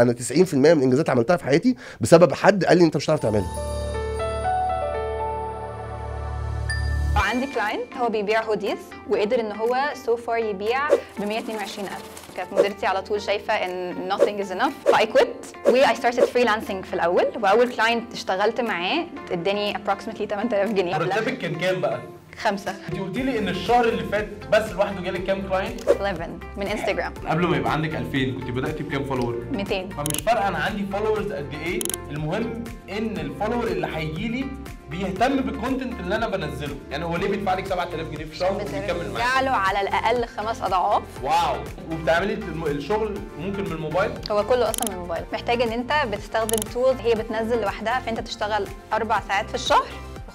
انا 90% من الانجازات اللي عملتها في حياتي بسبب حد قال لي انت مش هتعرف تعملها عندي كلاينت هو بيبيع هوديز وقدر ان هو سو so فار يبيع ب 122000 كانت مديرتي على طول شايفه ان nothing is enough فاي كويت اي ستارتد فريلانسنج في الاول واول كلاينت اشتغلت معاه اداني ابروكسيمتلي 8000 جنيه مرتبك كان كام بقى؟ خمسة انت قلتي لي ان الشهر اللي فات بس لوحده جالك كام كلاينت؟ 11 من انستجرام يعني قبل ما يبقى عندك 2000 كنت بدأتي بكام فولور؟ 200 فمش فارقة انا عندي فولورز قد ايه المهم ان الفولور اللي هيجي لي بيهتم بالكونتنت اللي انا بنزله يعني هو ليه بيدفع لك 7000 جنيه في الشهر وبيكمل معاك بيدفع له على الاقل خمس اضعاف واو وبتعملي الشغل ممكن من الموبايل هو كله اصلا من الموبايل محتاج ان انت بتستخدم تولز هي بتنزل لوحدها فانت تشتغل اربع ساعات في الشهر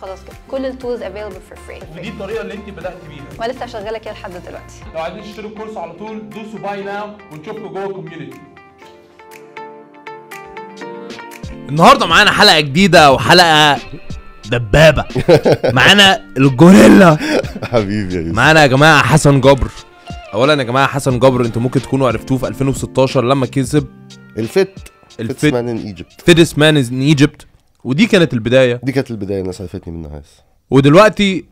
خلاص كده كل التولز افيلبل فور فري ودي الطريقه اللي انت بدات بيها ولسه شغاله كده لحد دلوقتي لو عايزين تشتروا الكورس على طول دوسوا باي ناو ونشوفكم جوه الكوميونتي النهارده معانا حلقه جديده وحلقه دبابه معانا الجوريلا حبيبي يا معانا يا جماعه حسن جبر اولا يا جماعه حسن جبر انتوا ممكن تكونوا عرفتوه في 2016 لما كسب الفت الفت مان ان ايجيبت فيتست مان ان ايجيبت ودي كانت البدايه دي كانت البدايه الناس عرفتني من نعاس ودلوقتي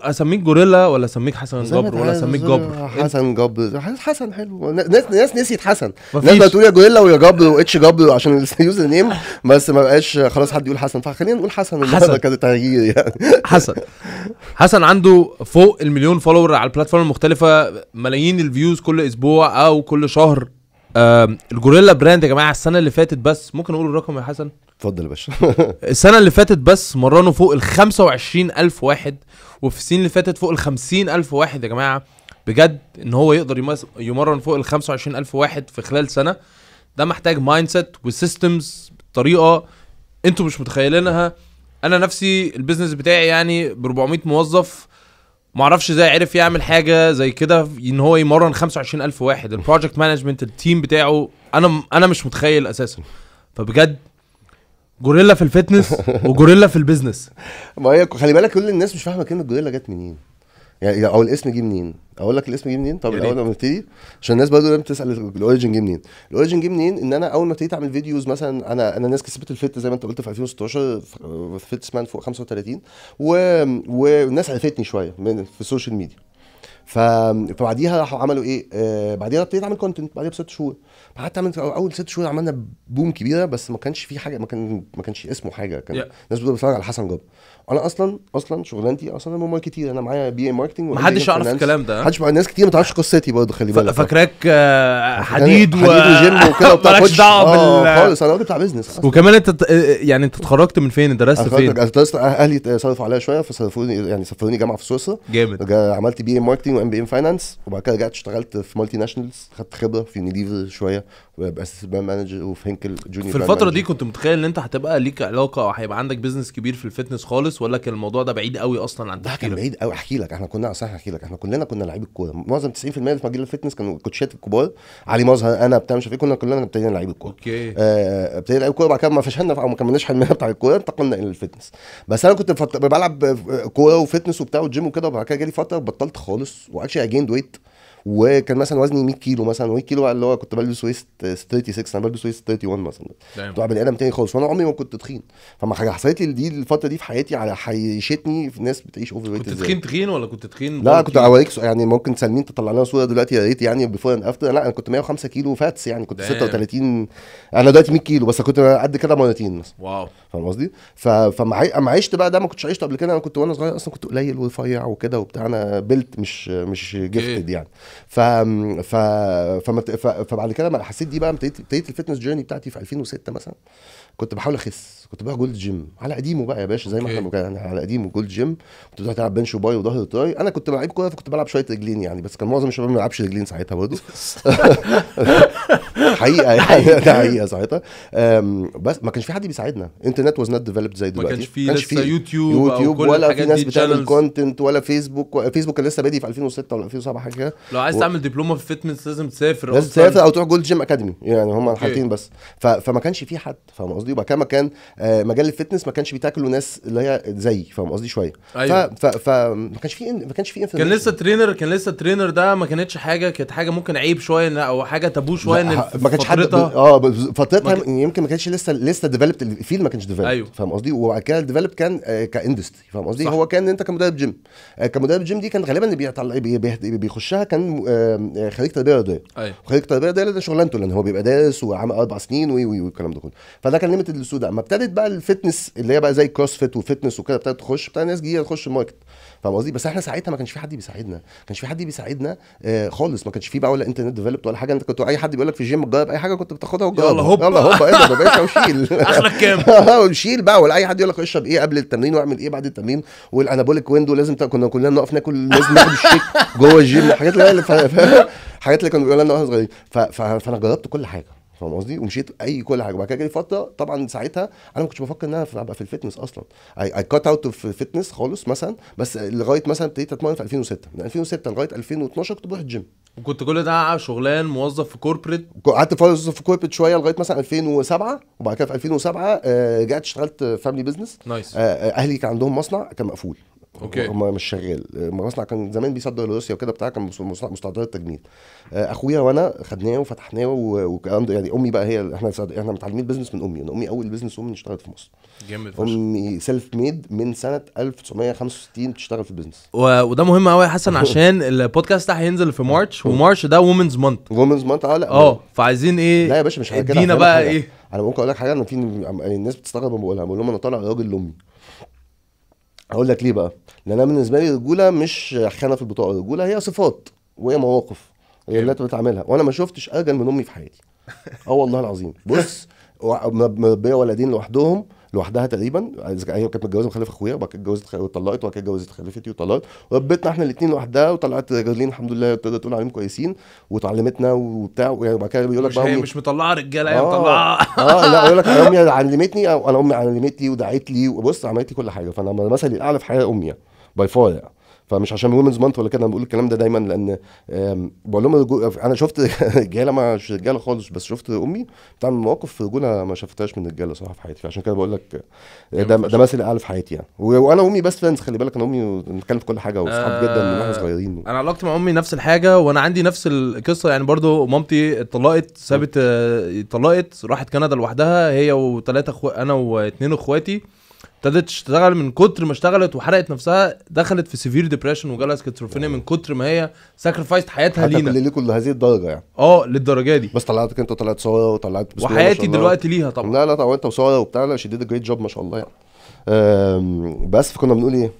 اسميك جوريلا ولا اسميك حسن جبر ولا اسميك جبر حسن جبر حسن حلو ناس ناس نسيت حسن ناس بتقول يا جوريلا ويا جبر واتش جبر عشان اليوزر نيم بس ما بقاش خلاص حد يقول حسن فخلينا نقول حسن حسن كان تغيير يعني حسن حسن عنده فوق المليون فولور على البلاتفورم المختلفه ملايين الفيوز كل اسبوع او كل شهر آه الجوريلا براند يا جماعه السنه اللي فاتت بس ممكن اقول الرقم يا حسن اتفضل يا باشا السنه اللي فاتت بس مرنوا فوق ال 25000 واحد وفي السنين اللي فاتت فوق ال 50000 واحد يا جماعه بجد ان هو يقدر يمرن فوق ال 25000 واحد في خلال سنه ده محتاج مايند سيت وسيستمز بطريقه انتوا مش متخيلينها انا نفسي البيزنس بتاعي يعني ب 400 موظف معرفش ازاي عرف يعمل حاجه زي كده ان هو يمرن 25000 واحد البروجكت مانجمنت التيم بتاعه انا انا مش متخيل اساسا فبجد جوريلا في الفتنس وجوريلا في البيزنس ما هي خلي بالك كل الناس مش فاهمه كلمه جوريلا جت منين يعني او الاسم جه منين اقول لك الاسم جه منين طب الاول ما نبتدي عشان الناس برضه بتسال الاوريجن جه منين الاوريجن جه منين ان انا اول ما ابتديت اعمل فيديوز مثلا انا انا الناس كسبت الفت زي ما انت قلت في 2016 في فيت فوق 35 و... والناس عرفتني شويه من في السوشيال ميديا ف... فبعديها راحوا عملوا ايه؟ آه بعديها ابتديت اعمل كونتنت بعديها بست شهور قعدت اعمل اول ست شهور عملنا بوم كبيره بس ما كانش في حاجه ما كان ما كانش اسمه حاجه كان yeah. الناس بتتفرج على حسن جاب انا اصلا اصلا شغلانتي اصلا انا ماركتير انا معايا بي اي ماركتنج محدش يعرف الكلام ده محدش ناس كتير ما تعرفش قصتي برضه خلي بالك فاكراك آه، يعني حديد و وجيم وكده وبتاع مالكش دعوه آه، بال خالص انا راجل بتاع بيزنس وكمان انت آه، يعني انت اتخرجت من فين درست فين؟ درست اهلي صرفوا عليا شويه فصرفوني يعني سافروني جامعه في سويسرا جامد عملت بي اي ماركتنج وام بي ام فاينانس وبعد كده رجعت اشتغلت في مالتي ناشونالز خدت خبره في يونيليفر شويه وباسست بان مانجر وفي هنكل جونيور في الفتره دي كنت متخيل ان انت هتبقى ليك علاقه او هيبقى عندك بزنس كبير في الفتنس خالص خالص ولا كان الموضوع ده بعيد قوي اصلا عن ده كان بعيد قوي احكي لك احنا كنا صح احكي لك احنا كلنا كنا لعيبه كوره معظم 90% في مجال الفتنس كانوا كوتشات الكبار علي مظهر انا بتاع مش عارف ايه كنا كلنا ابتدينا لعيبه كوره اوكي آه ابتدينا لعيبه كوره بعد كده ما فشلنا او ما كملناش حلمنا بتاع الكوره انتقلنا الى الفتنس بس انا كنت بلعب كوره وفتنس وبتاع والجيم وكده وبعد كده جالي فتره بطلت خالص واكشلي اجيند ويت وكان مثلا وزني 100 كيلو مثلا و100 كيلو اللي هو كنت بلبس ويست 36 انا بلبس ويست 31 مثلا كنت بني ادم تاني خالص وانا عمري ما كنت تخين فما حاجه حصلت لي دي الفتره دي في حياتي على حيشتني في ناس بتعيش اوفر ويت كنت تخين تخين ولا كنت تخين لا كنت اوريك يعني ممكن سالمين تطلع لنا صوره دلوقتي يا ريت يعني بيفور اند افتر لا انا كنت 105 كيلو فاتس يعني كنت 36 انا دلوقتي 100 كيلو بس كنت قد كده مرتين مثلا واو فاهم قصدي؟ فما عشت بقى ده ما كنتش عشته قبل كده انا كنت وانا صغير اصلا كنت قليل ورفيع وكده وبتاع انا بلت مش مش جفتد يعني ف ف ف... فبعد كده ما حسيت دي بقى ابتديت الفتنس جيرني بتاعتي في 2006 مثلا كنت بحاول اخس كنت بقى جولد جيم على قديمه بقى يا باشا زي ما احنا يعني على قديمه جولد جيم كنت بتاع تلعب بنش وباي وظهر تراي انا كنت بلعب كوره فكنت بلعب شويه رجلين يعني بس كان معظم الشباب ما بيلعبش رجلين ساعتها برضه حقيقه يعني ده حقيقه ساعتها بس ما كانش في حد بيساعدنا انترنت واز نوت ديفلوبد زي دلوقتي ما كانش في لسه يوتيوب يوتيوب ولا في ناس بتعمل كونتنت ولا فيسبوك فيسبوك كان لسه بادئ في 2006 ولا 2007 حاجه كده لو عايز تعمل دبلومه في فيتنس لازم تسافر لازم تسافر او تروح جولد جيم اكاديمي يعني هم الحاجتين بس فما كانش في حد فاهم قصدي وبعد كده مكان آه، مجال الفتنس ما كانش بيتاكلوا ناس اللي هي زيي فاهم قصدي شويه ايوه فما كانش في ما كانش في كان لسه ترينر كان لسه ترينر ده ما كانتش حاجه كانت حاجه ممكن عيب شويه او حاجه تابو شويه ان ما كانش حد اه فترتها يمكن ما كانش لسه لسه ديفلوبت الفيلد ما كانش ديفلوبت أيوه. فاهم قصدي وبعد كده ديفلوب كان آه، كاندستري فاهم قصدي هو كان انت كمدرب جيم آه، كمدرب جيم دي كان غالبا اللي بيطلع بيخشها كان خريج تربيه رياضيه أيوه. خريج تربيه رياضيه ده شغلانته لان هو بيبقى دارس وعمل اربع سنين والكلام ده كله فده كان انليمتد للسوق اما ابتدت بقى الفتنس اللي هي بقى زي كروس فيت وفتنس وكده ابتدت تخش ابتدى ناس جديده تخش الماركت فاهم قصدي بس احنا ساعتها ما كانش في حد بيساعدنا ما كانش في حد بيساعدنا آه خالص ما كانش في بقى ولا انترنت ديفلوبت ولا حاجه انت كنت اي حد بيقول لك في الجيم جرب اي حاجه كنت بتاخدها وتجرب يلا هوبا يلا هوبا ايه ده باشا إيه؟ وشيل اخرك كام وشيل بقى ولا اي حد يقول لك اشرب ايه قبل التمرين واعمل ايه بعد التمرين والانابوليك ويندو لازم كنا كلنا نقف ناكل لازم ناخد الشيك جوه الجيم الحاجات اللي الحاجات اللي كانوا بيقولوا لنا واحنا صغيرين فانا جربت كل حاجه فاهم قصدي ومشيت اي كل حاجه وبعد كده جالي فتره طبعا ساعتها انا ما كنتش بفكر ان انا ابقى في الفتنس اصلا اي كات اوت اوف فيتنس خالص مثلا بس لغايه مثلا ابتديت اتمرن في 2006 من 2006 لغايه 2012 كنت بروح الجيم وكنت كل ده شغلان موظف في كوربريت قعدت فتره موظف في كوربريت شويه لغايه مثلا 2007 وبعد كده في 2007 رجعت آه، اشتغلت فاملي بزنس نايس اهلي كان عندهم مصنع كان مقفول اوكي هم مش شغال مصنع كان زمان بيصدر لروسيا وكده بتاع كان مستعدات تجميل آه، اخويا وانا خدناه وفتحناه وكان يعني امي بقى هي احنا احنا متعلمين بزنس من امي انا يعني امي اول بزنس امي اشتغلت في مصر جامد امي سيلف ميد من سنه 1965 بتشتغل في و... وده مهم قوي يا حسن عشان البودكاست ده هينزل في مارش ومارش ده وومنز مانث وومنز مانث اه لا اه فعايزين ايه لا يا باشا مش كده ادينا بقى ايه انا ممكن اقول لك حاجه انا في يعني الناس بتستغرب لما بقولها بقول لهم انا طالع راجل لامي اقول لك ليه بقى لان انا بالنسبه لي الرجوله مش خانه في البطاقه الرجوله هي صفات وهي مواقف هي اللي انت بتعملها وانا ما شفتش ارجل من امي في حياتي اه والله العظيم بص مربيه ولدين لوحدهم لوحدها تقريبا هي أيوة، كانت متجوزه ومخلفه اخويا وبعد كده اتجوزت وطلقت وبعد كده اتجوزت خلفتي وطلقت وربيتنا احنا الاثنين لوحدها وطلعت رجالين الحمد لله تقدر تقول عليهم كويسين وتعلمتنا وبتاع وبعد كده بيقول لك مش هي مش مطلعه رجاله هي آه، مطلعه اه لا يقول لك امي علمتني انا امي علمتني ودعت لي وبص عملت لي كل حاجه فانا مثلي الاعلى في حياه امي يعني. باي فار يعني فمش عشان وومنز مانث ولا كده انا بقول الكلام ده دايما لان بقول لهم انا شفت رجاله مش رجاله خالص بس شفت امي بتعمل مواقف رجوله ما شفتهاش من رجاله صراحه في حياتي عشان كده بقول لك آه، ده ده مثل اعلى في حياتي يعني وانا وامي بس فرندز خلي بالك انا امي بنتكلم في كل حاجه واصحاب آه جدا من واحنا آه، صغيرين انا علاقتي مع امي نفس الحاجه وانا عندي نفس القصه يعني برضو مامتي اتطلقت سابت آه، اتطلقت راحت كندا لوحدها هي وثلاثه اخو انا واثنين اخواتي ابتدت تشتغل من كتر ما اشتغلت وحرقت نفسها دخلت في سيفير ديبريشن وجالها سكتروفينيا من كتر ما هي ساكرفايست حياتها لينا اللي كل لهذه الدرجه يعني اه للدرجه دي بس طلعتك انت طلعت ساره وطلعت وحياتي دلوقتي ليها طبعا لا لا طبعا انت وساره وبتاع لا شديد جريت جوب ما شاء الله يعني بس فكنا بنقول ايه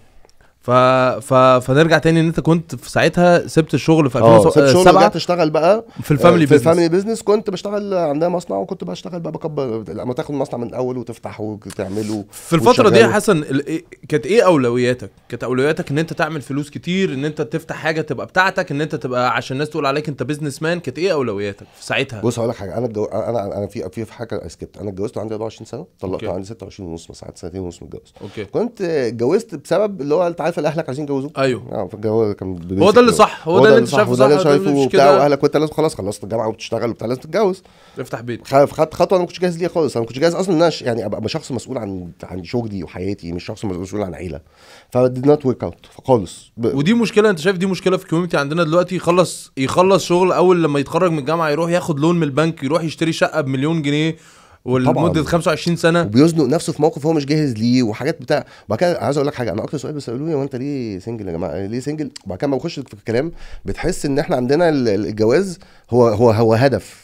ف... ف... فنرجع تاني ان انت كنت في ساعتها سبت الشغل في 2007 آه، سبت الشغل رجعت اشتغل بقى في الفاميلي بزنس آه، في الفاميلي بزنس كنت بشتغل عندنا مصنع وكنت بشتغل بقى بكبر لما تاخد المصنع من الاول وتفتحه وتعمله في الفتره دي يا حسن ال... إيه، كانت ايه اولوياتك؟ كانت اولوياتك ان انت تعمل فلوس كتير ان انت تفتح حاجه تبقى بتاعتك ان انت تبقى عشان الناس تقول عليك انت بزنس مان كانت ايه اولوياتك في ساعتها؟ بص هقول لك حاجه انا الجو... انا انا في في حاجه سكبت انا اتجوزت وعندي 24 سنه طلقت وعندي 26 ونص ساعات سنتين ونص متجوز اوكي كنت اتجوزت بسبب اللي هو عارف اهلك عايزين يتجوزوا ايوه اه فالجو كان هو ده اللي صح هو ده اللي انت شايفه صح هو ده اللي شايفه وبتاع واهلك وانت لازم خلاص خلصت الجامعه وبتشتغل وبتاع لازم تتجوز افتح بيت خدت خطوه انا ما كنتش جاهز ليها خالص انا ما كنتش جاهز اصلا ان يعني ابقى شخص مسؤول عن عن شغلي وحياتي مش شخص مسؤول عن عيله فدي نوت ورك اوت خالص ب... ودي مشكله انت شايف دي مشكله في الكوميونتي عندنا دلوقتي يخلص يخلص شغل اول لما يتخرج من الجامعه يروح ياخد لون من البنك يروح يشتري شقه بمليون جنيه ولمده 25 سنه وبيزنق نفسه في موقف هو مش جاهز ليه وحاجات بتاع وبعد كده عايز اقول لك حاجه انا اكتر سؤال بيسالوني هو انت ليه سنجل يا جماعه ليه سنجل وبعد كده لما بخش في الكلام بتحس ان احنا عندنا الجواز هو هو هو هدف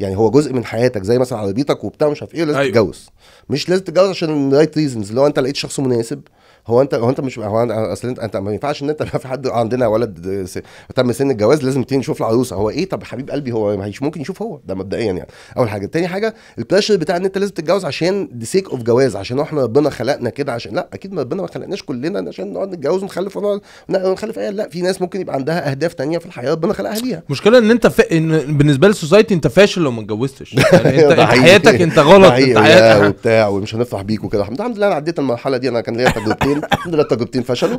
يعني هو جزء من حياتك زي مثلا عربيتك وبتاع مش عارف ايه لازم أيوه. تتجوز مش لازم تتجوز عشان رايت ريزنز لو انت لقيت شخص مناسب هو انت هو انت مش هو اصل انت انت ما ينفعش ان انت في حد عندنا ولد تم سن الجواز لازم تيجي نشوف العروسه هو ايه طب حبيب قلبي هو مش ممكن يشوف هو ده مبدئيا يعني اول حاجه تاني حاجه البريشر بتاع ان انت لازم تتجوز عشان دي سيك اوف جواز عشان احنا ربنا خلقنا كده عشان لا اكيد ما ربنا ما خلقناش كلنا عشان نقعد نتجوز ونخلف ونخلف عيال لا في ناس ممكن يبقى عندها اهداف تانية في الحياه ربنا خلقها ليها المشكله ان انت ف... إن بالنسبه للسوسايتي انت فاشل لو ما اتجوزتش يعني انت حياتك انت غلط انت حياتك وبتاع ومش هنفرح بيك وكده الحمد لله انا عديت المرحله دي انا كان ليا تجربتين التجربتين الحمد لله التجربتين فشلوا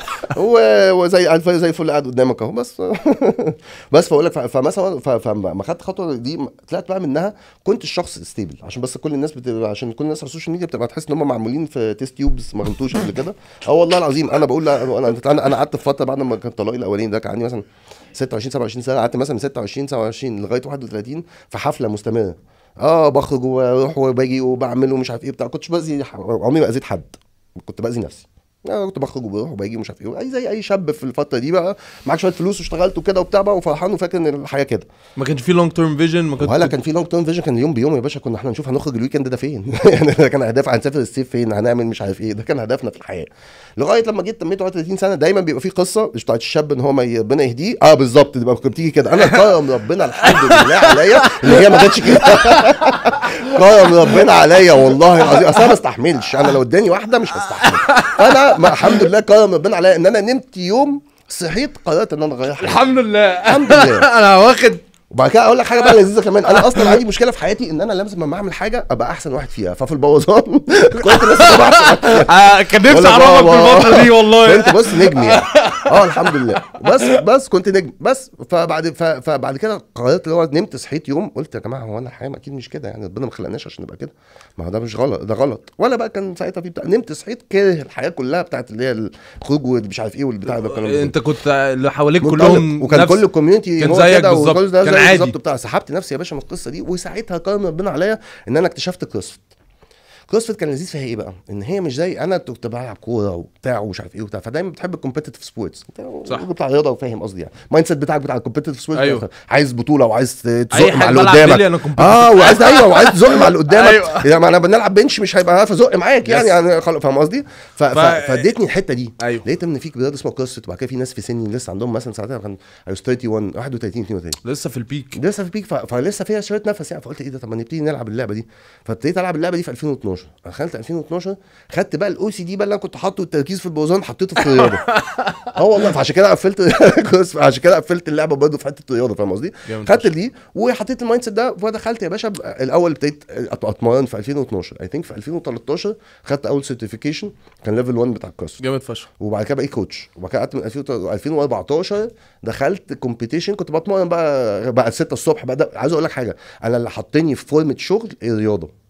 وزي زي الفل قاعد قدامك اهو بس بس فاقول لك فمثلا فما خدت خطوه دي طلعت بقى منها كنت الشخص ستيبل عشان بس كل الناس بتبقى عشان كل الناس على السوشيال ميديا بتبقى تحس ان هم معمولين في تيست تيوبز ما غلطوش قبل كده اه والله العظيم انا بقول انا انا قعدت في فتره بعد ما كان طلاقي الاولاني ده كان عندي مثلا 26 27 سنه قعدت مثلا من 26 27 لغايه 31 في حفله مستمره اه بخرج واروح وباجي وبعمل ومش عارف ايه بتاع كنتش باذي عمري ما اذيت حد كنت باذي نفسي انا آه، كنت بخرج وبروح وباجي ومش عارف ايه اي زي اي شاب في الفتره دي بقى معاك شويه فلوس واشتغلت وكده وبتاع بقى وفرحان وفاكر ان الحياه كده ما كانش في لونج تيرم فيجن ما ولا كان في لونج تيرم فيجن كان يوم بيوم يا باشا كنا احنا نشوف هنخرج الويكند ده فين يعني ده كان اهداف هنسافر الصيف فين هنعمل مش عارف ايه ده كان هدفنا في الحياه لغايه لما جيت تميت 31 سنه دايما بيبقى في قصه مش بتاعت الشاب ان هو ما ربنا يهديه اه بالظبط بتيجي كده انا كرم ربنا الحمد لله عليا اللي هي ما جاتش كده كرم ربنا عليا والله العظيم اصل انا ما استحملش انا لو اداني واحده مش هستحمل انا ما الحمد لله كرم ربنا عليا ان انا نمت يوم صحيت قررت ان انا اغير الحمد لله الحمد لله انا واخد وبعد كده اقول لك حاجه بقى لذيذه كمان انا اصلا عندي مشكله في حياتي ان انا لازم لما اعمل حاجه ابقى احسن واحد فيها ففي البوظان كنت لسه آه، كان نفسي اعرفك في الفتره دي والله انت بص نجم يعني اه الحمد لله بس بس كنت نجم بس فبعد فبعد كده قررت اللي هو نمت صحيت يوم قلت يا جماعه هو انا الحياه اكيد مش كده يعني ربنا ما خلقناش عشان نبقى كده ما هو ده مش غلط ده غلط ولا بقى كان ساعتها في بتاع نمت صحيت كاره الحياه كلها بتاعت اللي هي الخروج ومش عارف ايه والبتاع ده كانوا انت كنت اللي حواليك كلهم وكان نفس كل الكوميونتي كان زيك بالظبط كان عادي بالظبط بتاع سحبت نفسي يا باشا من القصه دي وساعتها كرم ربنا عليا ان انا اكتشفت قصه كروس فيت كان لذيذ فيها ايه بقى ان هي مش زي انا كنت بلعب كوره وبتاع ومش عارف ايه وبتاع فدايما بتحب الكومبيتيتيف سبورتس صح بتاع رياضه وفاهم قصدي يعني المايند سيت بتاعك بتاع الكومبيتيتيف سبورتس أيوه. عايز بطوله وعايز تزق مع اللي قدامك اه وعايز ايوه وعايز تزق مع اللي قدامك أيوه. يعني انا بنلعب بنش مش هيبقى عارف ازق معاك يعني, يعني انا فاهم قصدي فاديتني الحته دي أيوه. لقيت ان في رياضه اسمها كروس فيت وبعد كده في ناس في سني لسه عندهم مثلا ساعتها كان 31 31 32 لسه في البيك لسه في البيك فلسه فيها شويه نفس يعني فقلت ايه ده طب ما نبتدي نلعب اللعبه دي فابتديت العب اللعبه دي في 2012 2012 دخلت 2012 خدت بقى الاو سي دي بقى اللي انا كنت حاطه التركيز في البوزان حطيته في الرياضه اه والله فعشان كده قفلت عشان كده قفلت اللعبه برضه في حته الرياضه فاهم قصدي؟ خدت دي وحطيت المايند سيت ده ودخلت يا باشا الاول ابتديت اتمرن في 2012 اي ثينك في 2013 خدت اول سيرتيفيكيشن كان ليفل 1 بتاع الكاست جامد فشخ وبعد كده بقيت كوتش وبعد كده قعدت من 2014 دخلت كومبيتيشن كنت بتمرن بقى بقى 6 الصبح بقى عايز اقول لك حاجه انا اللي حطني في فورمه شغل الرياضه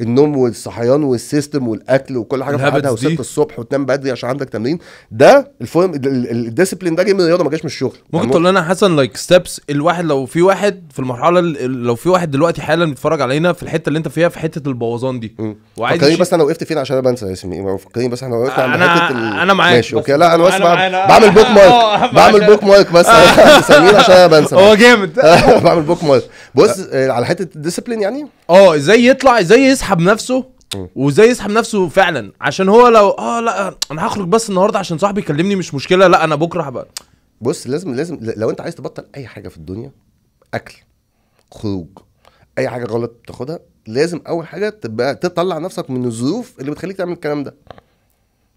النوم والصحيان والسيستم والاكل وكل حاجه في ميعادها وست الصبح وتنام بدري عشان عندك تمرين ده الفورم الديسيبلين ده جاي من الرياضه ما جاش من الشغل ممكن يعني تقول لنا حسن لايك ستيبس الواحد لو في واحد في المرحله لو في واحد دلوقتي حالا بيتفرج علينا في الحته اللي انت فيها في حته البوظان دي وعايز فكريني بس انا وقفت فين عشان انا بنسى اسمي فكريني بس احنا وقفنا عند حته ال... انا معاك ماشي اوكي لا انا بس بعمل بوك مارك بعمل بوك مارك بس عشان انا بنسى هو جامد بعمل بوك مارك بص آه، على حته الديسيبلين يعني اه ازاي يطلع ازاي يصحى يسحب نفسه وازاي يسحب نفسه فعلا عشان هو لو اه لا انا هخرج بس النهارده عشان صاحبي يكلمني مش مشكله لا انا بكره هبقى بص لازم لازم لو انت عايز تبطل اي حاجه في الدنيا اكل خروج اي حاجه غلط تاخدها لازم اول حاجه تبقى تطلع نفسك من الظروف اللي بتخليك تعمل الكلام ده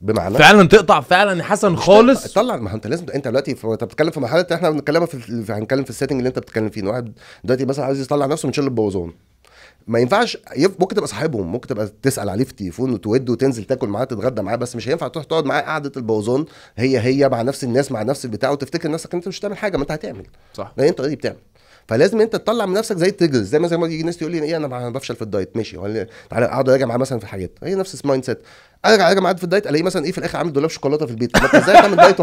بمعنى فعلا تقطع فعلا حسن خالص طلع ما انت لازم انت دلوقتي انت بتتكلم في مرحله احنا بنتكلم في هنتكلم في السيتنج اللي انت بتتكلم فيه واحد دلوقتي مثلا عايز يطلع نفسه من شله البوظان ما ينفعش ممكن تبقى صاحبهم ممكن تبقى تسال عليه في التليفون وتود وتنزل تاكل معاه تتغدى معاه بس مش هينفع تروح تقعد معاه قعده البوزون هي هي مع نفس الناس مع نفس البتاع وتفتكر نفسك انت مش هتعمل حاجه ما انت هتعمل صح لان انت اوريدي بتعمل فلازم انت تطلع من نفسك زي تجلس زي مثلا يجي ناس تقول لي ايه انا بفشل في الدايت ماشي تعالى اقعد اراجع معاه مثلا في حاجات هي نفس المايند سيت ارجع ارجع معاه في الدايت الاقيه مثلا ايه في الاخر عامل دولاب شوكولاته في البيت طب انت ازاي تعمل دايت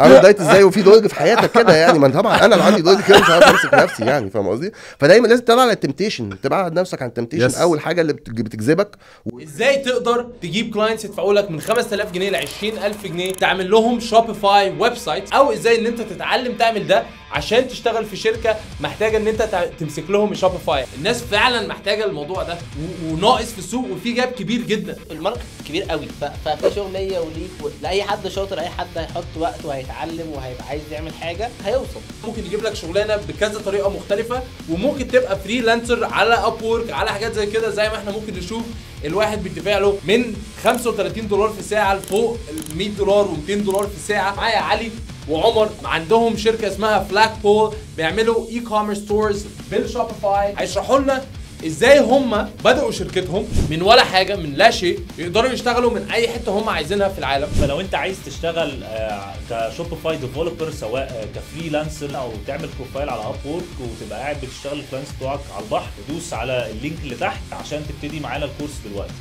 عامل دايت ازاي وفي درج في حياتك كده يعني ما طبعا انا لو عندي درج كده مش عارف امسك نفسي يعني فاهم قصدي فدايما لازم تطلع على التمتيشن تبعد نفسك عن التمتيشن yes. اول حاجه اللي بتجذبك و... ازاي تقدر تجيب كلاينتس يدفعوا لك من 5000 جنيه ل 20000 جنيه تعمل لهم شوبيفاي ويب سايت او ازاي ان انت تتعلم تعمل ده عشان تشتغل في شركه محتاجه ان انت تمسك لهم شوبيفاي الناس فعلا محتاجه الموضوع ده وناقص في السوق وفي جاب كبير جدا الماركت كبير قوي ففي شغل ليا وليك لاي حد شاطر اي حد هيحط وقت وهيتعلم وهيبقى عايز يعمل حاجه هيوصل ممكن يجيب لك شغلانه بكذا طريقه مختلفه وممكن تبقى فريلانسر على اب وورك على حاجات زي كده زي ما احنا ممكن نشوف الواحد بيدفع له من 35 دولار في ساعه لفوق ال 100 دولار و200 دولار في ساعه معايا علي وعمر عندهم شركه اسمها فلاك بول بيعملوا اي كوميرس ستورز بالشوبيفاي هيشرحوا لنا ازاي هم بدأوا شركتهم من ولا حاجة من لا شيء يقدروا يشتغلوا من اي حتة هم عايزينها في العالم فلو انت عايز تشتغل آه، كشوبيفاي ديفلوبر سواء آه، كفريلانسر او تعمل بروفايل على اب وورك وتبقى قاعد بتشتغل الكلاينتس بتوعك على البحر دوس على اللينك اللي تحت عشان تبتدي معانا الكورس دلوقتي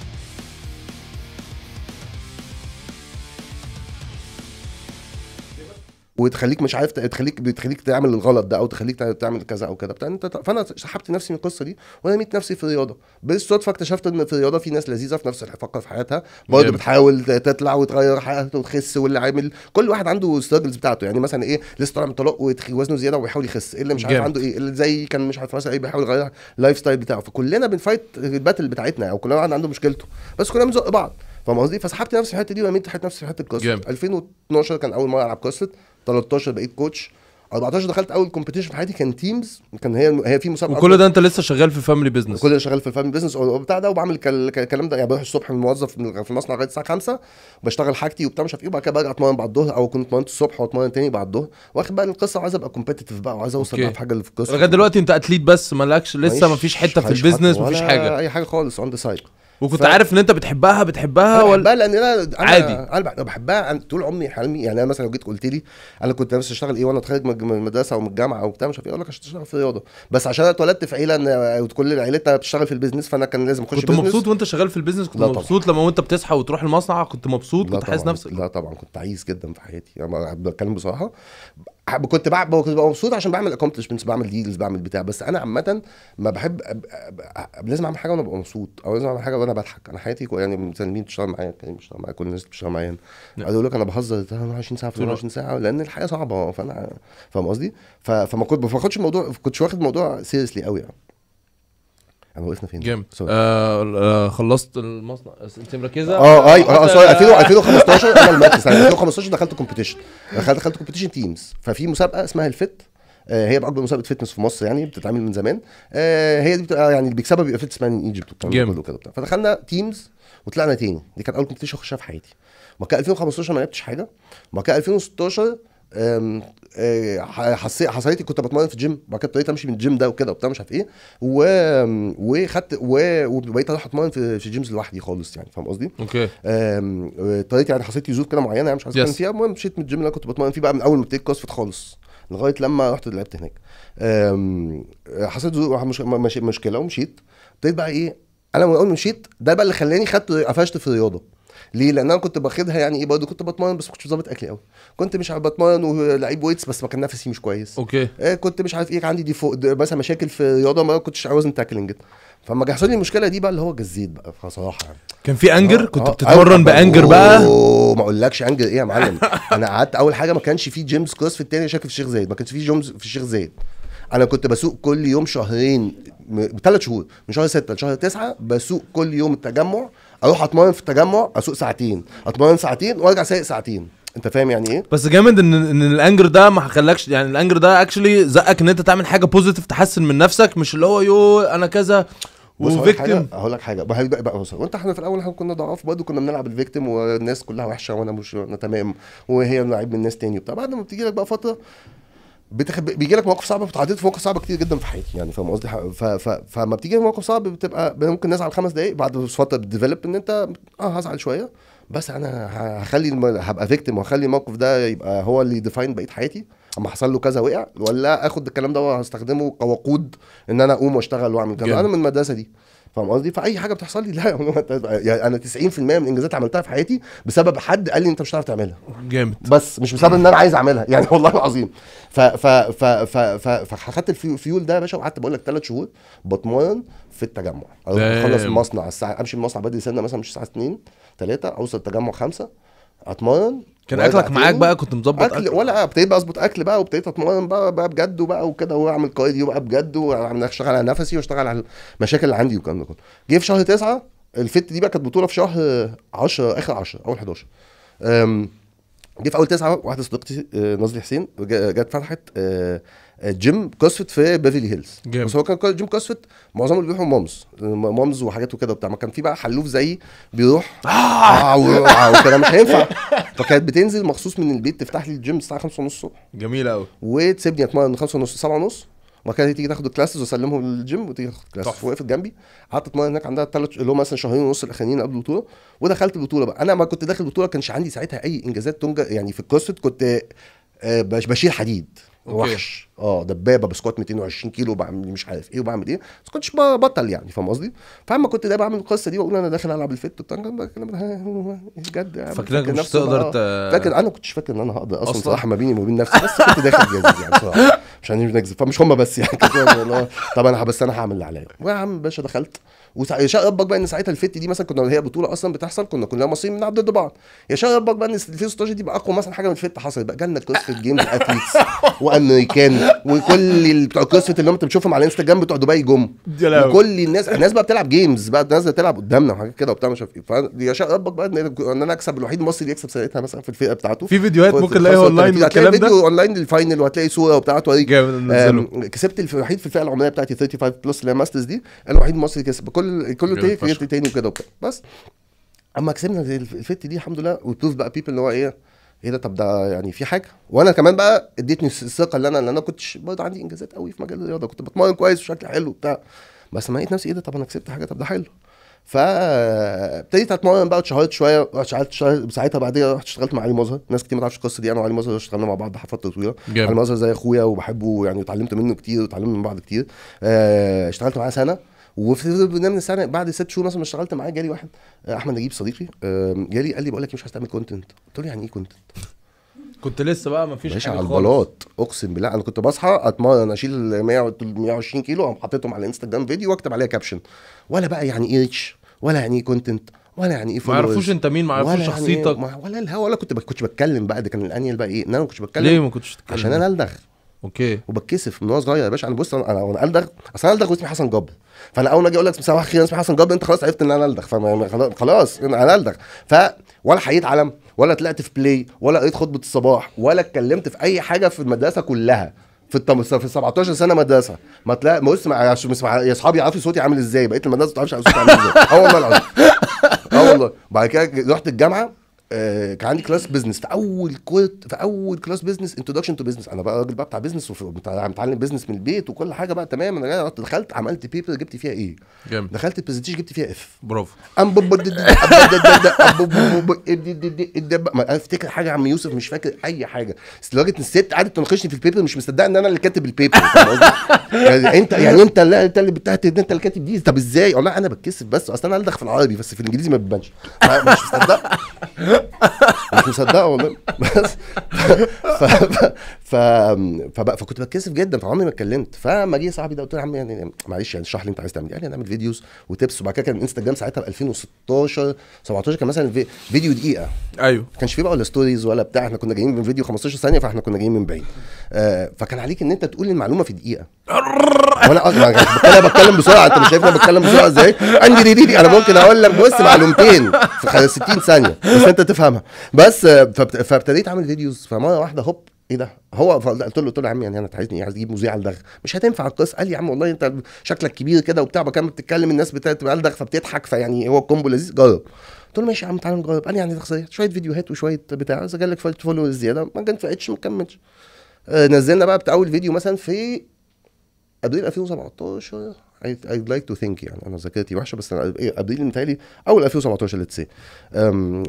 وتخليك مش عارف تخليك بتخليك تعمل الغلط ده او تخليك تعمل كذا او كذا بتاع انت فانا سحبت نفسي من القصه دي ورميت نفسي في الرياضه بالصدفه اكتشفت ان في الرياضه في ناس لذيذه في نفس الفقره في حياتها برضه بتحاول تطلع وتغير حياتها وتخس واللي عامل كل واحد عنده ستراجلز بتاعته يعني مثلا ايه لسه طالع من طلاق وزنه زياده وبيحاول يخس إيه اللي مش عارف عنده ايه اللي زي كان مش عارف مثلا ايه بيحاول يغير اللايف ستايل بتاعه فكلنا بنفايت الباتل بتاعتنا او كلنا عنده مشكلته بس كلنا بنزق بعض فاهم قصدي فسحبت نفسي في الحته دي ورميت نفسي في حته الكاست 2012 كان اول مره العب كاست 13 بقيت كوتش 14 دخلت اول كومبيتيشن في حياتي كان تيمز كان هي هي في مسابقه وكل ده انت لسه شغال في فاميلي بيزنس كل ده شغال في فاميلي بيزنس وبتاع ده وبعمل الكلام ده يعني بروح الصبح من موظف في المصنع لغايه الساعه 5 بشتغل حاجتي وبتاع مش عارف ايه وبعد كده برجع اتمرن بعد الظهر او كنت اتمرنت الصبح واتمرن تاني بعد الظهر واخد بقى القصه وعايز ابقى كومبيتيتيف بقى وعايز اوصل بقى في حاجه اللي في القصه لغايه دلوقتي انت اتليت بس مالكش لسه مفيش حته في البيزنس مفيش حاجه اي حاجه خالص اون ذا سايد وكنت ف... عارف ان انت بتحبها بتحبها ولا بحبها لان انا عادي انا بحبها طول عمري حلمي يعني انا مثلا لو جيت قلت لي انا كنت نفسي اشتغل ايه وانا اتخرج من المدرسه او من الجامعه وبتاع مش عارف ايه اقول لك عشان اشتغل في رياضه بس عشان انا اتولدت في عيله ان كل عيلتنا بتشتغل في البيزنس فانا كان لازم اخش كنت بيزنس. مبسوط وانت شغال في البيزنس كنت مبسوط لما وانت بتصحى وتروح المصنع كنت مبسوط كنت حاسس نفسك لا طبعا كنت عايز جدا في حياتي انا بتكلم بصراحه كنت بعمل كنت ببقى مبسوط عشان بعمل اكومبلشمنتس بعمل ديلز بعمل بتاع بس انا عامه ما بحب أب... لازم اعمل حاجه وانا ببقى مبسوط او لازم اعمل حاجه وانا بضحك انا حياتي كو... يعني مثلا مين بتشتغل معايا كريم بتشتغل معايا كل الناس بتشتغل معايا نعم. عايز اقول لك انا بهزر 24 ساعه في 24 ساعه لان الحياه صعبه فانا فاهم قصدي ف... فما كنت ما باخدش الموضوع كنتش واخد الموضوع سيريسلي قوي يعني انا يعني وقفنا فين جامد آه, آه خلصت المصنع آه، انت مركزه اه ايوه اه, آه، سوري 2015 انا المركز 2015 يعني دخلت كومبيتيشن دخلت دخلت كومبيتيشن تيمز ففي مسابقه اسمها الفت آه هي بأكبر مسابقه فيتنس في مصر يعني بتتعمل من زمان آه هي دي بتبقى يعني اللي بيكسبها بيبقى فيتس مان ايجيبت وكده بتاع فدخلنا تيمز وطلعنا تاني دي كانت اول كومبيتيشن اخشها في حياتي ما كان 2015 ما لعبتش حاجه ما كان 2016 آه، حسيت حصلت كنت بتمرن في الجيم وبعد كده ابتديت امشي من الجيم ده وكده وبتاع مش عارف ايه و... وخدت و... وبقيت اروح اتمرن في, في جيمز لوحدي خالص يعني فاهم قصدي؟ اوكي ابتديت يعني حسيت يزود ظروف كده معينه يعني مش عارف yes. فيها المهم مشيت من الجيم اللي انا كنت بتمرن فيه بقى من اول ما ابتديت كوست خالص لغايه لما رحت لعبت هناك حصلت مش... مش... مشكله ومشيت ابتديت بقى ايه انا من اول ما مشيت ده بقى اللي خلاني خدت قفشت في الرياضه ليه لان انا كنت باخدها يعني ايه برضه كنت بتمرن بس ما كنتش ظابط اكلي قوي كنت مش عارف بتمرن ولعيب ويتس بس ما كان نفسي مش كويس اوكي إيه كنت مش عارف ايه عندي دي فوق مثلا مشاكل في الرياضه ما كنتش عاوز تاكلنج. فما جه حصل لي المشكله دي بقى اللي هو جزيت بقى بصراحه يعني. كان في انجر آه كنت آه بتتمرن آه، آه، بانجر بقى ما اقولكش انجر ايه يا معلم انا قعدت اول حاجه ما كانش في جيمس كروس في الثاني شكل في الشيخ زايد ما كانش في جيمس في الشيخ زايد انا كنت بسوق كل يوم شهرين ثلاث شهور من شهر 6 لشهر 9 بسوق كل يوم التجمع اروح اتمرن في التجمع اسوق ساعتين اتمرن ساعتين وارجع سايق ساعتين انت فاهم يعني ايه بس جامد ان ان الانجر ده ما خلاكش يعني الانجر ده اكشلي زقك ان انت تعمل حاجه بوزيتيف تحسن من نفسك مش اللي هو يو انا كذا وفيكتيم هقول لك حاجه بقى بقى بص وانت احنا في الاول احنا كنا ضعاف برضه كنا بنلعب الفيكتيم والناس كلها وحشه وانا مش انا تمام وهي لعيب من الناس تاني وبتاع بعد ما بتيجي لك بقى فتره بتخ... بيجي لك مواقف صعبه اتعديت في مواقف صعبه كتير جدا في حياتي يعني فاهم قصدي ف... ف... فما بتيجي مواقف صعبه بتبقى ممكن نزعل خمس دقائق بعد فتره بتديفلوب ان انت اه هزعل شويه بس انا هخلي الم... هبقى فيكتيم وهخلي الموقف ده يبقى هو اللي ديفاين بقيه حياتي اما حصل له كذا وقع ولا اخد الكلام ده وهستخدمه كوقود ان انا اقوم واشتغل واعمل كذا انا من المدرسه دي فاهم قصدي فاي حاجه بتحصل لي لا يعني انا 90% من الانجازات عملتها في حياتي بسبب حد قال لي انت مش هتعرف تعملها جامد بس مش بسبب ان انا عايز اعملها يعني والله العظيم ف ف ف ف ف فاخدت الفيول ده يا باشا وقعدت بقول لك ثلاث شهور بتمرن في التجمع اخلص المصنع الساعه امشي المصنع بدري سنه مثلا مش الساعه 2 3 اوصل التجمع 5 اتمرن كان اكلك معاك بقى كنت مظبط اكل, أكل. ولا ابتديت بقى اظبط اكل بقى وابتديت اتمرن بقى, بقى بجد وبقى وكده واعمل كارديو بقى بجد واشتغل على نفسي واشتغل على المشاكل اللي عندي والكلام ده كله جه في شهر تسعة الفت دي بقى كانت بطوله في شهر 10 اخر 10 اول 11 جه في اول تسعة واحده صديقتي آه، نازلي حسين جت فتحت آه، جيم كروسفيت في بيفرلي هيلز جيم. بس هو كان جيم كروسفيت معظم اللي بيروحوا مامز مامز وحاجات وكده وبتاع ما كان في بقى حلوف زي بيروح آه! آه،, آه وكده مش هينفع فكانت بتنزل مخصوص من البيت تفتح لي الجيم الساعه 5 ونص الصبح جميل قوي وتسيبني اتمرن 5 ونص 7 ونص وبعد كده تيجي تاخد الكلاسز واسلمهم للجيم وتيجي تاخد كلاسز وقفت جنبي قعدت اتمرن هناك عندها ثلاث اللي هو مثلا شهرين ونص الاخرانيين قبل البطوله ودخلت البطوله بقى انا ما كنت داخل البطوله كانش عندي ساعتها اي انجازات تنجز يعني في الكروسفيت كنت آه، بشيل حديد وحش اه دبابه بسكوات 220 كيلو بعمل مش عارف ايه وبعمل ايه بس كنتش بطل يعني فاهم قصدي فاما كنت ده بعمل القصه دي واقول انا داخل العب الفت بتاع بجد يعني. فاكرك مش تقدر آه، فاكر انا كنتش فاكر ان انا هقدر اصلا صراحه ما بيني وما بين نفسي بس كنت داخل جاهز يعني صراحه مش نكذب فمش هم بس يعني طب انا بس انا هعمل اللي عليا يا عم باشا دخلت شاء ربك بقى ان ساعتها الفت دي مثلا كنا هي بطوله اصلا بتحصل كنا كلنا مصريين بنلعب ضد بعض يا شاء ربك بقى ان 2016 دي بقى اقوى مثلا حاجه من الفت حصلت بقى جالنا قصه جيمز اتليتس وامريكان وكل بتوع قصه اللي انت بتشوفهم على الانستجرام بتوع دبي جم وكل الناس الناس بقى بتلعب جيمز بقى الناس بتلعب قدامنا وحاجات كده وبتاع مش عارف ايه يشاء ربك بقى ان انا اكسب الوحيد المصري اللي يكسب سنتها مثلا في الفئه بتاعته في فيديوهات ممكن تلاقيها اونلاين الكلام ده فيديو اونلاين للفاينل وهتلاقي صوره وبتاعته وهي كسبت الوحيد في الفئه العمريه بتاعتي 35 بلس اللي هي ماسترز دي انا الوحيد المصري كسب كل كله تاني وكده وبتاع بس اما كسبنا الفت دي الحمد لله وبتوف بقى بيبل اللي هو ايه ايه ده طب ده يعني في حاجه وانا كمان بقى اديتني الثقه اللي انا اللي انا كنتش برضه عندي انجازات قوي في مجال الرياضه كنت بتمرن كويس وشكلي حلو بتاع بس ما لقيت نفسي ايه ده طب انا كسبت حاجه طب ده حلو فابتديت اتمرن بقى اتشهرت شويه اشتغلت ساعتها بعديها رحت اشتغلت مع علي مظهر ناس كتير ما تعرفش القصه دي انا وعلي مظهر اشتغلنا مع بعض حفلات طويله علي مظهر زي اخويا وبحبه يعني اتعلمت منه كتير وتعلمنا من بعض كتير آه، اشتغلت معاه سنه وفي من سنه بعد ست شهور مثلا ما اشتغلت معاه جالي واحد آه، احمد نجيب صديقي آه، جالي قال لي بقول لك مش عايز تعمل كونتنت قلت له يعني ايه كونتنت؟ كنت لسه بقى ما فيش حاجه على البلاط اقسم بالله انا كنت بصحى اتمرن اشيل 120 كيلو اقوم حاططهم على الانستجرام فيديو واكتب عليها كابشن ولا بقى يعني ايه ريتش ولا يعني ايه كونتنت ولا يعني ايه ما يعرفوش انت مين ما يعرفوش يعني شخصيتك يعني ولا الهوا ولا كنت ما كنتش بتكلم بقى ده كان الانيل بقى ايه ان انا ما كنتش بتكلم ليه ما كنتش بتكلم عشان انا الدخ اوكي وبتكسف من وانا صغير يا باشا انا بص انا انا الدغ اصل انا الدغ واسمي حسن جبر فانا اول ما اجي اقول لك صباح الخير اسمي حسن جبر انت خلاص عرفت ان انا الدغ خلاص انا الدغ ف ولا حييت علم ولا طلعت في بلاي ولا قريت خطبه الصباح ولا اتكلمت في اي حاجه في المدرسه كلها في ال 17 سنه مدرسه ما تلاقي بص مع... يا اصحابي عارف صوتي عامل ازاي بقيت المدرسه ما تعرفش صوتي عامل ازاي اه والله العظيم اه والله بعد كده رحت الجامعه آه، كان عندي كلاس بزنس في اول كورت في اول كلاس بزنس انتروداكشن تو بزنس انا بقى راجل بقى بتاع بزنس ومتعلم بزنس من البيت وكل حاجه بقى تمام انا دخلت عملت بيبر جبت فيها ايه جامد دخلت البرزنتيشن جبت فيها اف برافو افتكر حاجه يا عم يوسف مش فاكر اي حاجه لدرجه ان الست قعدت تناقشني في البيبر مش مصدقه ان انا اللي كاتب البيبر يعني انت يعني انت اللي انت اللي بتاعت انت اللي كاتب دي طب ازاي؟ والله انا بتكسف بس اصل انا الدخ في العربي بس في الانجليزي ما بيبانش مش مصدق Não p r e c i a dar aula, né? Mas, ف... فبقى فكنت بتكسف جدا فعمري ما اتكلمت فما جه صاحبي ده قلت له يا عم يعني معلش يعني اشرح لي انت عايز تعمل ايه؟ قال لي هنعمل فيديوز وتبس وبعد كده كان الانستجرام ساعتها ب 2016 17 كان مثلا في... فيديو دقيقه ايوه ما كانش فيه بقى ولا ستوريز ولا بتاع احنا كنا جايين من فيديو 15 ثانيه فاحنا كنا جايين من بعيد آه فكان عليك ان انت تقول المعلومه في دقيقه وانا انا بتكلم بسرعه انت مش شايفني بتكلم بسرعه ازاي؟ عندي دي, دي, دي انا ممكن اقول لك بص معلومتين في 60 ثانيه بس انت تفهمها بس فابتديت اعمل فيديوز فمره واحده هوب ايه ده هو قلت له قلت له يا عم يعني انا عايزني ايه عايز اجيب مذيع الدغ مش هتنفع القصه قال لي يا عم والله انت شكلك كبير كده وبتاع كان بتتكلم الناس بتبقى الدغ فبتضحك فيعني هو الكومبو لذيذ جرب قلت له ماشي يا عم تعالى نجرب قال لي يعني تخسر شويه فيديوهات وشويه بتاع اذا جال لك فولورز زياده ما نفعتش ما كملش آه نزلنا بقى بتاع اول فيديو مثلا في ابريل 2017 I'd like to think يعني انا ذاكرتي وحشه بس انا ابريل متهيألي اول 2017 ليتس سي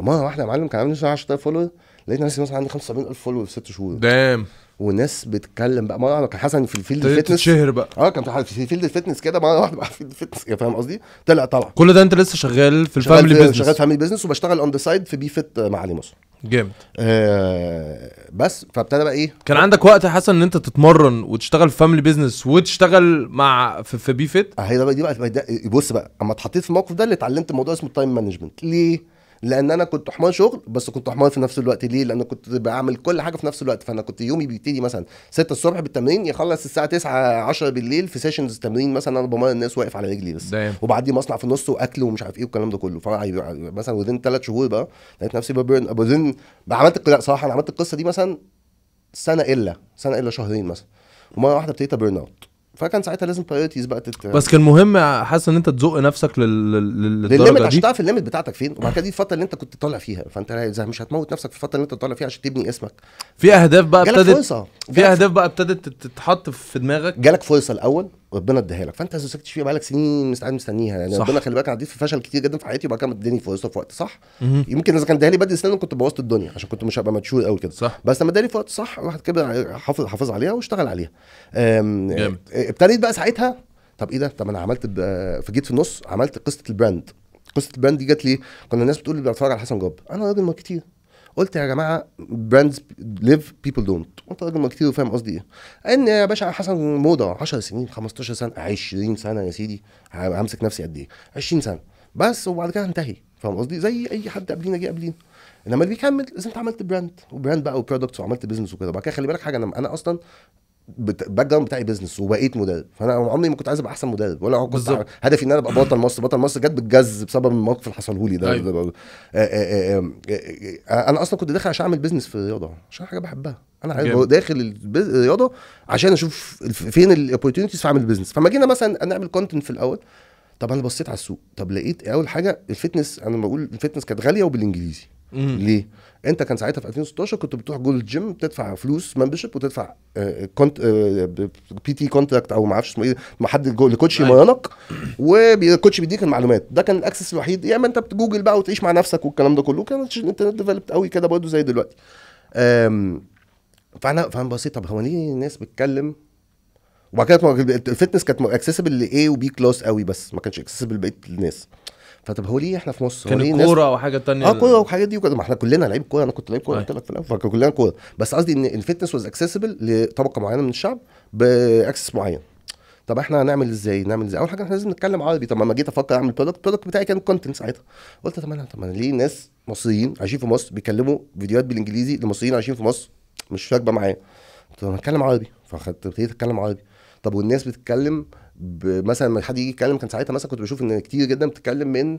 مره واحده يا معلم كان عامل 10000 فولور لقيت نفسي مثلا عندي 75000 فولور في ست شهور دام وناس بتتكلم بقى مره كان حسن في الفيلد الفتنس شهر بقى اه كان في فيلد الفتنس كده مره واحده بقى في فيلد الفتنس يعني فاهم قصدي؟ طلع طبعا كل ده انت لسه شغال في الفاميلي بزنس شغال فاميلي بزنس وبشتغل اون ذا سايد في بي فيت مع علي مصر جامد آه بس فابتدى بقى ايه كان عندك وقت يا حسن ان انت تتمرن وتشتغل في فاميلي بيزنس وتشتغل مع في, في بي فيت اهي بقى دي بقى بص بقى اما اتحطيت في الموقف ده اللي اتعلمت موضوع اسمه التايم مانجمنت ليه؟ لان انا كنت حمار شغل بس كنت حمار في نفس الوقت ليه لان كنت بعمل كل حاجه في نفس الوقت فانا كنت يومي بيبتدي مثلا 6 الصبح بالتمرين يخلص الساعه 9 10 بالليل في سيشنز تمرين مثلا انا بمرن الناس واقف على رجلي بس وبعدي مصنع في النص واكل ومش عارف ايه والكلام ده كله فانا مثلا وذين ثلاث شهور بقى لقيت نفسي ببرن وذين عملت صراحه انا عملت القصه دي مثلا سنه الا سنه الا شهرين مثلا ومره واحده ابتديت ابرن اوت فكان ساعتها لازم برايورتيز بقى تت... بس كان مهم حاسس ان انت تزق نفسك لل... لل... للدرجه دي عشان تعرف الليميت بتاعتك فين وبعد كده دي الفتره اللي انت كنت طالع فيها فانت مش هتموت نفسك في الفتره اللي انت طالع فيها عشان تبني اسمك في اهداف بقى ابتدت في اهداف بقى ابتدت تتحط في دماغك جالك فرصه الاول ربنا اديها لك فانت سكتش فيها بقالك سنين مستعد مستنيها يعني صح. ربنا خلي بالك عديت في فشل كتير جدا في حياتي وبعد كده اداني فرصه في وقت صح مم. يمكن اذا كان اداها لي بدري سنين كنت بوظت الدنيا عشان كنت مش هبقى ماتشور قوي كده صح بس لما اداني في وقت صح الواحد كده حافظ حافظ عليها واشتغل عليها آه، ابتديت بقى ساعتها طب ايه ده طب انا عملت فجيت في النص عملت قصه البراند قصه البراند دي جت لي كنا الناس بتقول لي بتفرج على حسن جاب انا راجل ماركتير قلت يا جماعه براندز ليف بيبل دونت قلت راجل كتير وفاهم قصدي ايه ان يا باشا حسن موضه 10 سنين 15 سنه 20 سنه يا سيدي همسك نفسي قد ايه 20 سنه بس وبعد كده انتهي فاهم قصدي زي اي حد قبلينا جه قبلينا انما اللي بيكمل اذا انت عملت براند وبراند بقى وبرودكتس وعملت بزنس وكده وبعد كده خلي بالك حاجه انا انا اصلا الباك جراوند بتاعي بزنس وبقيت مدرب فانا عمري ما كنت عايز ابقى احسن مدرب ولا كنت هدفي ان انا ابقى بطل مصر بطل مصر جت بالجز بسبب الموقف اللي حصله لي ده, أيوه. ده آآ آآ آآ انا اصلا كنت داخل عشان اعمل بزنس في الرياضه عشان حاجه بحبها انا داخل الرياضه عشان اشوف فين الاوبورتيونيتيز فاعمل بزنس فما جينا مثلا نعمل كونتنت في الاول طب انا بصيت على السوق طب لقيت اول حاجه الفتنس انا بقول الفتنس كانت غاليه وبالانجليزي ليه انت كان ساعتها في 2016 كنت بتروح جول جيم بتدفع فلوس ممبرشيب وتدفع كونت بي تي كونتراكت او ما اعرفش اسمه ايه محدد حد أيوة. الكوتش يمرنك والكوتش بيديك المعلومات ده كان الاكسس الوحيد يا يعني اما انت بتجوجل بقى وتعيش مع نفسك والكلام ده كله كان الانترنت ديفلوبت قوي كده برضه زي دلوقتي فانا فانا بسيط طب هو ليه الناس بتتكلم وبعد كده الفتنس كانت اكسسبل لاي وبي كلاس قوي بس ما كانش اكسسبل لبقيه الناس فطب هو ليه احنا في مصر كان الكوره ناس... وحاجه تانية اه كوره وحاجات دي وكده ما احنا كلنا لعيب كوره انا كنت لعيب كوره قلت لك في الاول فكلنا كوره بس قصدي ان الفتنس واز اكسسبل لطبقه معينه من الشعب باكسس معين طب احنا هنعمل ازاي نعمل ازاي اول حاجه احنا لازم نتكلم عربي طب ما جيت افكر اعمل برودكت البرودكت بتاعي كان كونتنت ساعتها قلت طب انا طب انا ليه ناس مصريين عايشين في مصر بيكلموا فيديوهات بالانجليزي لمصريين عايشين في مصر مش راكبه معايا طب انا اتكلم عربي فابتديت اتكلم عربي طب والناس بتتكلم مثلا لما حد يجي يتكلم كان ساعتها مثلا كنت بشوف ان كتير جدا بتتكلم من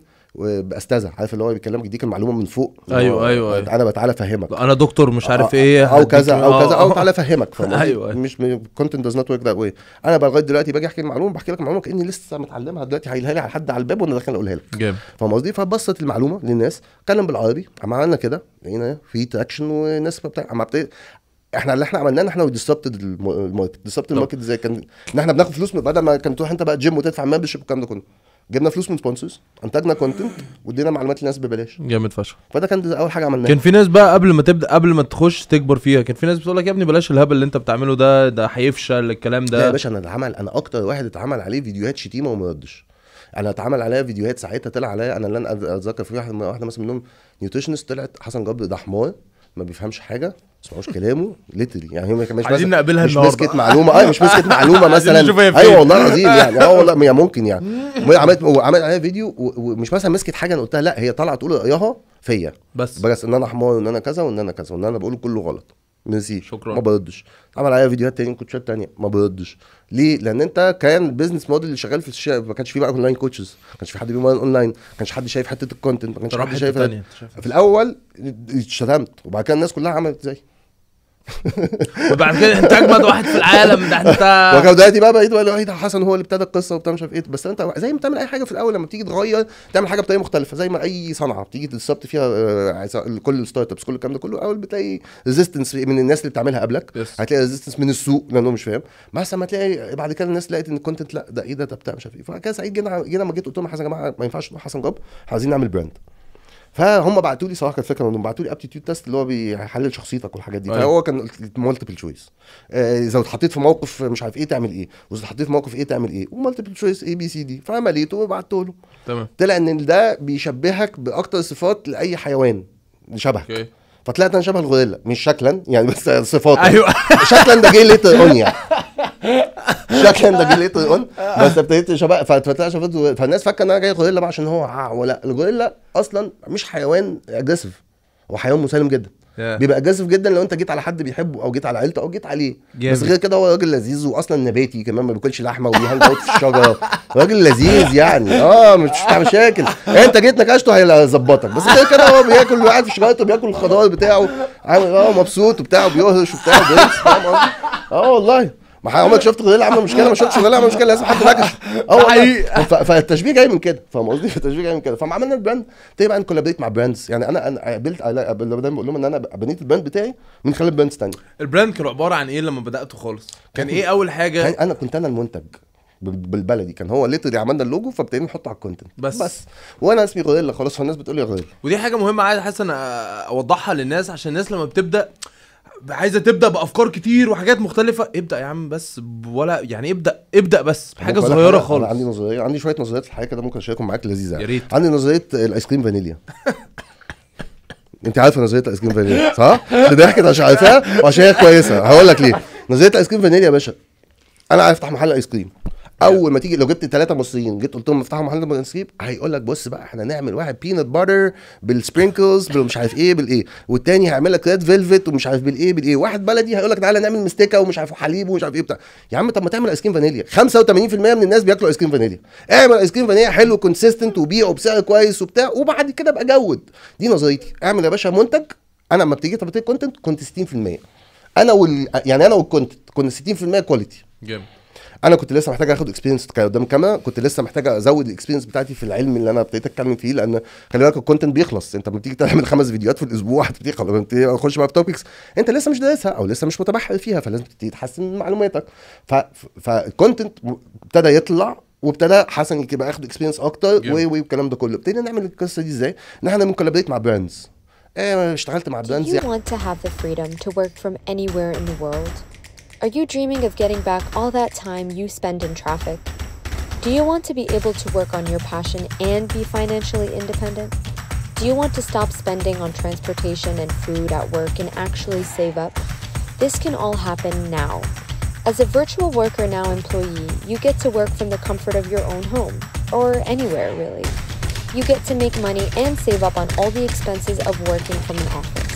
باستاذه عارف اللي هو بيكلمك يديك المعلومه من فوق أيوه،, ايوه ايوه انا تعالى افهمك انا دكتور مش عارف آه، آه، ايه او كذا او آه، كذا او تعالى افهمك أيوه،, ايوه مش كونتنت داز نوت ورك ذات واي انا لغايه دلوقتي باجي احكي المعلومه بحكي لك معلومه كاني لسه متعلمها دلوقتي هايلها لي على حد على الباب وانا داخل اقولها لك جامد فاهم قصدي فبسط المعلومه للناس اتكلم بالعربي عملنا كده لقينا في تراكشن وناس بتاع احنا اللي احنا عملناه ان احنا ديسربتد الماركت ديسربتد الماركت ازاي كان ان احنا بناخد فلوس بدل ما كان تروح انت بقى جيم وتدفع ممبرشيب والكلام ده كله جبنا فلوس من سبونسرز انتجنا كونتنت وادينا معلومات للناس ببلاش جامد فشخ فده كان اول حاجه عملناها كان في ناس بقى قبل ما تبدا قبل ما تخش تكبر فيها كان في ناس بتقول لك يا ابني بلاش الهبل اللي انت بتعمله ده ده هيفشل الكلام ده لا يا باشا انا اتعمل انا اكتر واحد اتعمل عليه فيديوهات شتيمه وما ردش انا اتعمل عليا فيديوهات ساعتها طلع عليا انا اللي انا اتذكر في واحده واحده مثلا منهم نيوتريشنست طلعت حسن جبر ده حمار ما بيفهمش حاجه تسمعوش كلامه ليتري يعني هي مش عايزين نقابلها مش مسكت معلومه ايوه مش مسكت معلومه مثلا ايوه والله العظيم يعني اه والله يعني ممكن يعني عملت عملت عليها فيديو ومش مثلا مسكت حاجه انا قلتها لا هي طالعه تقول رايها فيا بس بس ان انا حمار وان انا كذا وان انا كذا وان انا بقول كله غلط ميرسي شكرا ما بردش عمل عليا فيديوهات تاني كوتشات تانية ما بردش ليه لان انت كان بزنس موديل اللي شغال في الشارع ما كانش فيه بقى اونلاين كوتشز ما كانش في حد بيعمل اونلاين ما كانش حد شايف حته الكونتنت ما كانش حد شايف في الاول اتشتمت وبعد كده الناس كلها عملت زي وبعد كده انت اجمد واحد في العالم ده انت وكان دلوقتي بقى بقيت بقى ايه حسن هو اللي ابتدى القصه وبتاع مش عارف ايه بس انت زي ما بتعمل اي حاجه في الاول لما بتيجي تغير تعمل حاجه بطريقه مختلفه زي ما اي صنعه بتيجي تثبت فيها آه، كل الستارت ابس كل الكلام ده كله اول بتلاقي ريزيستنس من الناس اللي بتعملها قبلك yes. هتلاقي ريزيستنس من السوق لانه مش فاهم بس لما تلاقي بعد كده الناس لقيت ان الكونتنت لا ده ايه ده ده بتاع مش عارف ايه فكان سعيد جينا جينا لما جيت قلت لهم حسن يا جماعه ما ينفعش حسن جاب عايزين نعمل براند فهم بعتوا لي صراحه كانت فكره انهم بعتوا لي ابتيتيود تيست اللي هو بيحلل شخصيتك والحاجات دي أيوة. فهو كان مالتيبل آه، تشويس اذا اتحطيت في موقف مش عارف ايه تعمل ايه واذا اتحطيت في موقف ايه تعمل ايه ومالتيبل تشويس اي بي سي دي فعمليته وبعته له تمام طلع ان ده بيشبهك باكتر صفات لاي حيوان شبهك okay. فطلعت انا شبه الغوريلا مش شكلا يعني بس صفات ايوه شكلا ده جه ليتر اون يعني شكلا ده جليت قول بس ابتديت شباب فطلع فالناس فاكره ان انا جاي غوريلا بقى عشان هو ولا الغوريلا اصلا مش حيوان اجريسيف هو حيوان مسالم جدا yeah. بيبقى جاذب جدا لو انت جيت على حد بيحبه او جيت على عيلته او جيت عليه جميل. بس غير كده هو راجل لذيذ واصلا نباتي كمان ما بياكلش لحمه وبيهنج اوت في الشجره راجل لذيذ يعني اه مش بتاع مشاكل انت جيت نكشته هيظبطك بس غير كده هو بياكل وقاعد في شجرته بياكل الخضار بتاعه عامل اه مبسوط وبتاعه بيهرش وبتاعه اه والله ما عمرك شفت غزاله عامله مشكله ما شفتش غزاله عامله مشكله لازم حد نكش اه فالتشبيه جاي من كده فاهم قصدي فالتشبيه جاي من كده فعملنا البراند تاني بقى نكولابريت مع براندز يعني انا انا قابلت دايما بقول لهم ان انا بنيت البراند بتاعي من خلال براندز ثانيه البراند كان عباره عن ايه لما بداته خالص؟ كان ايه اول حاجه؟ يعني انا كنت انا المنتج بالبلدي كان هو ليتري عملنا اللوجو فابتدينا نحطه على الكونتنت بس بس وانا اسمي غوريلا خلاص فالناس بتقول لي غوريلا ودي حاجه مهمه عايز حاسس انا اوضحها للناس عشان الناس لما بتبدا عايزه تبدا بافكار كتير وحاجات مختلفه ابدا يا عم بس ولا يعني ابدا ابدا بس بحاجه صغيره خالص عندي نظريه عندي شويه نظريات في الحياه كده ممكن اشاركهم معاك لذيذه يعني. يا ريت عندي نظريه الايس كريم فانيليا انت عارفه نظريه الايس كريم فانيليا صح؟ ضحكت عشان عارفاها وعشان هي كويسه هقول لك ليه نظريه الايس كريم فانيليا يا باشا انا عايز افتح محل ايس كريم اول ما تيجي لو جبت ثلاثه مصريين جيت قلت لهم افتحوا محل سكيب هيقول لك بص بقى احنا نعمل واحد بينات باتر بالسبرينكلز بالمش عارف ايه بالايه والتاني هيعمل لك ريد فيلفت ومش عارف بالايه بالايه واحد بلدي هيقول لك تعالى نعمل مستيكه ومش عارف حليب ومش عارف ايه بتاع يا عم طب ما تعمل ايس كريم فانيليا 85% من الناس بياكلوا ايس كريم فانيليا اعمل ايس كريم فانيليا حلو كونسيستنت وبيعه بسعر كويس وبتاع وبعد كده ابقى جود دي نظريتي اعمل يا باشا منتج انا لما بتيجي تبقى كونتنت كنت 60% انا وال يعني انا والكونتنت كنا 60% كواليتي جامد انا كنت لسه محتاج اخد اكسبيرينس قدام الكاميرا كنت لسه محتاج ازود الاكسبيرينس بتاعتي في العلم اللي انا ابتديت اتكلم فيه لان خلي بالك الكونتنت بيخلص انت لما بتيجي تعمل خمس فيديوهات في الاسبوع هتبتدي تخش بقى في توبكس انت لسه مش دارسها او لسه مش متبحر فيها فلازم تبتدي تحسن معلوماتك فالكونتنت ابتدى يطلع وابتدى حسن يبقى ياخد اكسبيرينس اكتر وي والكلام ده كله ابتدينا نعمل القصه دي ازاي؟ ان احنا بنكولابريت مع براندز إيه، اشتغلت مع براندز Do you want to have the freedom to work from anywhere in the world? Are you dreaming of getting back all that time you spend in traffic? Do you want to be able to work on your passion and be financially independent? Do you want to stop spending on transportation and food at work and actually save up? This can all happen now. As a virtual worker now employee, you get to work from the comfort of your own home, or anywhere really. You get to make money and save up on all the expenses of working from an office.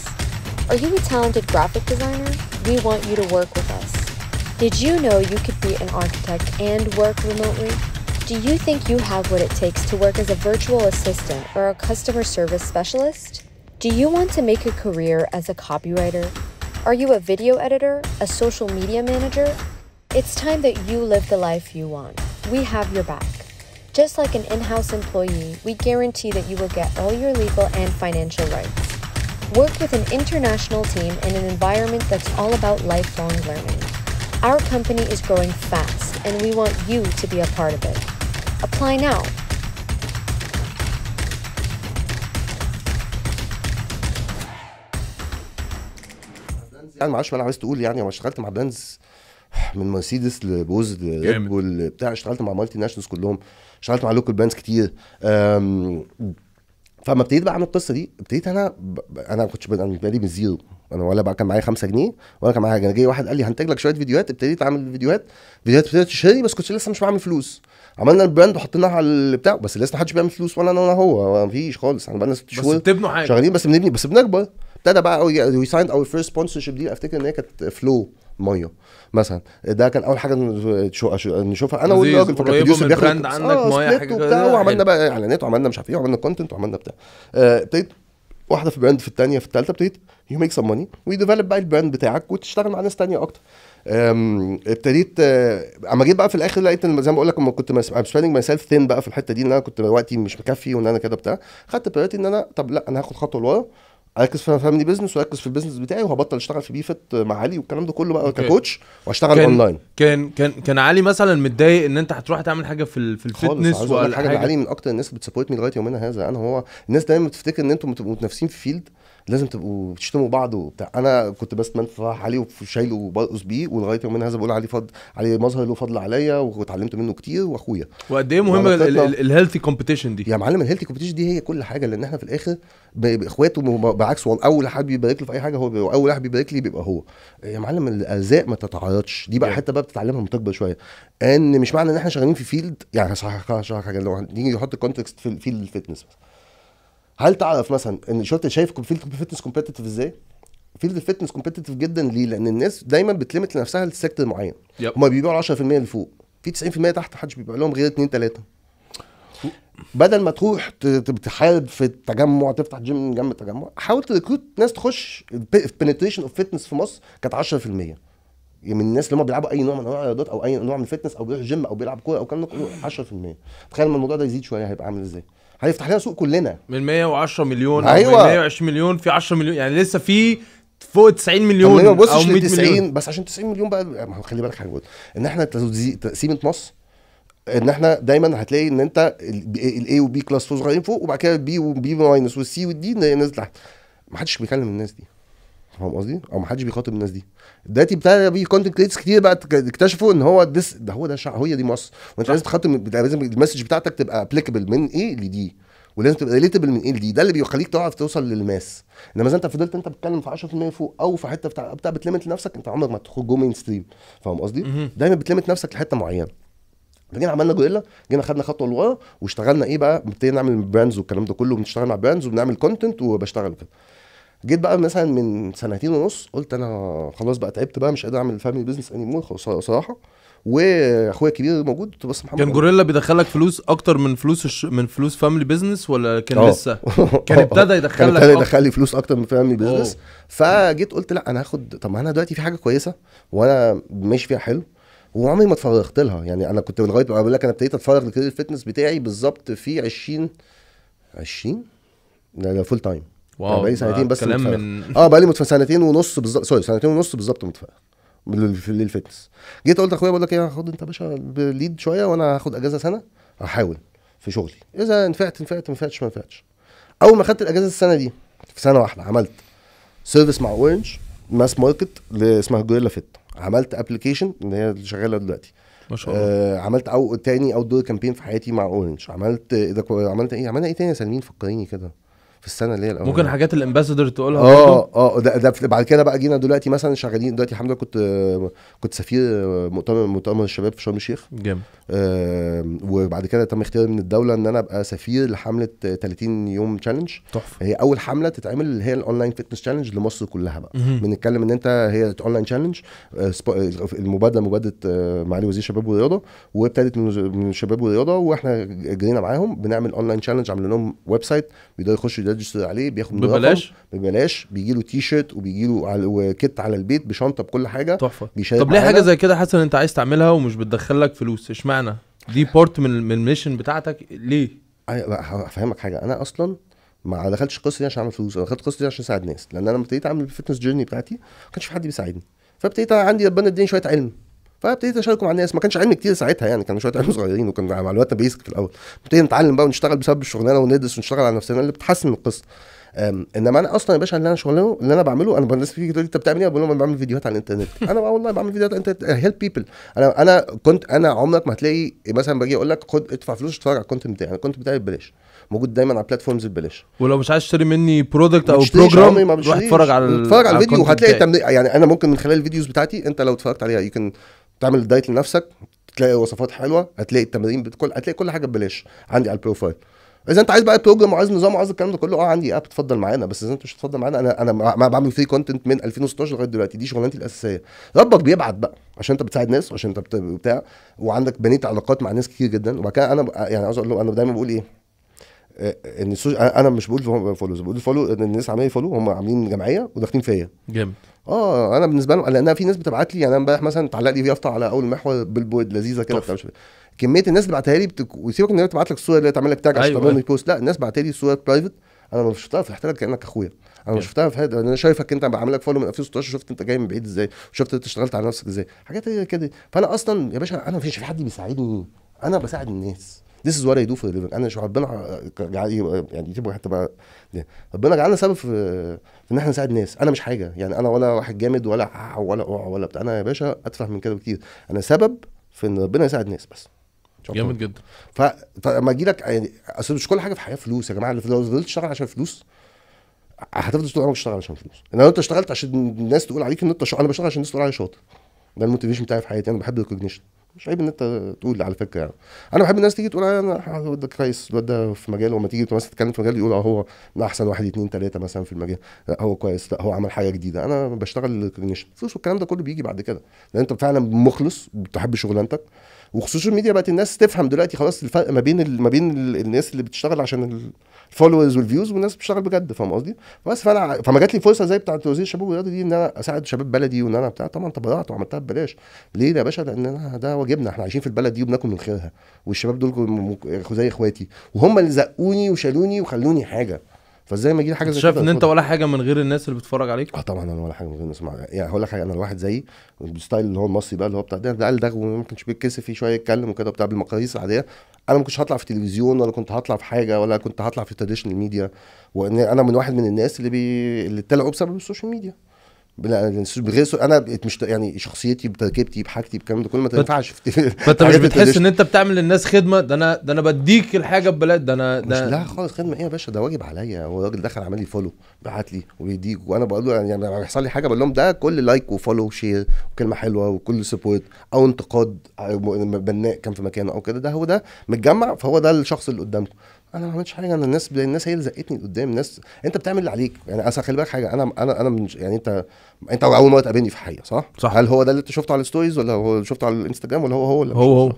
Are you a talented graphic designer? We want you to work with us. Did you know you could be an architect and work remotely? Do you think you have what it takes to work as a virtual assistant or a customer service specialist? Do you want to make a career as a copywriter? Are you a video editor, a social media manager? It's time that you live the life you want. We have your back. Just like an in house employee, we guarantee that you will get all your legal and financial rights. Work with an international team in an environment that's all about lifelong learning. Our company is growing fast, and we want you to be a part of it. Apply now يعني معلش ما انا عايز تقول يعني انا اشتغلت مع براندز من مرسيدس لبوز لريد بول بتاع اشتغلت مع مالتي ناشونالز كلهم اشتغلت مع لوكال براندز كتير فما ابتديت بقى اعمل القصه دي ابتديت انا ب... انا ما كنتش بالنسبه لي من زيرو انا ولا بقى كان معايا 5 جنيه ولا كان معايا جاي واحد قال لي هنتج لك شويه فيديوهات ابتديت اعمل فيديوهات فيديوهات ابتديت تشتري بس كنت لسه مش بعمل فلوس عملنا البراند وحطيناها على البتاع بس لسه محدش بيعمل فلوس ولا انا ولا هو ما فيش خالص احنا بقالنا ست شهور بس بتبنوا حاجه شغالين بس بنبني بس بنكبر ابتدى بقى وي سايند اور فيرست سبونسرشيب دي افتكر ان هي كانت فلو ميه مثلا ده كان اول حاجه نشوفها انا والراجل فالبروديوسر بياخد عندك آه ميه حاجه وبتاع وعملنا بقى اعلانات وعملنا مش عارف ايه وعملنا كونتنت وعملنا بتاع آه، ابتديت واحده في براند في الثانيه في الثالثه ابتديت يو ميك سم ماني ويديفلوب بقى البراند بتاعك وتشتغل مع ناس ثانيه اكتر ابتديت آه، اما جيت بقى في الاخر لقيت زي ما بقول لك اما كنت ام سبيلنج ماي سيلف ثين بقى في الحته دي ان انا كنت وقتي مش مكفي وان انا كده بتاع خدت بريتي ان انا طب لا انا هاخد خطوه لورا اركز في فاميلي بزنس واركز في البيزنس بتاعي وهبطل اشتغل في بيفت مع علي والكلام ده كله بقى ككوتش واشتغل اونلاين كان كان كان علي مثلا متضايق ان انت هتروح تعمل حاجه في في الفيتنس ولا حاجه, علي من اكتر الناس بتسبورت مي لغايه يومنا هذا انا هو الناس دايما بتفتكر ان انتم بتبقوا متنافسين في فيلد لازم تبقوا بتشتموا بعض وبتاع انا كنت بس فرح عليه وشايله وبرقص بيه ولغايه يومنا هذا بقول عليه فضل عليه مظهر له فضل عليا واتعلمت منه كتير واخويا وقد ايه مهمه الهيلثي كومبيتيشن دي يا معلم الهيلثي كومبيتيشن دي هي كل حاجه لان احنا في الاخر اخواته بعكس هو اول حد بيبارك له في اي حاجه هو اول واحد بيبارك لي بيبقى هو يا معلم الارزاق ما تتعرضش دي بقى حته بقى بتتعلمها لما تكبر شويه ان مش معنى ان احنا شغالين في فيلد يعني صح صح حاجه يعني لو نيجي نحط كونتكست في الفيلد الفتنس مثلا هل تعرف مثلا ان شفت شايف فيلد فيتنس كومبيتيتيف ازاي؟ فيلد الفيتنس كومبيتيتيف جدا ليه؟ لان الناس دايما بتلمت لنفسها السكت معين yep. هما بيبيعوا 10% اللي فوق في 90% تحت محدش بيبيع لهم غير 2 3 بدل ما تروح تحارب في التجمع تفتح جيم جنب التجمع حاول تريكروت ناس تخش البنتريشن اوف فيتنس في مصر كانت 10% يعني من الناس اللي هم بيلعبوا اي نوع من انواع الرياضات او اي نوع من الفتنس او بيروح جيم او بيلعب كوره او كان 10% تخيل لما الموضوع ده يزيد شويه هيبقى عامل ازاي هيفتح لنا سوق كلنا من 110 مليون أيوة. من 120 مليون في 10 مليون يعني لسه في فوق 90 مليون او 100 90 مليون بس عشان 90 مليون بقى ما خلي بالك حاجه ان احنا تقسيمه مصر ان احنا دايما هتلاقي ان انت الاي وبي كلاس صغيرين فوق وبعد كده البي وبي ماينس والسي والدي نازل تحت ما حدش بيكلم الناس دي فاهم قصدي؟ او ما حدش بيخاطب الناس دي. دلوقتي بتاع في كونتنت كريتس كتير بقى اكتشفوا ان هو ده هو ده شعب هي دي مصر وانت لازم تخاطب لازم المسج بتاعتك تبقى ابليكابل من ايه لدي ولازم تبقى ريليتبل من ايه لدي ده اللي بيخليك تعرف توصل للماس انما اذا انت فضلت انت بتتكلم في 10% فوق او في حته بتاع, بتاع بتلمت لنفسك انت عمرك ما تخرج جو مين ستريم فاهم قصدي؟ دايما بتلمت نفسك لحته معينه فجينا عملنا جوريلا جينا خدنا خطوه لورا واشتغلنا ايه بقى ابتدينا نعمل براندز والكلام ده كله بنشتغل مع براندز وبنعمل كونتنت وبشتغل وكده. جيت بقى مثلا من سنتين ونص قلت انا خلاص بقى تعبت بقى مش قادر اعمل فاميلي بزنس اني مور صراحه واخويا الكبير موجود كنت بس محمد كان جوريلا بيدخلك فلوس اكتر من فلوس الش... من فلوس فاميلي بيزنس ولا كان أوه. لسه كان ابتدى يدخل كان ابتدى آه. يدخل لي فلوس اكتر من فاميلي بيزنس فجيت قلت لا انا هاخد طب ما انا دلوقتي في حاجه كويسه وانا ماشي فيها حلو وعمري ما اتفرغت لها يعني انا كنت من لغايه بقول لك انا ابتديت اتفرغ لكارير الفتنس بتاعي بالظبط في 20 20 فول تايم واو بقالي سنتين بس كلام من... اه بقالي متف... سنتين ونص بالظبط سوري سنتين ونص بالظبط متفائل للفتنس جيت قلت لاخويا بقول لك ايه خد انت يا باشا ليد شويه وانا هاخد اجازه سنه هحاول في شغلي اذا نفعت نفعت ما نفعتش ما نفعتش اول ما خدت الاجازه السنه دي في سنه واحده عملت سيرفيس مع اورنج ماس ماركت اللي اسمها جوريلا فيت عملت ابلكيشن اللي هي اللي شغاله دلوقتي ما شاء الله آه عملت او تاني اوت دور كامبين في حياتي مع اورنج عملت اذا عملت ايه عملنا ايه تاني يا سالمين فكريني كده في السنه اللي هي الاول ممكن حاجات الامباسادور تقولها اه اه ده, ده بعد كده بقى جينا دلوقتي مثلا شغالين دلوقتي الحمد لله كنت كنت سفير آه، مؤتمر مؤتمر الشباب في شرم الشيخ جامد آه وبعد كده تم اختياري من الدوله ان انا ابقى سفير لحمله 30 يوم تشالنج تحفه هي اول حمله تتعمل اللي هي الاونلاين فيتنس تشالنج لمصر كلها بقى بنتكلم ان انت هي اونلاين تشالنج آه، المبادره مبادره آه، معالي وزير الشباب والرياضه وابتدت من الشباب والرياضه واحنا جرينا معاهم بنعمل اونلاين تشالنج عاملين لهم ويب سايت بيقدروا يخشوا بيسجل عليه بياخد ببلاش ببلاش بيجي له تي شيرت وبيجي له كيت على البيت بشنطه بكل حاجه تحفه طب ليه حاجه زي كده حسن انت عايز تعملها ومش بتدخل لك فلوس اشمعنى دي بارت من من الميشن بتاعتك ليه هفهمك حاجه انا اصلا ما دخلتش القصه دي عشان اعمل فلوس انا دخلت القصه دي عشان اساعد ناس لان انا ابتديت اعمل الفتنس جيرني بتاعتي ما كانش في حد بيساعدني فابتديت عندي ربنا اداني شويه علم فابتديت اشارك مع الناس ما كانش علم كتير ساعتها يعني كانوا شويه علم صغيرين وكان معلوماتنا بيسك في الاول ابتدينا نتعلم بقى ونشتغل بسبب الشغلانه وندرس ونشتغل على نفسنا اللي بتحسن القصه انما انا اصلا يا باشا اللي انا شغلانه اللي انا بعمله انا الناس بتيجي تقول انت بتعمل ايه؟ بقول لهم انا بعمل فيديوهات على الانترنت انا والله بعمل فيديوهات على الانترنت هيلب بيبل انا انا كنت انا عمرك ما هتلاقي مثلا باجي اقول لك خد ادفع فلوس اتفرج على الكونتنت بتاعي انا يعني الكونتنت بتاعي ببلاش موجود دايما على بلاتفورمز ببلاش ولو مش عايز تشتري مني برودكت او بروجرام روح اتفرج على اتفرج على الفيديو وهتلاقي يعني انا ممكن من خلال الفيديوز بتاعتي انت لو اتفرجت عليها يمكن تعمل دايت لنفسك تلاقي وصفات حلوه هتلاقي التمارين بكل هتلاقي كل حاجه ببلاش عندي على البروفايل اذا انت عايز بقى بروجرام وعايز نظام وعايز الكلام ده كله اه عندي اب اتفضل معانا بس اذا انت مش هتفضل معانا انا انا بعمل فري كونتنت من 2016 لغايه دلوقتي دي شغلانتي الاساسيه ربك بيبعت بقى عشان انت بتساعد ناس وعشان انت بتاع وعندك بنيت علاقات مع ناس كتير جدا وبعد كده انا يعني عاوز اقول لهم انا دايما بقول ايه آه، آه، ان السوش... انا مش بقول فولوز بقول فولو ان الناس عاملين فولو هم عاملين جمعيه وداخلين فيا جامد اه انا بالنسبه لهم لان في ناس بتبعت لي يعني انا امبارح مثلا تعلق لي يافطه على اول محور بالبود لذيذه كده بتاع إيه. كميه الناس اللي بعتها لي بتك... وسيبك ان هي بتبعت لك الصوره اللي تعمل لك تاج أيوة. عشان أيوة. بوست لا الناس بعتها لي صوره برايفت انا ما شفتها فرحت لك كانك اخويا انا ما شفتها في انا شايفك انت بعمل لك فولو من 2016 شفت انت جاي من بعيد ازاي وشفت انت اشتغلت على نفسك ازاي حاجات كده فانا اصلا يا باشا انا ما فيش في حد بيساعدني انا بساعد الناس this is what I do for a living انا شو ربنا يعني تبقى يعني حتى بقى دي. يعني ربنا جعلنا سبب في ان احنا نساعد ناس انا مش حاجه يعني انا ولا واحد جامد ولا ولا اوع ولا بتاع انا يا باشا اتفه من كده بكتير انا سبب في ان ربنا يساعد ناس بس جامد جدا فلما اجي لك يعني اصل مش كل حاجه في الحياه فلوس يا جماعه لو فضلت تشتغل عشان فلوس هتفضل طول عمرك تشتغل عشان فلوس لو انت اشتغلت عشان الناس تقول عليك ان انت انا بشتغل عشان الناس تقول عليا شاطر ده الموتيفيشن بتاعي في حياتي انا بحب الريكوجنيشن مش عيب ان انت تقول على فكره يعني انا بحب الناس تيجي تقول انا الواد ده كويس الواد ده في مجاله وما تيجي مثلا تتكلم في مجال يقول آه هو من احسن واحد اتنين تلاته مثلا في المجال لا هو كويس لا هو عمل حاجه جديده انا بشتغل كلينيشن فلوس والكلام ده كله بيجي بعد كده لان انت فعلا مخلص بتحب شغلانتك والسوشيال ميديا بقت الناس تفهم دلوقتي خلاص الفرق ما بين ما بين الناس اللي بتشتغل عشان الفولورز والفيوز والناس بتشتغل بجد فاهم قصدي بس فانا فما جات لي فرصه زي بتاعت وزير الشباب والرياضه دي ان انا اساعد شباب بلدي وان انا بتاع طبعا تبرعت وعملتها ببلاش ليه يا باشا لان انا ده واجبنا احنا عايشين في البلد دي وبناكل من خيرها والشباب دول زي اخواتي وهم اللي زقوني وشالوني وخلوني حاجه فازاي ما يجي حاجه زي شايف ان انت ولا حاجه من غير الناس اللي بتتفرج عليك اه طبعا انا ولا حاجه من غير الناس يعني هقول لك حاجه انا الواحد زيي الستايل اللي هو المصري بقى اللي هو بتاع ده ده قال ده وما كانش بيتكسف فيه شويه يتكلم وكده بتاع بالمقاييس العاديه انا ما كنتش هطلع في تلفزيون ولا كنت هطلع في حاجه ولا كنت هطلع في التراديشنال ميديا وان انا من واحد من الناس اللي بي... اللي طلعوا بسبب السوشيال ميديا بغير انا مش يعني شخصيتي بتركيبتي بحاجتي بكلام ده كله ما تنفعش فانت مش بتحس ان انت بتعمل للناس خدمه ده انا ده انا بديك الحاجه ببلاش ده انا ده مش لا خالص خدمه ايه يا باشا ده واجب عليا هو الراجل دخل عمل لي فولو بعت لي ويديك وانا بقول له يعني لما بيحصل لي حاجه بقول لهم ده كل لايك وفولو وشير وكلمه حلوه وكل سبورت او انتقاد بناء كان في مكانه او كده ده هو ده متجمع فهو ده الشخص اللي قدامكم انا ما عملتش حاجه انا الناس الناس هي اللي زقتني لقدام الناس انت بتعمل اللي عليك يعني اصل خلي بالك حاجه انا انا انا من يعني انت انت اول مره تقابلني في الحقيقه صح؟ صح هل هو ده اللي انت شفته على الستوريز ولا هو شفته على الانستجرام ولا هو هو ولا هو هو ما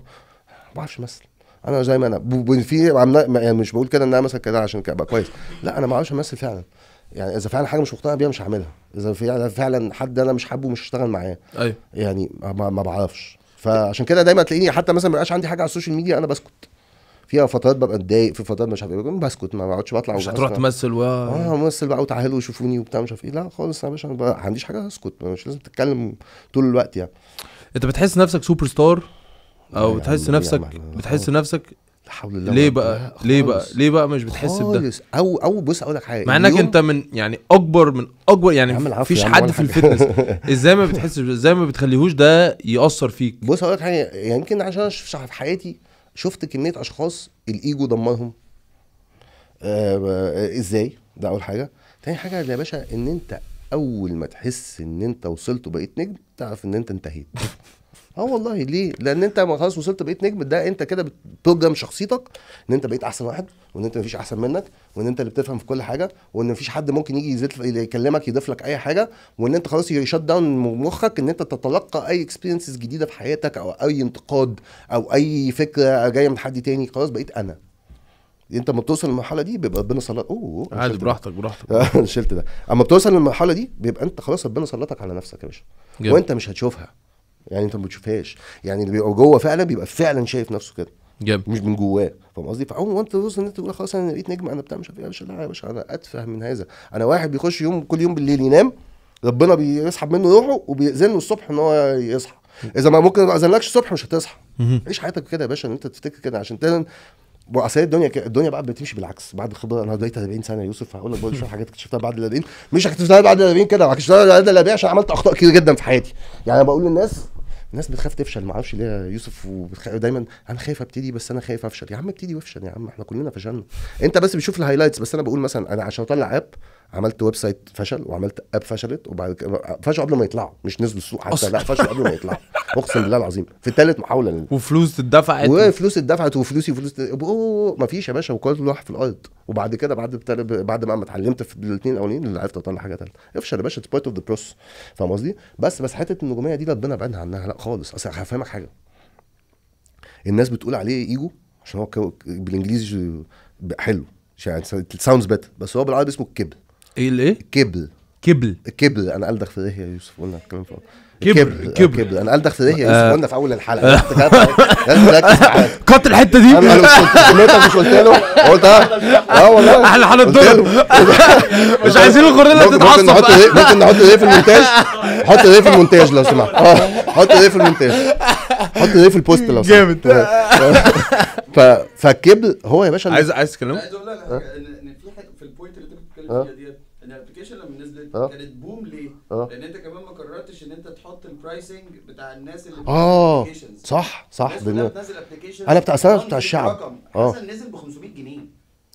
بعرفش امثل انا زي ما انا في يعني مش بقول كده ان انا مثلا كده عشان ابقى كويس لا انا ما بعرفش امثل فعلا يعني اذا فعلا حاجه مش مقتنع بيها مش هعملها اذا فعلا يعني فعلا حد انا مش حابه مش هشتغل معاه ايوه يعني ما, ما بعرفش فعشان كده دايما تلاقيني حتى مثلا ما بقاش عندي حاجه على السوشيال ميديا انا بسكت فيها فترات ببقى متضايق في فترات مش عارف ايه بسكت ما بقعدش بطلع مش هتروح تمثل و اه ممثل بقى وتعالوا وشوفوني وبتاع مش عارف ايه لا خالص يا باشا انا ما عنديش حاجه اسكت مش لازم تتكلم طول الوقت يعني انت بتحس نفسك سوبر ستار او يعني بتحس نفسك يعني بتحس نفسك حول الله ليه بقى ليه بقى ليه بقى مش بتحس بده او او بص اقول لك حاجه مع انك انت من يعني اكبر من اكبر يعني مفيش حد في الفتنس ازاي ما بتحسش ازاي ما بتخليهوش ده ياثر فيك بص اقول لك حاجه يمكن يعني عشان انا في حياتي شفت كميه اشخاص الايجو دمرهم آه،, آه ازاي ده اول حاجه تاني حاجه يا باشا ان انت اول ما تحس ان انت وصلت وبقيت نجم تعرف ان انت انتهيت اه والله ليه؟ لان انت ما خلاص وصلت بقيت نجم ده انت كده بترجم شخصيتك ان انت بقيت احسن واحد وان انت مفيش احسن منك وان انت اللي بتفهم في كل حاجه وان مفيش حد ممكن يجي يكلمك يضيف لك اي حاجه وان انت خلاص يشت داون مخك ان انت تتلقى اي اكسبيرينسز جديده في حياتك او اي انتقاد او اي فكره جايه من حد تاني خلاص بقيت انا انت لما بتوصل للمرحله دي بيبقى ربنا صلى اوه عادي براحتك براحتك شلت ده اما بتوصل للمرحله دي بيبقى انت خلاص ربنا صلتك على نفسك يا باشا وانت مش هتشوفها يعني انت ما بتشوفهاش يعني اللي بيبقى جوه فعلا بيبقى فعلا شايف نفسه كده جامد مش من جواه فاهم قصدي فاول ما انت ان انت تقول خلاص انا بقيت نجم انا بتاع مش عارف ايه يا باشا لا يا باشا انا اتفه من هذا انا واحد بيخش يوم كل يوم بالليل ينام ربنا بيسحب منه روحه وبيأذن له الصبح ان هو يصحى اذا ما ممكن ما اذنلكش الصبح مش هتصحى عيش حياتك كده يا باشا ان انت تفتكر كده عشان تقدر واصل الدنيا ك... الدنيا بقى بتمشي بالعكس بعد خبره انا بقيت 40 سنه يوسف هقول لك شويه حاجات اكتشفتها بعد ال 40 مش هكتشفها بعد ال 40 كده هكتشفتها بعد ال 40 عشان عملت اخطاء كتير جدا في حياتي يعني بقول للناس الناس بتخاف تفشل ما اعرفش ليه يوسف وبتخ... دايما انا خايف ابتدي بس انا خايف افشل يا عم ابتدي وافشل يا عم احنا كلنا فشلنا انت بس بتشوف الهايلايتس بس انا بقول مثلا انا عشان اطلع اب عملت ويب سايت فشل وعملت اب فشلت وبعد فشلوا قبل ما يطلعوا مش نزلوا السوق حتى لا فشلوا قبل ما يطلعوا اقسم بالله العظيم في ثالث محاوله لل... وفلوس اتدفعت وفلوس اتدفعت وفلوسي وفلوس ما فيش يا باشا وكل واحد في الارض وبعد كده بعد بعد ما اتعلمت في الاثنين الاولين اللي عرفت اطلع حاجه ثانيه افشل يا باشا بارت اوف ذا بروس فاهم قصدي بس بس حته النجوميه دي ربنا بعدها عنها لا خالص اصل هفهمك حاجه الناس بتقول عليه ايجو عشان هو كو... بالانجليزي حلو يعني ساوندز بيت بس هو بالعربي اسمه الكبل ايه الايه؟ الكبل كبل كبل انا قلدك في ايه يا يوسف قلنا الكلام في إيه. كبر آه، كبر كبر انا قال دخل هي قلنا آه. في اول الحلقه طيب، لازم الحته دي انا قلت مش قلت له قلت اه, آه، والله احنا هنضرب مش عايزين الغوريلا تتعصب ممكن نحط إيه، ممكن نحط ايه في المونتاج حط ايه في المونتاج لو سمحت حط ايه في المونتاج حط ايه في البوست لو سمحت جامد فالكبر هو يا باشا عايز عايز تكلمه؟ عايز اقول لك ان في حته في البوينت اللي انت بتتكلم فيها ديت ان الابلكيشن لما نزلت كانت بوم ليه؟ اه لان انت كمان ما قررتش ان انت تحط البرايسنج بتاع الناس اللي اه صح صح انا بتاع سنه بتاع الشعب اه نزل ب 500 جنيه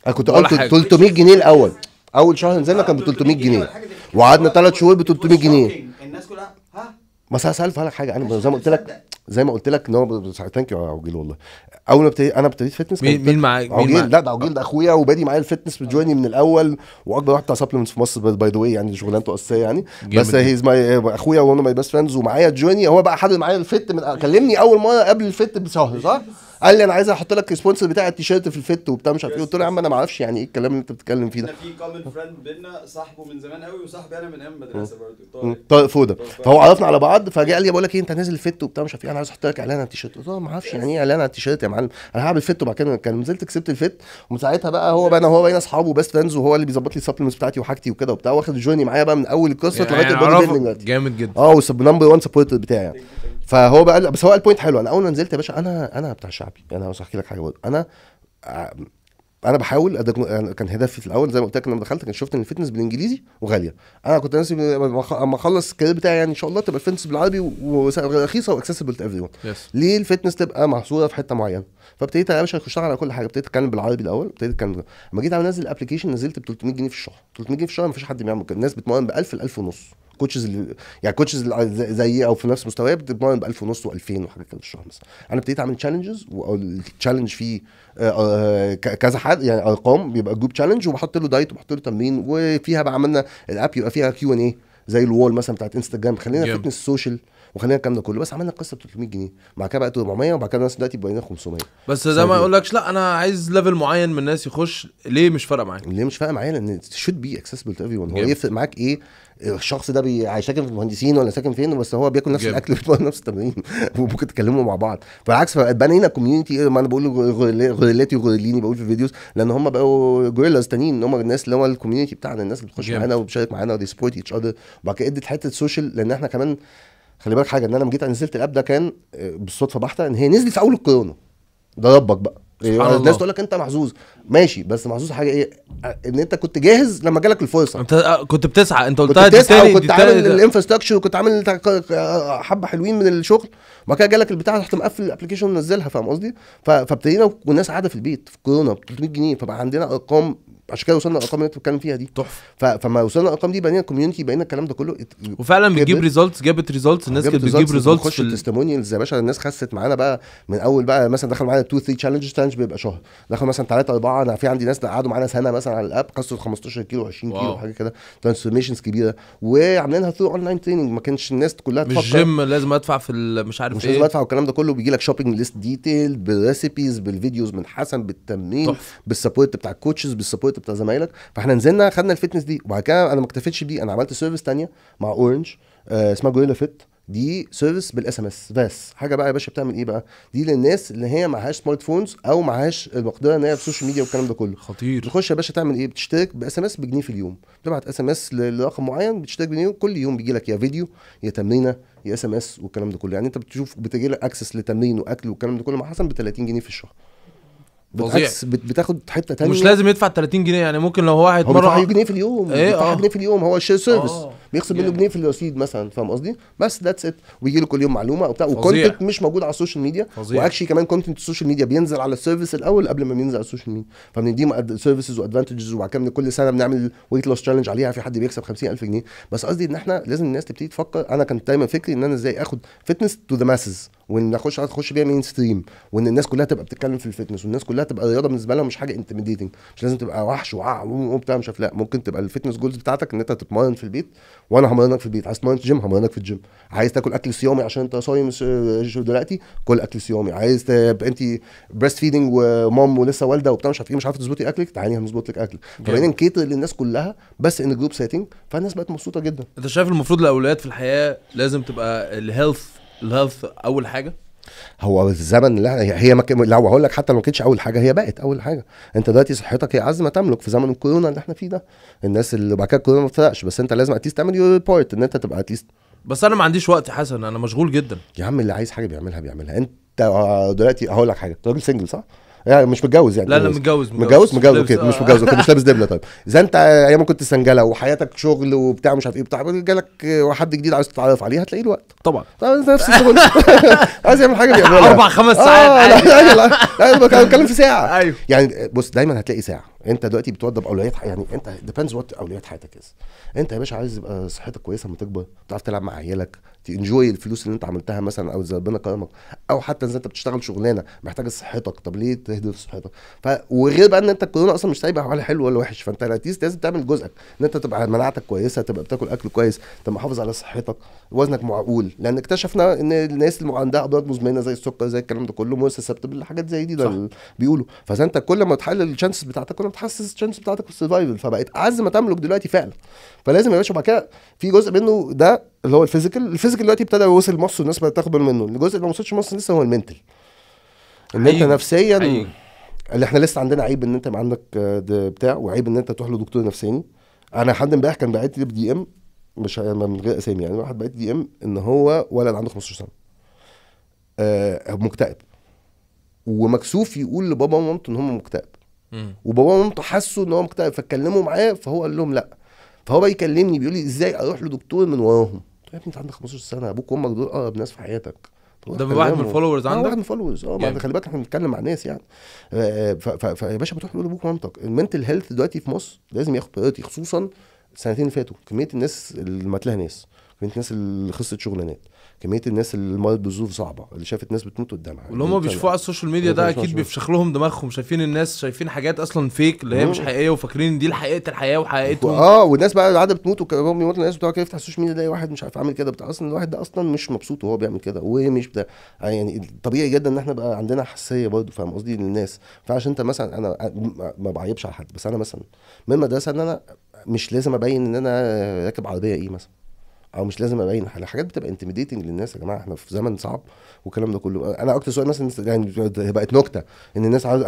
انا كنت قلت 300 جنيه الاول اول شهر نزلنا كان ب 300 جنيه وقعدنا ثلاث شهور ب 300 جنيه الناس كلها ها بس هسأل لك حاجه انا زي ما قلت لك زي ما قلت لك ان هو ثانك يو يا عجيل والله اول ما ابتديت انا ابتديت فتنس مين مين معاك عجيل لا ده عجيل ده اخويا وبادي معايا الفتنس بتجويني من الاول واكبر واحد بتاع سبلمنتس في مصر باي ذا واي يعني شغلانته اساسيه يعني بس هي ماي اخويا وانا ماي بيست فريندز ومعايا جوني هو بقى حد معايا الفت من كلمني اول مره قبل الفت بشهر صح؟ قال لي انا عايز احط لك سبونسر بتاع التيشيرت في الفيت وبتاع مش عارف ايه قلت له يا عم انا ما اعرفش يعني ايه الكلام اللي انت بتتكلم فيه ده في كومن فريند بينا صاحبه من زمان قوي وصاحبي انا من ايام المدرسه برضه طارق طيب. طيب، فوده طيب. فهو عرفنا على بعض فجاء قال لي بقول لك ايه انت نازل فيت وبتاع مش عارف ايه انا عايز احط لك اعلان على التيشيرت قلت له آه، ما اعرفش يعني ايه اعلان على التيشيرت يا معلم انا هعمل فيت وبعد كده كان نزلت كسبت الفيت ومن ساعتها بقى هو بقى انا هو بقينا اصحابه وبيست فريندز وهو اللي بيظبط لي السبلمنتس بتاعتي وحاجتي وكده وبتاع واخد الجورني معايا بقى من اول القصه يعني لغايه البودي جامد جدا اه نمبر 1 سبورتر بتاعي يعني. فهو بقى بس هو قال بوينت حلو انا اول ما نزلت يا باشا انا انا بتاع شعبي انا بس احكي لك حاجه برضه انا آه، انا بحاول أدجن... يعني كان هدفي في الاول زي ما قلت لك لما دخلت كان شفت ان الفتنس بالانجليزي وغاليه انا كنت ناسي اما اخلص الكارير بتاعي يعني ان شاء الله تبقى الفتنس بالعربي ورخيصه واكسسبل تو ايفري ليه الفتنس تبقى محصوره في حته معينه فابتديت انا باشا اشتغل على كل حاجه ابتديت اتكلم بالعربي الاول ابتديت اتكلم لما جيت اعمل انزل الابلكيشن نزلت ب 300 جنيه في الشهر 300 جنيه في الشهر ما فيش حد بيعمل كده الناس بتمرن ب 1000 ل 1000 ونص كوتشز اللي يعني كوتشز اللي زي او في نفس مستوايا بتتمرن ب 1000 ونص و2000 وحاجات كده في الشهر مثلا انا ابتديت اعمل تشالنجز والتشالنج فيه آه، آه، كذا حد يعني ارقام بيبقى جروب تشالنج وبحط له دايت وبحط له تمرين وفيها بقى عملنا الاب يبقى فيها كيو ان اي زي الوول مثلا بتاعت انستجرام خلينا فيتنس سوشيال وخلينا الكلام ده كله بس عملنا القصه ب 300 جنيه بعد كده بقت 400 وبعد كده الناس دلوقتي بقينا 500 بس ده ما يقولكش لا انا عايز ليفل معين من الناس يخش ليه مش فارقه معايا ليه مش فارقه معايا لان شود بي اكسسبل تو ايفري هو يفرق معاك ايه الشخص ده ساكن في مهندسين ولا ساكن فين بس هو بياكل نفس الاكل بياكل نفس التمرين وممكن تتكلموا مع بعض بالعكس بنينا كوميونتي ما انا بقول غوريلاتي وغوريليني بقول في الفيديوز لان هم بقوا جوريلاز تانيين هم الناس اللي هو الكوميونتي بتاعنا الناس اللي بتخش معانا وبتشارك معانا وبيسبورت اتش اذر وبعد كده ادت حته سوشيال لان احنا كمان خلي بالك حاجه ان انا لما جيت نزلت الاب ده كان آه، بالصدفه بحته ان هي نزلت في اول الكورونا ده ربك بقى إيه، سبحان الناس تقول لك انت محظوظ ماشي بس محظوظ حاجه ايه آه، ان انت كنت جاهز لما جالك الفرصه انت آه، كنت بتسعى انت قلتها كنت بتسعى وكنت عامل الانفراستراكشر وكنت عامل حبه حلوين من الشغل وبعد كده جالك البتاع رحت مقفل الابلكيشن ونزلها فاهم قصدي فابتدينا والناس قاعده في البيت في كورونا ب 300 جنيه فبقى عندنا ارقام عشان كده وصلنا الارقام اللي انت بتتكلم فيها دي تحفه فما وصلنا الارقام دي بقينا كوميونتي بقينا الكلام ده كله وفعلا بتجيب ريزلتس جابت ريزلتس الناس كانت بتجيب ريزلتس في التستمونيالز يا باشا الناس خست معانا بقى من اول بقى مثلا دخل معانا 2 3 تشالنج تشالنج بيبقى شهر دخل مثلا 3 4 انا في عندي ناس قعدوا معانا سنه مثلا على الاب خسوا 15 كيلو 20 واو. كيلو حاجه كده ترانسفورميشنز كبيره وعاملينها ثرو اون لاين تريننج ما كانش الناس كلها تفكر مش جيم لازم ادفع في مش عارف مش ايه مش لازم ادفع والكلام ده كله بيجي لك شوبينج ليست ديتيل بالريسيبيز بالفيديوز من حسن بالتمرين بالسبورت بتاع الكوتشز بالسبورت الكواليتي بتاع زمايلك فاحنا نزلنا خدنا الفتنس دي وبعد كده انا ما اكتفيتش بدي انا عملت سيرفيس تانية مع اورنج آه اسمها جوريلا فيت دي سيرفيس بالاس ام اس فاس حاجه بقى يا باشا بتعمل ايه بقى دي للناس اللي هي معهاش سمارت فونز او معهاش المقدره ان هي في السوشيال ميديا والكلام ده كله خطير تخش يا باشا تعمل ايه بتشترك باس ام اس بجنيه في اليوم بتبعت اس ام اس لرقم معين بتشترك بجنيه كل يوم بيجي لك يا فيديو يا تمرينه يا اس ام اس والكلام ده كله يعني انت بتشوف بتجي لك اكسس لتمرين واكل والكلام ده كله مع حسن ب 30 جنيه في الشهر بتعكس بتاخد حته تانية مش لازم يدفع 30 جنيه يعني ممكن لو واحد مره 30 جنيه في اليوم ايه اه جنيه في اليوم هو الشير سيرفيس آه. بيغسل منه جنيه في الرصيد مثلا فاهم قصدي بس ذاتس ات ويجي له كل يوم معلومه وبتاع وكونتنت مش موجود على السوشيال ميديا واكشلي كمان كونتنت السوشيال ميديا بينزل على السيرفيس الاول قبل ما بينزل على السوشيال ميديا فبنديهم سيرفيسز وادفانتجز وبعد كده كل سنه بنعمل ويت لوس تشالنج عليها في حد بيكسب 50000 جنيه بس قصدي ان احنا لازم الناس تبتدي تفكر انا كان دايما فكري ان انا ازاي اخد فتنس تو ذا ماسز وان اخش اخش بيها مين ستريم وان الناس كلها تبقى بتتكلم في الفتنس والناس كلها تبقى الرياضه بالنسبه لها مش حاجه انتميديتنج مش لازم تبقى وحش وبتاع مش لا ممكن تبقى الفتنس جولز بتاعتك ان انت تتمرن في البيت وانا همرنك في البيت عايز تمرن جيم همرنك في الجيم عايز تاكل اكل صيامي عشان انت صايم دلوقتي كل اكل صيامي عايز تبقى انت بريست فيدنج ومام ولسه والده وبتاع مش عارف ايه مش عارفه تظبطي اكلك تعالي هنظبط لك اكلك فبقينا نكيتر للناس كلها بس ان جروب سيتنج فالناس بقت مبسوطه جدا انت شايف المفروض الاولويات في الحياه لازم تبقى الهيلث الهيلث اول حاجه هو الزمن اللي احنا هي مك... لو هقول لك حتى لو ما كانتش اول حاجه هي بقت اول حاجه انت دلوقتي صحتك هي عزمه تملك في زمن الكورونا اللي احنا فيه ده الناس اللي بعد كده الكورونا ما بتفرقش بس انت لازم اتليست تعمل يور ريبورت ان انت تبقى اتليست بس انا ما عنديش وقت حسن انا مشغول جدا يا عم اللي عايز حاجه بيعملها بيعملها انت آه، دلوقتي هقول لك حاجه انت راجل سنجل صح؟ يعني مش متجوز يعني لا لا متجوز متجوز متجوز اوكي مش متجوز اوكي مش لابس دبله طيب اذا انت ايام كنت سنجله وحياتك شغل وبتاع مش عارف ايه بتاع جالك حد جديد عايز تتعرف عليه هتلاقيه وقت طبعا نفس الشغل عايز يعمل حاجه اربع خمس ساعات لا لا لا بتكلم في ساعه ايوه يعني بص دايما هتلاقي ساعه انت دلوقتي بتوضب اولويات يعني انت ديبندز وات اولويات حياتك از انت يا باشا عايز يبقى صحتك كويسه لما تكبر تعرف تلعب مع عيالك تنجوي الفلوس اللي انت عملتها مثلا او ربنا كرمك او حتى اذا انت بتشتغل شغلانه محتاج صحتك طب ليه تهدر صحتك ف وغير بقى ان انت الكورونا اصلا مش سايبه ولا حلو ولا وحش فانت لازم تعمل جزءك ان انت تبقى مناعتك كويسه تبقى بتاكل اكل كويس تبقى محافظ على صحتك وزنك معقول لان اكتشفنا ان الناس اللي عندها امراض مزمنه زي السكر زي الكلام ده كله مسسبتبل لحاجات زي دي ده بيقولوا فانت كل ما تحلل الشانسز بتاعتك كل ما بتحسس الشانس بتاعتك في السرفايفل فبقت اعز ما تملك دلوقتي فعلا فلازم يا باشا بعد كده في جزء منه ده اللي هو الفيزيكال الفيزيكال دلوقتي ابتدى يوصل مصر الناس بدات تاخد منه الجزء اللي ما وصلش مصر لسه هو المنتل ان انت أيوه. نفسيا أيوه. اللي احنا لسه عندنا عيب ان انت يبقى عندك آه، بتاع وعيب ان انت تروح لدكتور نفساني انا حد امبارح كان بعت لي دي ام مش من غير اسامي يعني واحد بعت دي ام ان هو ولد عنده 15 سنه آه مكتئب ومكسوف يقول لبابا ومامته ان هم مكتئب وبابا ومامته حسوا ان هو مكتئب فاتكلموا معاه فهو قال لهم لا فهو بقى يكلمني بيقول لي ازاي اروح لدكتور من وراهم يا ابني انت عندك 15 سنه ابوك وامك دول اقرب ناس في حياتك ده واحد من الفولورز آه، عندك؟ واحد من الفولورز اه خلي بالك احنا بنتكلم مع ناس يعني آه، آه، فيا باشا ما تروح تقول لابوك ومامتك المنتل هيلث دلوقتي في مصر لازم ياخد بريورتي خصوصا السنتين اللي فاتوا كميه الناس اللي مات لها ناس كميه الناس اللي خسرت شغلانات كميه الناس اللي مرت بظروف صعبه اللي شافت ناس بتموت قدامها واللي هم يعني بيشوفوا على السوشيال ميديا ده اكيد بيفشخ لهم دماغهم شايفين الناس شايفين حاجات اصلا فيك اللي هي مش حقيقيه وفاكرين دي الحقيقه الحياه وحقيقتهم اه والناس بقى قاعده بتموت وكلامهم يموت الناس بتوع كده يفتح السوشيال ميديا ده واحد مش عارف عامل كده بتاع اصلا الواحد ده اصلا مش مبسوط وهو بيعمل كده ومش بتاع آه، يعني طبيعي جدا ان احنا بقى عندنا حساسيه برضه فاهم قصدي للناس فعشان انت مثلا انا آه، آه، ما بعيبش على حد بس انا مثلا من المدرسه ان انا مش لازم ابين ان انا راكب عربيه ايه مثلا او مش لازم ابين حاجات بتبقى انتميديتنج للناس يا جماعه احنا في زمن صعب والكلام ده كله انا اكتر سؤال مثلا يعني بقت نكته ان الناس عاوز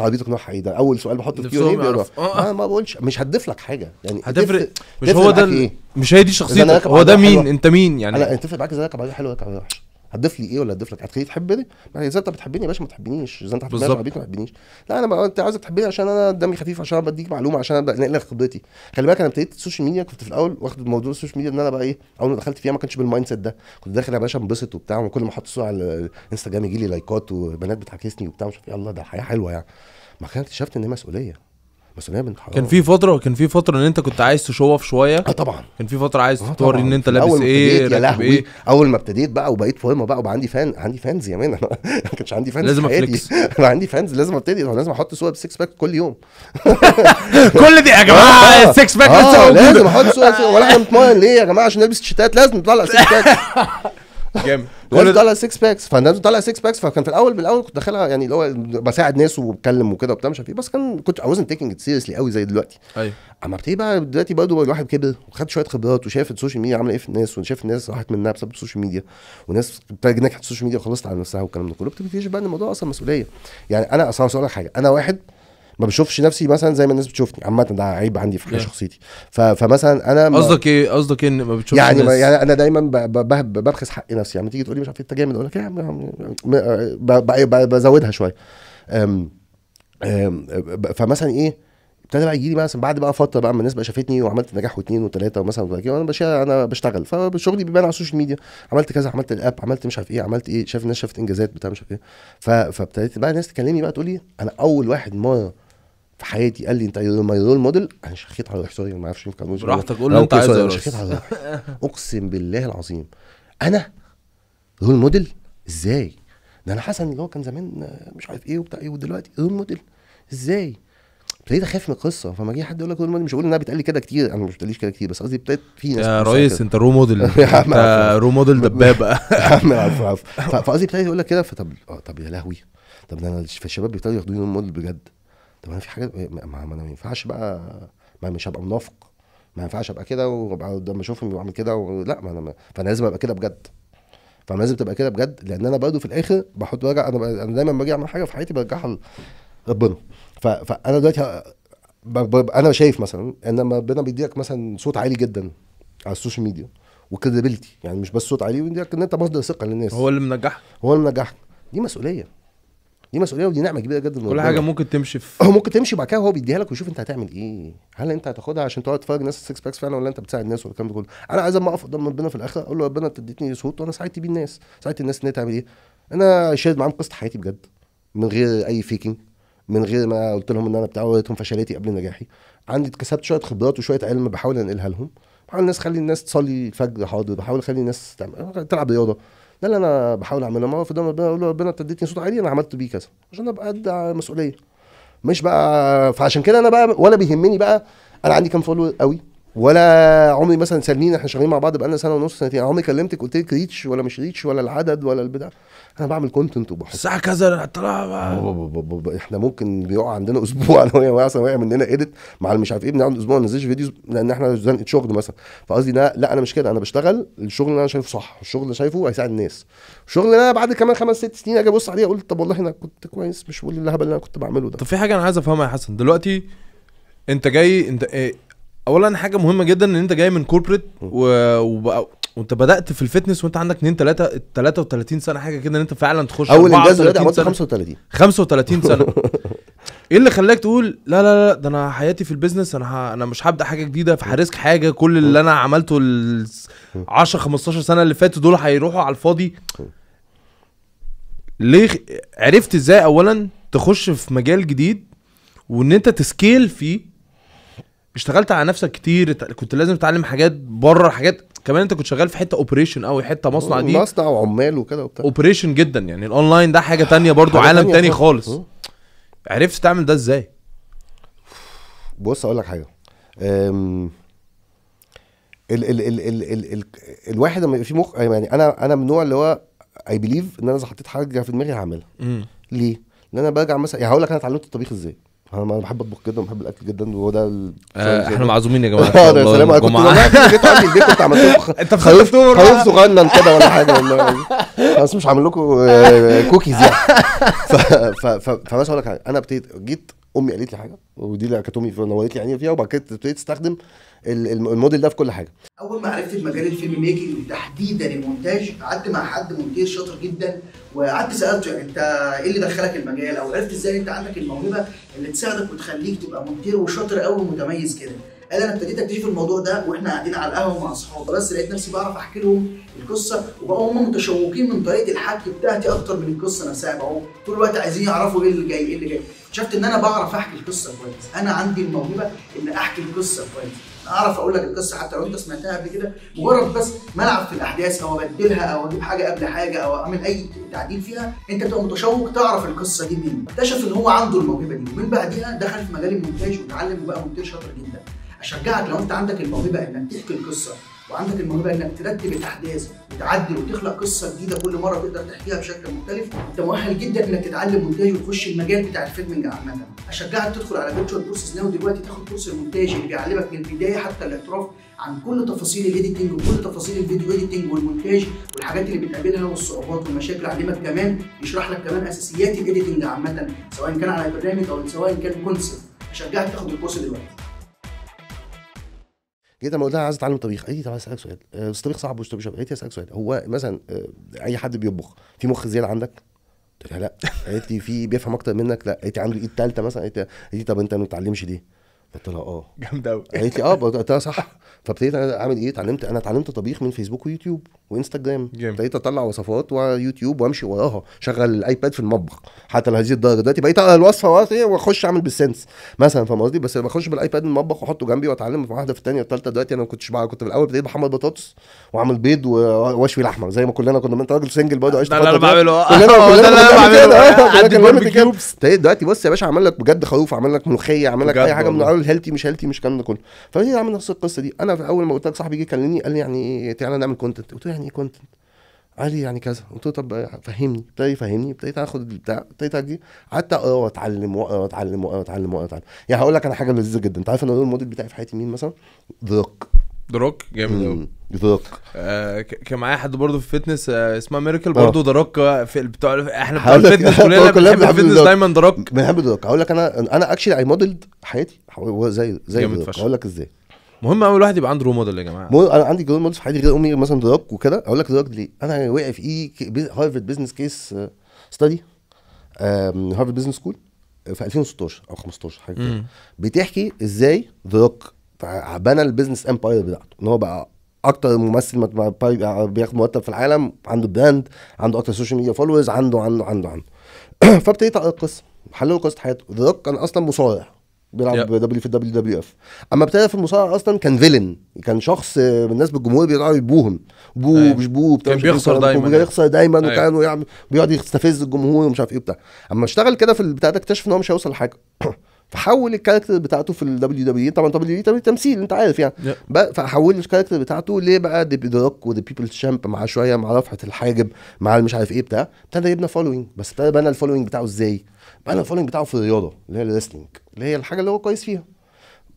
عربيتك نوعها ايه ده اول سؤال بحطه في كيو آه. آه. ما بقولش مش هدف لك حاجه يعني هتفرق مش هو ده إيه؟ مش هي دي شخصيتك هو ده مين انت مين يعني انا اتفق معاك اذا راكب عربيه حلوه راكب عربيه وحشه هتضيف لي ايه ولا هتضيف لك هتخليني تحبني يعني ما اذا انت بتحبني يا باشا ما تحبنيش اذا انت حبيتني ما تحبنيش لا انا بقى انت عايز تحبني عشان انا دمي خفيف عشان انا بديك معلومه عشان انا بنقل خبرتي خلي بالك انا ابتديت السوشيال ميديا كنت في الاول واخد موضوع السوشيال ميديا ان انا بقى ايه اول ما دخلت فيها ما كانش بالمايند سيت ده كنت داخل يا باشا انبسط وبتاع وكل ما احط صوره على الانستجرام يجي لي لايكات وبنات بتعاكسني وبتاع مش عارف إيه. الله ده الحياه حلوه يعني ما كان اكتشفت ان هي مسؤوليه مسؤوليه من حرام كان في فتره كان في فتره ان انت كنت عايز تشوف شويه اه طبعا كان في فتره عايز آه توري ان انت لابس ايه يا لهوي إيه؟ اول ما ابتديت بقى وبقيت فورمه بقى وبقى عندي فان عندي فانز يا مان انا ما كانش عندي فانز لازم افليكس انا عندي فانز لازم ابتدي لازم احط صور بسكس باك كل يوم كل دي يا جماعه آه السكس باك آه لازم احط صور ولا انا متمرن ليه يا جماعه عشان البس تيشيرتات لازم تطلع سكس باك جامد لازم طالع 6 باكس فالناس طالع 6 باكس فكان في الاول بالاول كنت داخلها يعني اللي هو بساعد ناس وبتكلم وكده وبتاع مش عارف ايه بس كان كنت اي تيكينج سيريسلي قوي زي دلوقتي ايوه اما ابتدي بقى دلوقتي برضه الواحد كبر وخد شويه خبرات وشاف السوشيال ميديا عامله ايه في الناس وشاف الناس راحت منها بسبب السوشيال ميديا وناس نجحت السوشيال ميديا وخلصت على نفسها والكلام ده كله بتكتشف بقى ان الموضوع اصلا مسؤوليه يعني انا اصلا هقول لك حاجه انا واحد ما بشوفش نفسي مثلا زي ما الناس بتشوفني عامه ده عيب عندي في yeah. شخصيتي ف... فمثلا انا قصدك ايه قصدك ايه ما بتشوفش يعني الناس. يعني انا دايما ب... ب... ب... ببخس حق نفسي يعني تيجي تقول لي مش عارف إيه، انت جامد اقول لك يا عم بزودها شويه أم... أم... فمثلا ايه ابتدى بقى يجي لي مثلا بعد بقى فتره بقى ما الناس بقى شافتني وعملت نجاح واثنين وثلاثه ومثلا انا بشتغل انا بشتغل فشغلي بيبان على السوشيال ميديا عملت كذا عملت الاب عملت مش عارف ايه عملت ايه شاف الناس شافت انجازات بتاع مش عارف ايه فابتديت بقى الناس تكلمني بقى تقول لي انا اول واحد مره في حياتي قال لي انت ما رول موديل انا شخيت على روحي سوري ما اعرفش ينفع براحتك قول انت عايز انا شخيت على اقسم بالله العظيم انا رول موديل ازاي ده انا حسن اللي هو كان زمان مش عارف ايه وبتاع ايه ودلوقتي رول موديل ازاي ابتديت اخاف من القصه فما جه حد يقول لك رول موديل مش بقول ان انا بيتقال لي كده كتير انا مش بتقاليش كده كتير بس قصدي ابتديت في ناس يا ريس انت رول موديل انت رول موديل دبابه يا عم فقصدي ابتديت يقول لك كده فطب آه، طب يا لهوي طب ده انا فالشباب بيبتدوا ياخدوني رول موديل بجد طب انا في حاجات ما انا ما ينفعش بقى ما مش هبقى منافق ما ينفعش ابقى كده وابقى قدام اشوفهم بعمل كده و... لا ما انا ما... فانا لازم ابقى كده بجد فانا لازم تبقى كده بجد لان انا برضه في الاخر بحط برجع انا ب... انا دايما باجي اعمل حاجه في حياتي برجعها لربنا ف... فانا دلوقتي ه... ب... ب... انا شايف مثلا ان لما ربنا بيديك مثلا صوت عالي جدا على السوشيال ميديا وكريديبيلتي يعني مش بس صوت عالي بيديك ان انت مصدر ثقه للناس هو اللي منجحك هو اللي منجحك دي مسؤوليه دي مسؤوليه ودي نعمه كبيره جدا كل حاجه ممكن تمشي في هو ممكن تمشي بعد كده وهو بيديها لك ويشوف انت هتعمل ايه هل انت هتاخدها عشان تقعد تفرج ناس السكس باكس فعلا ولا انت بتساعد الناس والكلام ده كله انا عايز اما اقف قدام ربنا في الاخر اقول له ربنا انت اديتني صوت وانا ساعدت بيه الناس ساعدت الناس ان هي تعمل ايه انا شاهد معاهم قصه حياتي بجد من غير اي فيكينج من غير ما قلت لهم ان انا بتاع وريتهم فشلاتي قبل نجاحي عندي اكتسبت شويه خبرات وشويه علم بحاول انقلها لهم بحاول الناس اخلي الناس تصلي الفجر حاضر بحاول اخلي الناس تعمل تلعب رياضه ده اللي انا بحاول اعمله ما اقف قدام ربنا اقول له ربنا انت اديتني صوت عالي انا عملت بيه كذا عشان ابقى قد مسؤوليه مش بقى فعشان كده انا بقى ولا بيهمني بقى انا عندي كام فولو قوي ولا عمري مثلا سالمين احنا شغالين مع بعض بقالنا سنه ونص سنتين عمري كلمتك قلت لك ريتش ولا مش ريتش ولا العدد ولا البتاع انا بعمل كونتنت وبحط الساعه كذا طلع احنا ممكن بيقع عندنا اسبوع انا وهي مثلا وقع مننا ايديت مع مش عارف ايه بنقعد اسبوع ما ننزلش فيديوز لان احنا زنقه شغل مثلا فقصدي لا انا مش كده انا بشتغل الشغل اللي انا شايفه صح الشغل اللي شايفه هيساعد الناس الشغل اللي انا بعد كمان خمس ست سنين اجي ابص عليه اقول طب والله انا كنت كويس مش كل الهبل اللي انا كنت بعمله ده طب في حاجه انا عايز افهمها يا حسن دلوقتي انت جاي انت ايه اولا حاجه مهمه جدا ان انت جاي من كوربريت و... وانت بدات في الفتنس وانت عندك 2 3 33 سنه حاجه كده ان انت فعلا تخش اول انجاز دلوقتي عملت 35 35 سنه ايه اللي خلاك تقول لا لا لا ده انا حياتي في البيزنس انا ه... انا مش هبدا حاجه جديده فهريسك حاجه كل اللي انا عملته ال 10 15 سنه اللي فاتوا دول هيروحوا على الفاضي ليه عرفت ازاي اولا تخش في مجال جديد وان انت تسكيل فيه اشتغلت على نفسك كتير كنت لازم تتعلم حاجات بره حاجات كمان انت كنت شغال في حته اوبريشن قوي حته مصنع دي مصنع وعمال وكده وبتاع اوبريشن جدا يعني الاونلاين ده حاجه تانية برضو حاجة عالم تانية تاني خالص م? أه. عرفت تعمل ده ازاي بص اقول لك حاجه أم... ال ال ال ال ال ال الواحد لما يبقى في مخ يعني انا انا من النوع اللي هو اي بليف ان انا اذا حطيت حاجه في دماغي هعملها ليه؟ لان انا برجع مثلا يعني هقول لك انا اتعلمت الطبيخ ازاي انا بحب اطبخ جدا وبحب الاكل جدا وهو ده آه احنا معزومين يا جماعه اه يا سلام انا جيت عندي البيت كنت عملت انت في خروف صغنن كده ولا حاجه والله بس مش عامل لكم كوكيز آه، آه، يعني فبس اقول لك حاجه انا ابتديت جيت امي قالت لي حاجه ودي اللي كانت امي نورت لي عينيها فيها وبعد كده ابتديت استخدم الموديل ده في كل حاجه اول ما عرفت مجال الفيلم ميكنج وتحديدا المونتاج قعدت مع حد مونتير شاطر جدا وقعدت سالته يعني انت ايه اللي دخلك المجال او عرفت ازاي انت عندك الموهبه اللي تساعدك وتخليك تبقى مونتير وشاطر قوي ومتميز كده قال انا ابتديت اكتشف الموضوع ده واحنا قاعدين على القهوه مع اصحابي بس لقيت نفسي بعرف احكي لهم القصه وبقوا هم متشوقين من طريقه الحكي بتاعتي اكتر من القصه نفسها بقوا طول الوقت عايزين يعرفوا ايه اللي جاي ايه اللي جاي اكتشفت ان انا بعرف احكي القصه كويس انا عندي الموهبه ان احكي القصه كويس اعرف اقول لك القصه حتى لو انت سمعتها قبل كده مجرد بس ما العب في الاحداث او ابدلها او اجيب حاجه قبل حاجه او اعمل اي تعديل فيها انت بتبقى متشوق تعرف القصه دي مين اكتشف ان هو عنده الموهبه دي ومن بعدها دخل في مجال المونتاج وتعلم وبقى مونتير شاطر جدا اشجعك لو انت عندك الموهبه انك تحكي القصه وعندك الموهبه انك ترتب الاحداث وتعدل وتخلق قصه جديده كل مره تقدر تحكيها بشكل مختلف انت مؤهل جدا انك تتعلم مونتاج وتخش المجال بتاع الفيلمنج عامه اشجعك تدخل على فيرتشوال بروسس ناو دلوقتي تاخد كورس المونتاج اللي بيعلمك من البدايه حتى الاعتراف عن كل تفاصيل الايديتنج وكل تفاصيل الفيديو ايديتنج والمونتاج والحاجات اللي بتقابلها والصعوبات والمشاكل علمك كمان يشرح لك كمان اساسيات الايديتنج عامه سواء كان على برنامج او سواء كان كونسبت اشجعك تاخد الكورس دلوقتي جيت لما قلت لها عايز اتعلم طبيخ قالت لي طب اسالك سؤال آه، بس الطبيخ صعب ومش قالت لي اسالك سؤال هو مثلا آه، اي حد بيطبخ في مخ زياده عندك؟ قلت لها لا قالت لي في بيفهم اكتر منك لا قالت لي عنده ايد ثالثه مثلا قالت لي طب انت ما بتتعلمش ليه؟ قلت لها اه جامده قوي قالت لي اه قلت لها صح فابتديت اعمل ايه اتعلمت انا اتعلمت طبيخ من فيسبوك ويوتيوب وانستجرام ابتديت اطلع وصفات ويوتيوب وامشي وراها شغل الايباد في المطبخ حتى لهذه الدرجه دلوقتي بقيت اقرا الوصفه إيه؟ واخش اعمل بالسنس مثلا فاهم قصدي بس بخش بالايباد من المطبخ واحطه جنبي واتعلم في واحده في الثانيه الثالثه دلوقتي انا ما كنتش بقى كنت في الاول ابتديت بحمر بطاطس واعمل بيض واشوي لحمه زي ما كلنا كنا انت راجل سنجل برضه عشت ده اللي انا بعمله كلنا كلنا بعمله دلوقتي بص يا باشا عامل لك بجد خروف عامل لك ملوخيه عامل لك اي حاجه من هيلتي مش هيلتي مش الكلام ده كله فبنيجي اعمل نفس القصه دي انا في اول ما قلت لك صاحبي جه كلمني قال لي يعني إيه، تعالى نعمل كونتنت قلت له يعني ايه كونتنت قال لي يعني كذا قلت له طب فهمني ابتدى يفهمني ابتديت اخد البتاع ابتديت اجي قعدت اقرا واتعلم واقرا واتعلم واقرا واتعلم واقرا يعني هقول لك انا حاجه لذيذه جدا انت عارف انا الموديل بتاعي في حياتي مين مثلا؟ ذراك ذا روك جامد قوي ذا روك كان معايا حد برضه في الفتنس آه اسمها آه. ميركل برضه ذا آه، روك في بتوع احنا بتوع الفتنس كلنا كلنا بنحب الفتنس دايما ذا روك بنحب ذا روك هقول لك انا انا اكشلي اي موديلد حياتي زي زي هقول لك ازاي مهم قوي الواحد يبقى عنده رول موديل يا جماعه انا عندي رول موديل في حياتي غير امي مثلا دراك وكده اقول لك دراك ليه انا وقع إيه، آه، في ايدي هارفرد بزنس كيس ستادي هارفرد بزنس سكول في 2016 او 15 حاجه كده بتحكي ازاي دراك فبنى البيزنس امباير بتاعته ان هو بقى اكتر ممثل بياخد مرتب في العالم عنده براند عنده اكتر سوشيال ميديا فولورز عنده عنده عنده عنده فابتديت اقرا القصه حللوا قصه حياته ذا كان اصلا مصارع بيلعب دبليو في دبليو دبليو اف اما ابتدى في المصارعه اصلا كان فيلن كان شخص الناس بالجمهور بيقعدوا يبوهم بو أيوه. مش بو كان بيخسر دايما بيخسر دايما أيه. وكان يعمل بيقعد يستفز الجمهور ومش عارف ايه بتاع اما اشتغل كده في البتاع ده اكتشف ان هو مش هيوصل لحاجه فحول الكاركتر بتاعته في الدبليو دبليو e. طبعا دبليو دبليو e تمثيل انت عارف يعني yeah. فحول الكاركتر بتاعته ليه بقى دي روك ودي بيبل شامب مع شويه مع رفعه الحاجب مع مش عارف ايه بتاع ابتدى يبنى فولوينج بس ابتدى بنى الفولوينج بتاعه ازاي؟ بنى الفولوينج بتاعه في الرياضه اللي هي الريسلينج اللي هي الحاجه اللي هو كويس فيها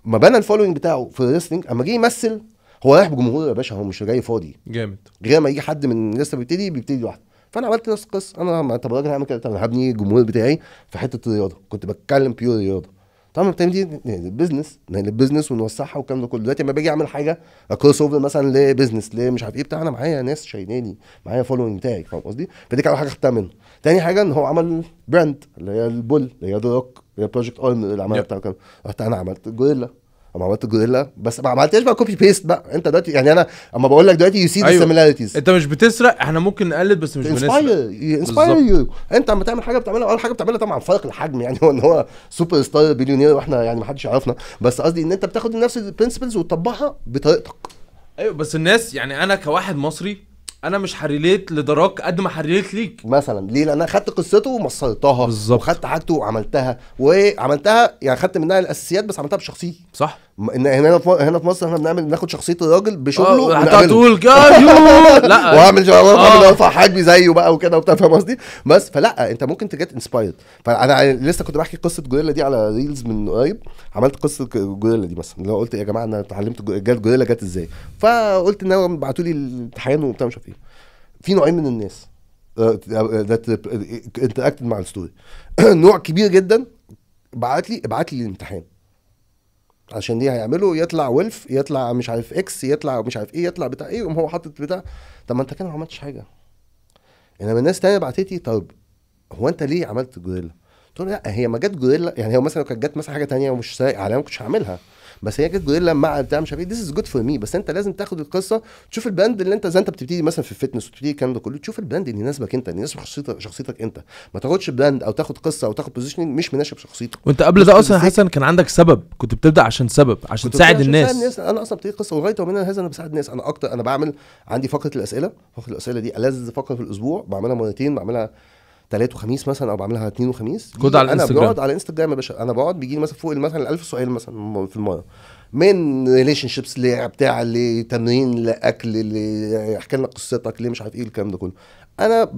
ما بنى الفولوينج بتاعه في الريسلينج اما جه يمثل هو رايح بجمهور يا باشا هو مش جاي فاضي جامد غير ما يجي حد من لسه بيبتدي بيبتدي لوحده فانا عملت نفس القصه انا طب راجل هعمل كده طب انا هبني الجمهور بتاعي في حته الرياضه كنت بتكلم بيور رياضه طبعا بتعمل دي بزنس بزنس ونوسعها والكلام ده كله دلوقتي لما باجي اعمل حاجه كروس اوفر مثلا ليه مش عارف ايه بتاع انا معايا ناس شايلاني معايا فولوينج بتاعي فاهم قصدي فدي كانت اول حاجه خدتها منه تاني حاجه ان هو عمل براند اللي هي البول اللي هي ذا روك اللي هي بروجكت اول اللي عملها بتاع رحت انا عملت جوريلا اما عملت جوريلا بس ما عملتهاش بقى كوبي بيست بقى انت دلوقتي يعني انا اما بقول لك دلوقتي يو سي ذا سيميلاريتيز انت مش بتسرق احنا ممكن نقلد بس مش انسباير انسباير يو انت اما تعمل حاجه بتعملها اول حاجه بتعملها طبعا فرق الحجم يعني هو ان هو سوبر ستار بليونير واحنا يعني ما حدش يعرفنا بس قصدي ان انت بتاخد نفس البرنسبلز وتطبقها بطريقتك ايوه بس الناس يعني انا كواحد مصري انا مش حريليت لدراك قد ما حريليت ليك مثلا ليه لان انا خدت قصته ومصرتها بالظبط وخدت حاجته وعملتها وعملتها يعني خدت منها الاساسيات بس عملتها بشخصيتي صح ان هنا هنا في مصر احنا بنعمل بناخد شخصيه الراجل بشغله آه، هتقعد تقول لا واعمل واعمل آه. ارفع حاجبي زيه بقى وكده وبتاع فاهم قصدي بس فلا انت ممكن تجيت انسبايرد فانا لسه كنت بحكي قصه جوريلا دي على ريلز من قريب عملت قصه جوريلا دي مثلا اللي هو قلت يا جماعه انا اتعلمت جت جوريلا جت ازاي فقلت ان هم بعتوا لي الامتحان وبتاع مش عارف ايه في نوعين من الناس ذات آه، انتراكتد مع الستوري نوع كبير جدا بعت لي ابعت لي الامتحان عشان دي هيعمله يطلع ولف يطلع مش عارف اكس يطلع مش عارف ايه يطلع بتاع ايه يقوم هو حاطط بتاع طب ما انت كده ما عملتش حاجه انما الناس تانية بعتتي طب هو انت ليه عملت جوريلا؟ قلت له لا هي ما جت جوريلا يعني هو مثلا لو كانت جت مثلا حاجه تانية ومش سايق عليها ما كنتش هعملها بس هي كانت جوريلا مع بتاع مش عارف ايه ذيس از جود فور مي بس انت لازم تاخد القصه تشوف البراند اللي انت زي انت بتبتدي مثلا في الفتنس وتبتدي الكلام ده كله تشوف البراند اللي يناسبك انت اللي يناسب شخصيتك شخصيتك انت ما تاخدش براند او تاخد قصه او تاخد بوزيشننج مش مناسب شخصيتك وانت قبل ده اصلا حسن كان عندك سبب كنت بتبدا عشان سبب عشان تساعد الناس. الناس انا اصلا بتبتدي قصه ولغايه يومنا هذا انا بساعد الناس انا اكتر انا بعمل عندي فقره الاسئله فقره الاسئله دي الذ فقره في الاسبوع بعملها مرتين بعملها ثلاث وخميس مثلا او بعملها اثنين وخميس كود على الانستجرام انا بقعد على الانستجرام يا باشا انا بقعد بيجي لي مثلا فوق مثلا 1000 سؤال مثلا في المايه من ريليشن شيبس بتاع لتمرين لاكل احكي لنا قصتك ليه مش عارف ايه الكلام ده كله انا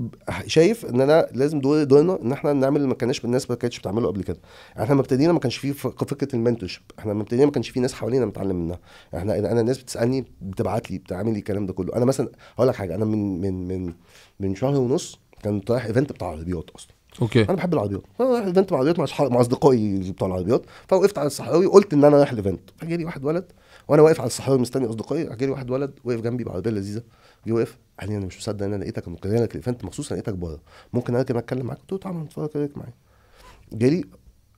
شايف ان انا لازم دور دورنا ان احنا نعمل اللي ما كناش الناس ما كانتش بتعمله قبل كده يعني احنا لما ابتدينا ما كانش فيه فكره المنتورشيب احنا لما ابتدينا ما كانش فيه ناس حوالينا نتعلم منها احنا انا الناس بتسالني بتبعت لي بتعمل لي الكلام ده كله انا مثلا هقول لك حاجه انا من من من من شهر ونص كان رايح ايفنت بتاع عربيات اصلا اوكي انا بحب العربيات فانا رايح ايفنت مع عربيات مع, مع اصدقائي بتوع العربيات فوقفت على الصحراوي قلت ان انا رايح الايفنت فجالي واحد ولد وانا واقف على الصحراوي مستني اصدقائي جالي واحد ولد واقف جنبي بعربيه لذيذه جه وقف قال لي انا مش مصدق ان انا لقيتك ممكن لك الايفنت مخصوص انا لقيتك بره ممكن اركب اتكلم معاك قلت له تعالى اتفرج عليك معايا جالي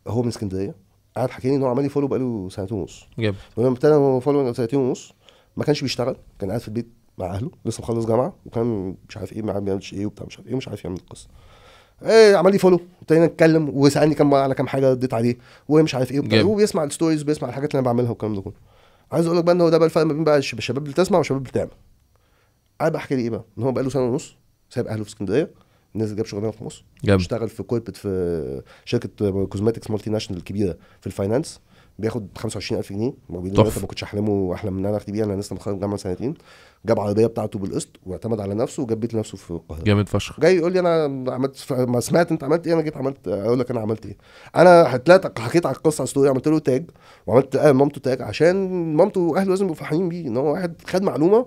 هو من اسكندريه قعد حكى لي ان هو عمال يفولو بقاله سنتين ونص جامد ولما ابتدى هو فولو سنتين ونص ما كانش بيشتغل كان قاعد في البيت مع اهله لسه مخلص جامعه وكان مش عارف ايه ما بيعملش ايه وبتاع مش عارف ايه مش عارف يعمل القصه ايه عمل لي فولو ابتدينا نتكلم وسالني كم على كام حاجه رديت عليه ومش عارف ايه وبتاع وبيسمع الستوريز وبيسمع الحاجات اللي انا بعملها والكلام ده كله عايز اقول لك بقى ان هو ده بقى الفرق ما بين بقى الشباب اللي بتسمع والشباب اللي بتعمل بقى بحكي لي ايه بقى ان هو بقى له سنه ونص سايب اهله في اسكندريه نزل جاب شغلانه في مصر اشتغل في كوربت في شركه كوزماتكس مالتي ناشونال كبيره في الفاينانس بياخد 25000 جنيه موبيل دلوقتي ما كنتش احلمه احلم ان انا اخد بيها انا لسه مخلص جامعه سنتين جاب عربيه بتاعته بالقسط واعتمد على نفسه وجاب بيت لنفسه في القاهره جامد فشخ جاي يقول لي انا عملت ما سمعت انت عملت ايه انا جيت عملت اقول لك انا عملت ايه انا طلعت حكيت على القصه على ستوري عملت له تاج وعملت آه مامته تاج عشان مامته واهله لازم يبقوا فرحانين بيه ان هو واحد خد معلومه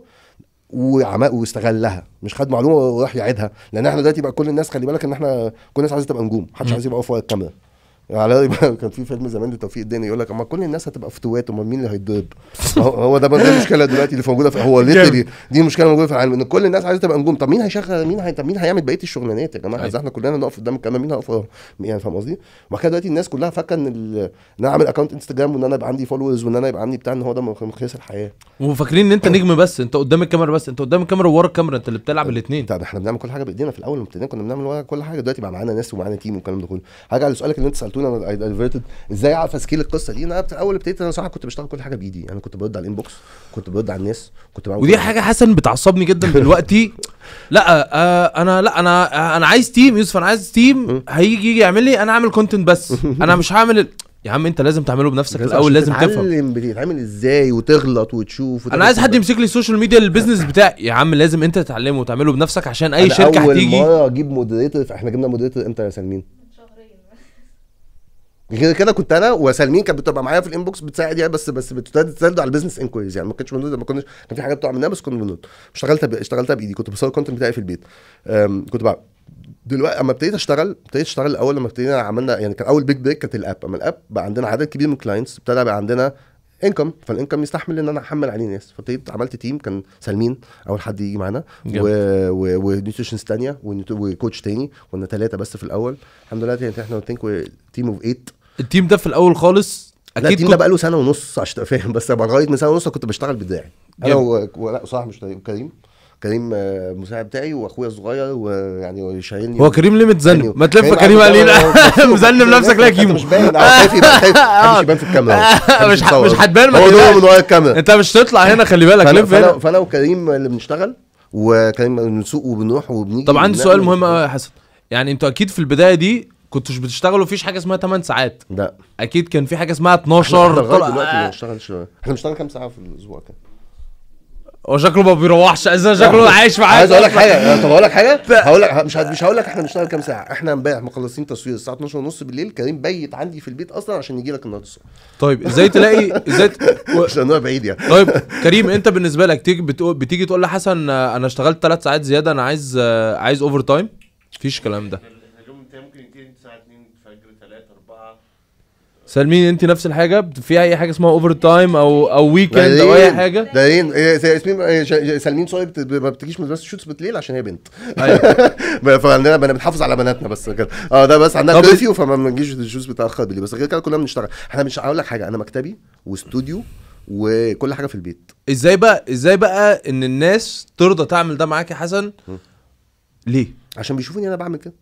وعماء واستغلها مش خد معلومه وراح يعيدها لان احنا دلوقتي بقى كل الناس خلي بالك ان احنا كل الناس عايزه تبقى نجوم محدش عايز يبقى واقف ورا الكاميرا علاء كان في فيلم زمان لتوفيق الدين يقول لك اما كل الناس هتبقى فتوات امال مين اللي هيتضرب؟ هو ده بقى المشكله دلوقتي اللي موجوده في هو ليتري دي مشكله موجوده في العالم ان كل الناس عايزه تبقى نجوم طب مين هيشغل مين هي... طب مين هيعمل بقيه الشغلانات يا جماعه اذا أيوة. احنا كلنا نقف قدام الكاميرا مين هيقف يعني فاهم قصدي؟ وبعد كده دلوقتي الناس كلها فاكره ان ال... ان انا اعمل اكونت انستجرام وان انا يبقى عندي فولورز وان انا يبقى عندي بتاع ان هو ده مقياس الحياه وفاكرين ان انت أه. نجم بس انت قدام الكاميرا بس انت قدام الكاميرا وورا الكاميرا انت اللي بتلعب أه. الاثنين طب احنا بنعمل كل حاجه بايدينا في الاول كنا بنعمل كل حاجه دلوقتي بقى معانا ناس ومعانا تيم والكلام ده كله هرجع لسؤالك اللي انت سالته كرتون انا دايفرتد ازاي اعرف اسكيل القصه دي انا اول ابتديت انا صراحه كنت بشتغل كل حاجه بايدي انا يعني كنت برد على الانبوكس كنت برد على الناس كنت بعمل ودي حاجه حسن بتعصبني جدا دلوقتي لا آه،, آه انا لا انا آه، انا عايز تيم يوسف انا عايز تيم هيجي يعمل لي انا اعمل كونتنت بس انا مش هعمل يا عم انت لازم تعمله بنفسك الاول لازم تفهم تتعلم بتتعامل ازاي وتغلط وتشوف انا عايز حد يمسك لي السوشيال ميديا للبيزنس بتاعي يا عم لازم انت تتعلمه وتعمله بنفسك عشان اي شركه هتيجي اول مره اجيب مودريتور احنا جبنا مودريتور امتى يا سلمين غير كده كنت انا وسالمين كانت بتبقى معايا في الانبوكس بتساعد يعني بس بس بتساعد على البيزنس انكويز يعني ما كنتش بنود ما كناش كان في حاجات بتوع منها بس كنا بنود اشتغلت ب... اشتغلت بايدي كنت بصور الكونتنت بتاعي في البيت كنت بقى دلوقتي اما ابتديت اشتغل ابتديت اشتغل الاول لما ابتدينا عملنا يعني كان اول بيج بريك كانت الاب اما الاب بقى عندنا عدد كبير من الكلاينتس ابتدى بقى عندنا انكم فالانكم يستحمل ان انا احمل عليه ناس فابتديت عملت تيم كان سالمين اول حد يجي معانا ونيوتريشنز ثانيه وكوتش تاني كنا ثلاثه بس في الاول الحمد لله يعني احنا تيم اوف 8 التيم ده في الاول خالص اكيد التيم كنت... ده بقاله سنه ونص عشان تبقى فاهم بس لغايه من سنه ونص كنت بشتغل بداعي انا ولا صاحب مش كريم كريم آه، المساعد بتاعي واخويا الصغير ويعني شايلني هو كريم ليه زنم يعني ما تلف كريم قليل مزنم نفسك لا كيمو مش باين أه، خايف مش باين في الكاميرا مش مش هتبان هو ده من ورا الكاميرا انت مش تطلع هنا خلي بالك لف هنا فانا وكريم اللي بنشتغل وكريم بنسوق وبنروح وبنيجي طب عندي سؤال مهم قوي يا حسن يعني انتوا اكيد في البدايه دي كنتوش بتشتغلوا فيش حاجه اسمها 8 ساعات لا اكيد كان في حاجه اسمها 12 احنا لغايه دلوقتي ما بنشتغلش احنا بنشتغل كام ساعه في الاسبوع كده هو شكله ما بيروحش ازاي شكله عايش معاك عايز اقول لك حاجه طب اقول لك حاجه هقول لك مش مش هقول لك احنا بنشتغل كام ساعه احنا امبارح مخلصين تصوير الساعه 12 ونص بالليل كريم بيت عندي في البيت اصلا عشان يجي لك النهارده الصبح طيب ازاي تلاقي ازاي عشان هو بعيد يعني طيب كريم انت بالنسبه لك تيجي بتقول بتيجي تقول لحسن انا اشتغلت ثلاث ساعات زياده انا عايز عايز اوفر تايم مفيش الكلام ده سالمين انت نفس الحاجه في اي حاجه اسمها اوفر تايم او او ويكند او اي حاجه دارين ياسمين إيه، إيه، سالمين صايب ما بتجيش مدرسه شوتس بالليل عشان هي بنت ايوه فعندنا بنحافظ على بناتنا بس كده اه ده بس عندنا كرفيو فما بنجيش الشوتس بتاخر بالليل بس غير كده كلنا بنشتغل احنا مش هقول لك حاجه انا مكتبي واستوديو وكل حاجه في البيت ازاي بقى ازاي بقى ان الناس ترضى تعمل ده معاك يا حسن ليه عشان بيشوفوني انا بعمل كده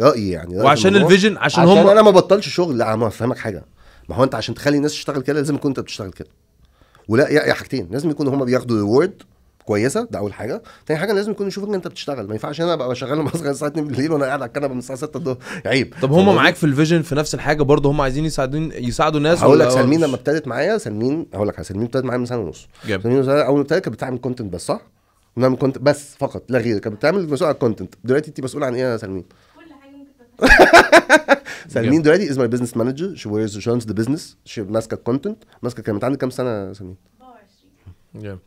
رايي يعني رأيي وعشان الفيجن عشان, عشان هم انا ما بطلش شغل لا ما افهمك حاجه ما هو انت عشان تخلي الناس تشتغل كده لازم تكون انت بتشتغل كده ولا يا حاجتين لازم يكونوا هم بياخدوا ريورد كويسه ده اول حاجه تاني حاجه لازم يكون يشوفك ان انت بتشتغل ما ينفعش انا ابقى شغال مصر الساعه 2 بالليل وانا قاعد على الكنبه من الساعه 6 الظهر عيب طب هم معاك في الفيجن في نفس الحاجه برضه هم عايزين يساعدون يساعدوا ناس هقول لك سلمين لما ابتدت معايا سلمين هقول لك سلمين ابتدت معايا من سنه ونص سلمين اول ما ابتدت كانت بتعمل كونتنت بس صح؟ بنعمل كونتنت بس فقط لا غير كانت بتعمل مسؤول عن الكونتنت دلوقتي انت مسؤول عن ايه يا سلمين؟ سالمين دلوقتي از ماي بزنس مانجر شي ويرز شي رانز ذا بزنس شي ماسكه الكونتنت ماسكه كانت عندي كام سنه سالمين 24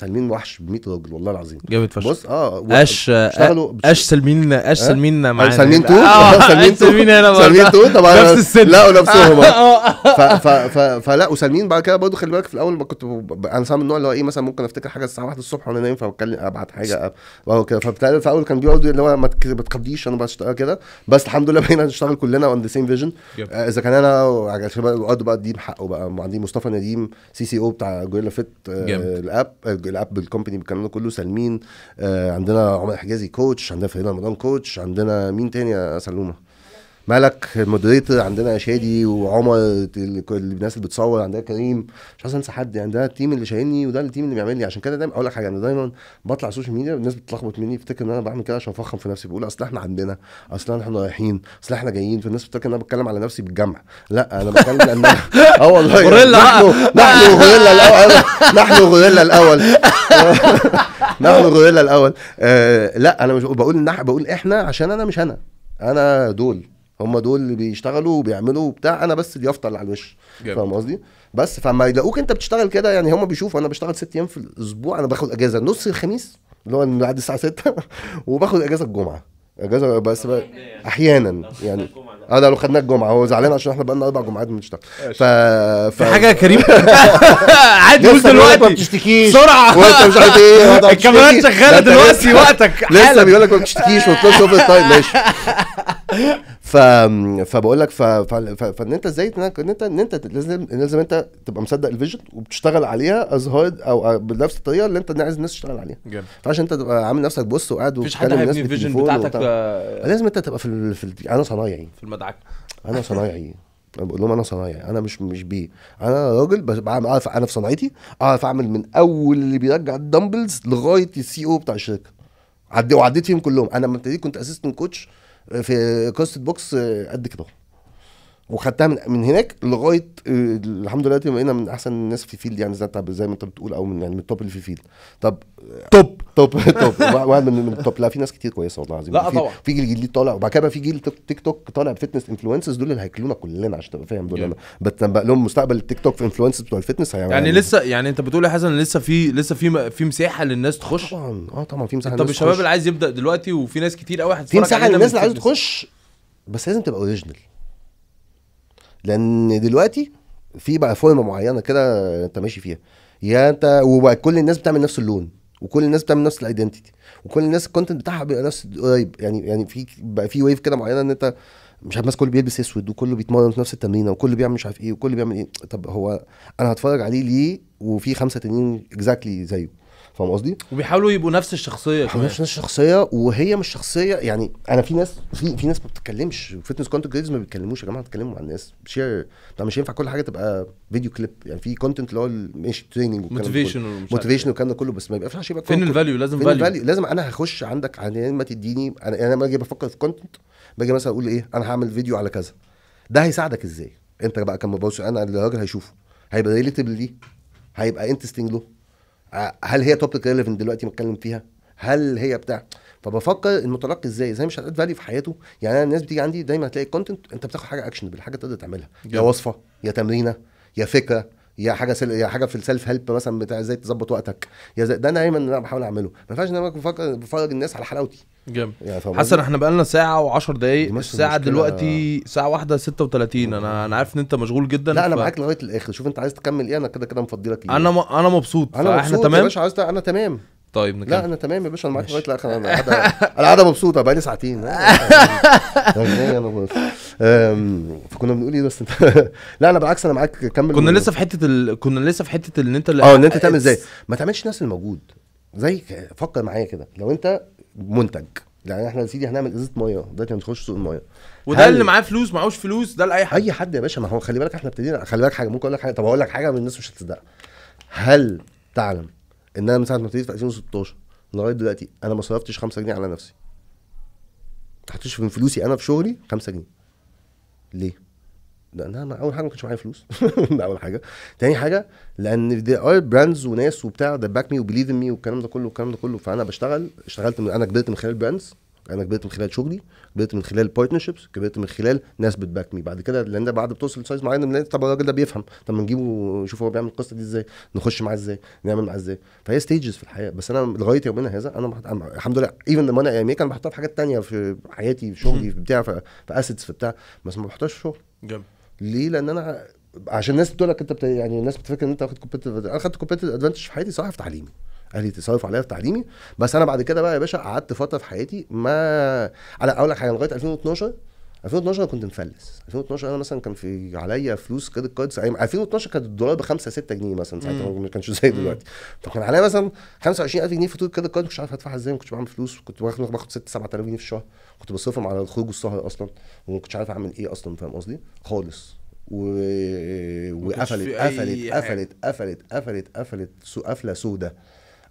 سالمين وحش ب 100 راجل والله العظيم جامد فشخ بص اه اش اشتغلوا اش سالمين اش سالمين معانا سالمين توت آه، سالمين سالمين هنا سالمين توت طبعا نفس السن ونفسهم اه فلا وسالمين بعد كده برضه خلي بالك في الاول ما كنت انا صاحب النوع اللي هو ايه مثلا ممكن افتكر حاجه الساعه 1 الصبح وانا نايم فبتكلم ابعت حاجه وهو كده فبتلاقي في الاول كان بيقعدوا اللي هو ما تقضيش انا بشتغل آه، كده بس الحمد لله بقينا نشتغل كلنا اون ذا سيم فيجن اذا كان انا وعجل بقى بقى دي بحقه بقى عندي مصطفى نديم سي سي او بتاع آه، جوريلا فيت الاب الاب الكومباني بالكلام ده كله سالمين آه عندنا عمر حجازي كوتش عندنا فريد رمضان كوتش عندنا مين تاني يا سلومه ملك المودريتور عندنا شادي وعمر الناس اللي بتصور عندنا كريم مش عايز انسى حد يعني ده التيم اللي شايلني وده التيم اللي بيعمل لي عشان كده دايما اقول لك حاجه انا دايما بطلع السوشيال ميديا الناس بتتلخبط مني بتفتكر ان انا بعمل كده عشان افخم في نفسي بقول اصل احنا عندنا اصل احنا رايحين اصل احنا جايين فالناس بتفتكر ان انا بتكلم على نفسي بالجمع لا انا بتكلم ان اه والله غوريلا نحن غوريلا الاول نحن غوريلا الاول نحن غوريلا الاول آه، لا انا مش بقول بقول احنا عشان انا مش انا انا دول هم دول اللي بيشتغلوا وبيعملوا وبتاع انا بس اليافطه اللي على الوش فاهم قصدي بس فما يلاقوك انت بتشتغل كده يعني هم بيشوفوا انا بشتغل ست ايام في الاسبوع انا باخد اجازه نص الخميس اللي هو بعد الساعه 6 وباخد اجازه الجمعه اجازه بس بقى احيانا يعني اه ده لو خدناه الجمعه هو زعلان عشان احنا بقالنا اربع جمعات بنشتغل ف... ف... حاجه يا كريم عادي قول دلوقتي ما بتشتكيش بسرعه وانت مش عارف ايه الكاميرات شغاله دلوقتي وقتك لسه بيقول لك ما بتشتكيش ما شوف تايم ماشي ف فبقول لك فان انت ازاي ان انت ان انت لازم لازم انت تبقى مصدق الفيجن وبتشتغل عليها از هارد او بنفس الطريقه اللي انت عايز الناس تشتغل عليها جميل فعشان انت تبقى عامل نفسك بص وقاعد مفيش حد هيبني الفيجن بتاعتك لازم انت تبقى في ال... في ال... انا صنايعي في المدعك انا صنايعي انا بقول لهم انا صنايعي انا مش مش بيه انا راجل بس اعرف انا في صناعتي اعرف اعمل من اول اللي بيرجع الدمبلز لغايه السي او بتاع الشركه عدي وعديت فيهم كلهم انا لما ابتديت كنت اسيستنت كوتش في كاست بوكس قد كده وخدتها من, من هناك لغايه آه، الحمد لله بقينا من احسن الناس في فيلد يعني زي, زي ما انت بتقول او من يعني من التوب اللي في فيلد طب توب توب توب واحد من التوب لا في ناس كتير كويسه والله العظيم لا طبعا في جيل جديد طالع وبعد كده في جيل تيك توك طالع بفتنس انفلونسرز دول اللي هياكلونا كلنا عشان تبقى فاهم دول انا بتنبأ لهم مستقبل التيك توك في انفلونسرز بتوع الفتنس يعني, يعني لسه يعني انت بتقول يا حسن لسه في لسه في في مساحه للناس تخش طبعا اه طبعا في مساحه طب الشباب اللي عايز يبدا دلوقتي وفي ناس كتير قوي هتتفرج في مساحه للناس اللي عايز تخش بس لازم تبقى اوريجينال لان دلوقتي في بقى فورمه معينه كده انت ماشي فيها يا يعني انت وبقى كل الناس بتعمل نفس اللون وكل الناس بتعمل نفس الايدنتيتي وكل الناس الكونتنت بتاعها بيبقى نفس قريب يعني يعني في بقى في ويف كده معينه ان انت مش عارف الناس كله بيلبس اسود وكله بيتمرن في نفس التمرينه وكله بيعمل مش عارف ايه وكله بيعمل ايه طب هو انا هتفرج عليه ليه وفي خمسه تانيين اكزاكتلي exactly زيه فاهم قصدي؟ وبيحاولوا يبقوا نفس الشخصيه كمان نفس الشخصيه وهي مش شخصيه يعني انا في ناس في في ناس ما بتتكلمش فيتنس كونتنت كريتورز ما بيتكلموش يا جماعه اتكلموا مع الناس شير طب مش هينفع كل حاجه تبقى فيديو كليب يعني في كونتنت اللي هو ماشي تريننج موتيفيشن موتيفيشن والكلام ده كله بس ما يبقاش يبقى فين الفاليو لازم فين الفاليو لازم انا هخش عندك يعني ما تديني انا يعني انا اجي بفكر في كونتنت باجي مثلا اقول ايه انا هعمل فيديو على كذا ده هيساعدك ازاي؟ انت بقى كمبوس انا الراجل هيشوفه هيبقى ريليتبل ليه هيبقى انترستنج له آه، هل هي توبيك ريليفنت دلوقتي بتكلم فيها هل هي بتاع فبفكر المتلقي ازاي ازاي مش هتقعد فاليو في حياته يعني انا الناس بتيجي عندي دايما هتلاقي الكونتنت انت بتاخد حاجه اكشن بالحاجه تقدر تعملها جميل. يا وصفه يا تمرينه يا فكره يا حاجه سل... يا حاجه في السيلف هيلب مثلا بتاع ازاي تظبط وقتك يا زي... ده انا دايما انا بحاول اعمله ما ينفعش ان انا بفكر بفرج الناس على حلاوتي جامد يعني حسن احنا بقالنا ساعه و10 دقايق الساعه دلوقتي ساعه واحدة 36 انا انا عارف ان انت مشغول جدا لا انا ف... معاك لغايه الاخر شوف انت عايز تكمل ايه انا كده كده مفضي لك انا م... انا مبسوط انا مبسوط يا باشا عايز انا تمام طيب نكمل لا انا تمام يا باشا انا معاك لغايه الاخر انا قاعده انا قاعده مبسوطه بقالي ساعتين انا يعني فكنا بنقول ايه بس انت لا انا بالعكس انا معاك كمل كنا لسه في حته ال... كنا لسه في حته ان انت اه ان انت تعمل ازاي ما تعملش نفس الموجود زي فكر معايا كده لو انت منتج يعني احنا يا سيدي هنعمل ازازه ميه دلوقتي هنخش سوق الميه وده اللي معاه فلوس معهوش فلوس ده لاي حد اي حد يا باشا ما هو خلي بالك احنا ابتدينا خلي بالك حاجه ممكن اقول لك حاجه طب اقول لك حاجه من الناس مش هتصدقها هل تعلم ان انا من ساعه ما ابتديت في 2016 لغايه دلوقتي انا ما صرفتش 5 جنيه على نفسي ما من فلوسي انا في شغلي 5 جنيه ليه؟ لان انا اول حاجه ما كانش معايا فلوس ده اول حاجه تاني حاجه لان دي اي براندز وناس وبتاع ده باك مي وبليف ان مي والكلام ده كله والكلام ده كله فانا بشتغل اشتغلت من انا كبرت من خلال براندز انا كبرت من خلال شغلي كبرت من خلال بارتنرشيبس كبرت من خلال ناس بتباك مي بعد كده لان ده بعد بتوصل لسايز معين طب الراجل ده بيفهم طب ما نجيبه نشوف هو بيعمل القصه دي ازاي نخش معاه ازاي نعمل معاه ازاي فهي ستيجز في الحياه بس انا لغايه يومنا هذا انا محت... الحمد لله ايفن لما انا امريكا انا بحطها في حاجات تانية في حياتي في شغلي في بتاع في اسيتس في بتاع بس ما بحطهاش في شغل جميل ليه؟ لان انا عشان الناس بتقول لك انت بت... يعني الناس بتفكر ان انت واخد كومبيتيف انا خدت كومبيتيف ادفانتج في حياتي صراحه في تعليمي اهلي تصرف عليا في تعليمي بس انا بعد كده بقى يا باشا قعدت فتره في حياتي ما انا اقول لك حاجه لغايه 2012 2012 انا كنت مفلس 2012 انا مثلا كان في عليا فلوس كريدت كاردز 2012 كانت الدولار ب 5 6 جنيه مثلا ساعتها ما كانش زي دلوقتي فكان عليا مثلا 25000 جنيه فاتوره كريدت كارد ما كنتش عارف ادفعها ازاي ما كنتش بعمل فلوس كنت باخد باخد 6 7000 جنيه في الشهر كنت بصرفهم على الخروج والسهر اصلا وما كنتش عارف اعمل ايه اصلا فاهم قصدي خالص و... وقفلت قفلت قفلت قفلت قفلت قفلت قفله سوداء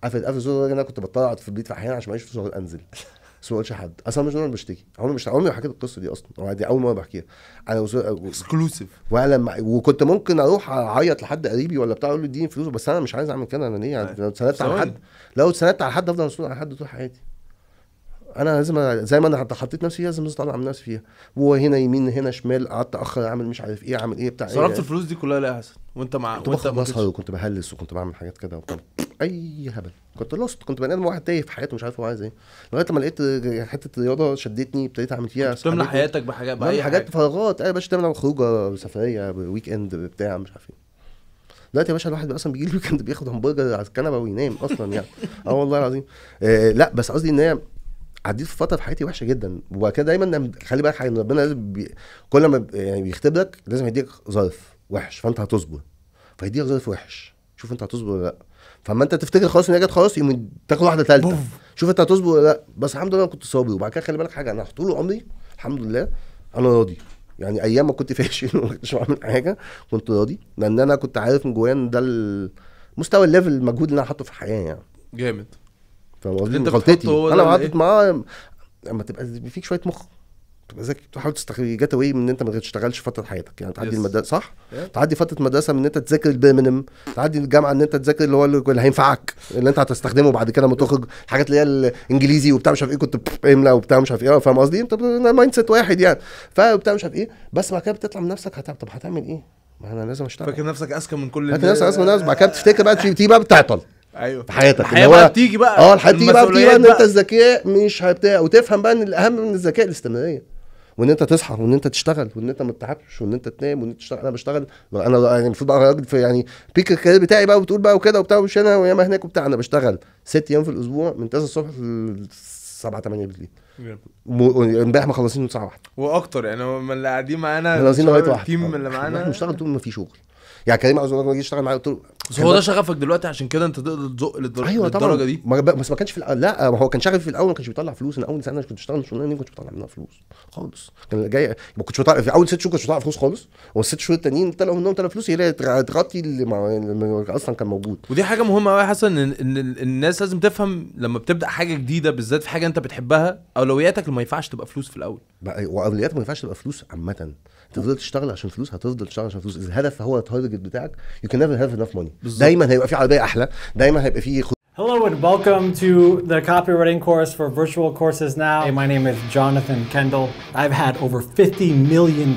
قفلت قفله سوداء انا كنت بطلع في البيت في احيانا عشان معيش فلوس انزل بس ما قلتش لحد اصلا مش انا بشتكي عمري مش عمري ما حكيت القصه دي اصلا أو دي اول مره بحكيها انا اكسكلوسيف وعلى وكنت ممكن اروح اعيط لحد قريبي ولا بتاع اقول له اديني فلوس بس انا مش عايز اعمل كده انا ليه يعني؟ أيوة. لو اتسندت على حد لو اتسندت على حد افضل مسؤول على حد طول حياتي انا لازم زي ما انا حطيت نفسي فيها لازم اطلع من نفسي فيها وهنا يمين هنا شمال قعدت اخر اعمل مش عارف ايه اعمل ايه بتاع ايه صرفت الفلوس دي كلها لا احسن وانت مع كنت وانت بخلصها وكنت بهلس وكنت بعمل حاجات كده وكنت اي هبل كنت لوست كنت بني ادم واحد تايه في حياته مش عارف هو عايز ايه لغايه لما لقيت حته رياضه شدتني ابتديت اعمل فيها تملى حياتك بحاجات باي حاجات حاجة. فراغات يا باشا تملى خروجه سفريه ويك اند بتاع مش عارف ايه دلوقتي يا باشا الواحد اصلا بيجي الويكند بياخد همبرجر على الكنبه وينام اصلا يعني اه والله العظيم آه لا بس قصدي ان هي عديت في فتره في حياتي وحشه جدا وبعد كده دايما خلي بالك ان ربنا لازم بي... كل ما يعني بيختبرك لازم يديك ظرف وحش فانت هتصبر فيديك ظرف وحش شوف انت هتصبر ولا لا فما انت تفتكر خلاص ان جت خلاص يوم تاكل واحده ثالثه شوف انت هتصبر ولا لا بس الحمد لله انا كنت صابر وبعد كده خلي بالك حاجه انا طول عمري الحمد لله انا راضي يعني ايام ما كنت فاشل وما كنتش بعمل حاجه كنت راضي لان انا كنت عارف من جوايا ان ده المستوى الليفل المجهود اللي انا حاطه في الحياه يعني جامد فاهم قصدي انت غلطتي انا لو قعدت إيه؟ معاه اما تبقى فيك شويه مخ تبقى ذكي تحاول تستخرج جت اواي من ان انت ما تشتغلش فتره حياتك يعني تعدي yes. المدرسه صح yeah. تعدي فتره مدرسه من ان انت تذاكر البيمنم تعدي الجامعه ان انت تذاكر اللي هو اللي هينفعك اللي انت هتستخدمه بعد كده لما تخرج الحاجات اللي هي الانجليزي وبتاع مش عارف ايه كنت املا وبتاع مش عارف ايه آه، فاهم قصدي انت مايند سيت واحد يعني فبتاع مش عارف ايه بس بعد كده بتطلع من نفسك طب هتعمل ايه؟ ما انا لازم اشتغل فاكر نفسك اذكى من كل فاكر نفسك اذكى من الناس بعد كده بتفتكر بقى تيجي بقى بتعطل ايوه في حياتك الحياه بقى بتيجي بقى اه الحياه بتيجي بقى بتيجي بقى ان انت الذكاء مش هبتاع وتفهم بقى ان الاهم من الذكاء الاستمراريه وان انت تصحى وان انت تشتغل وان انت ما تتعبش وان انت تنام وان انت تشتغل انا بشتغل انا يعني المفروض بقى راجل في يعني بيك الكارير بتاعي بقى وبتقول بقى وكده وبتاع ومش هنا وياما هناك وبتاع انا بشتغل ست ايام في الاسبوع من 9 الصبح ل 7 8 بالليل امبارح ما خلصين الساعه 1 واكتر يعني هم اللي قاعدين معانا خلصين لغايه التيم اللي معانا بنشتغل طول ما في شغل يعني كريم عاوز اجي اشتغل معايا قلت له بس هو ده شغفك دلوقتي عشان كده انت تقدر تزق للدر... أيوة للدرجه طبعًا. دي ما بس ما كانش في الأول لا ما هو كان شغفي في الاول ما كانش بيطلع فلوس انا اول سنه كنت بشتغل الشغلانه دي ما كنتش بطلع منها فلوس خالص كان جاي ما كنتش بطلع في اول ست شهور ما كنتش بطلع فلوس خالص والست شهور التانيين طلعوا منهم طلع فلوس هي اللي تغطي اللي مع... اصلا كان موجود ودي حاجه مهمه قوي حسن ان... ان الناس لازم تفهم لما بتبدا حاجه جديده بالذات في حاجه انت بتحبها اولوياتك ما ينفعش تبقى فلوس في الاول واولوياتك ما ينفعش تبقى فلوس عامه تفضل تشتغل عشان فلوس هتفضل تشتغل عشان فلوس اذا الهدف هو التارجت بتاعك يو كان نيفر هاف انف موني دايما هيبقى في عربيه احلى دايما هيبقى في Hello and welcome to the copywriting course for Virtual Courses Now. Hey, my name is Jonathan Kendall. I've had over $50 million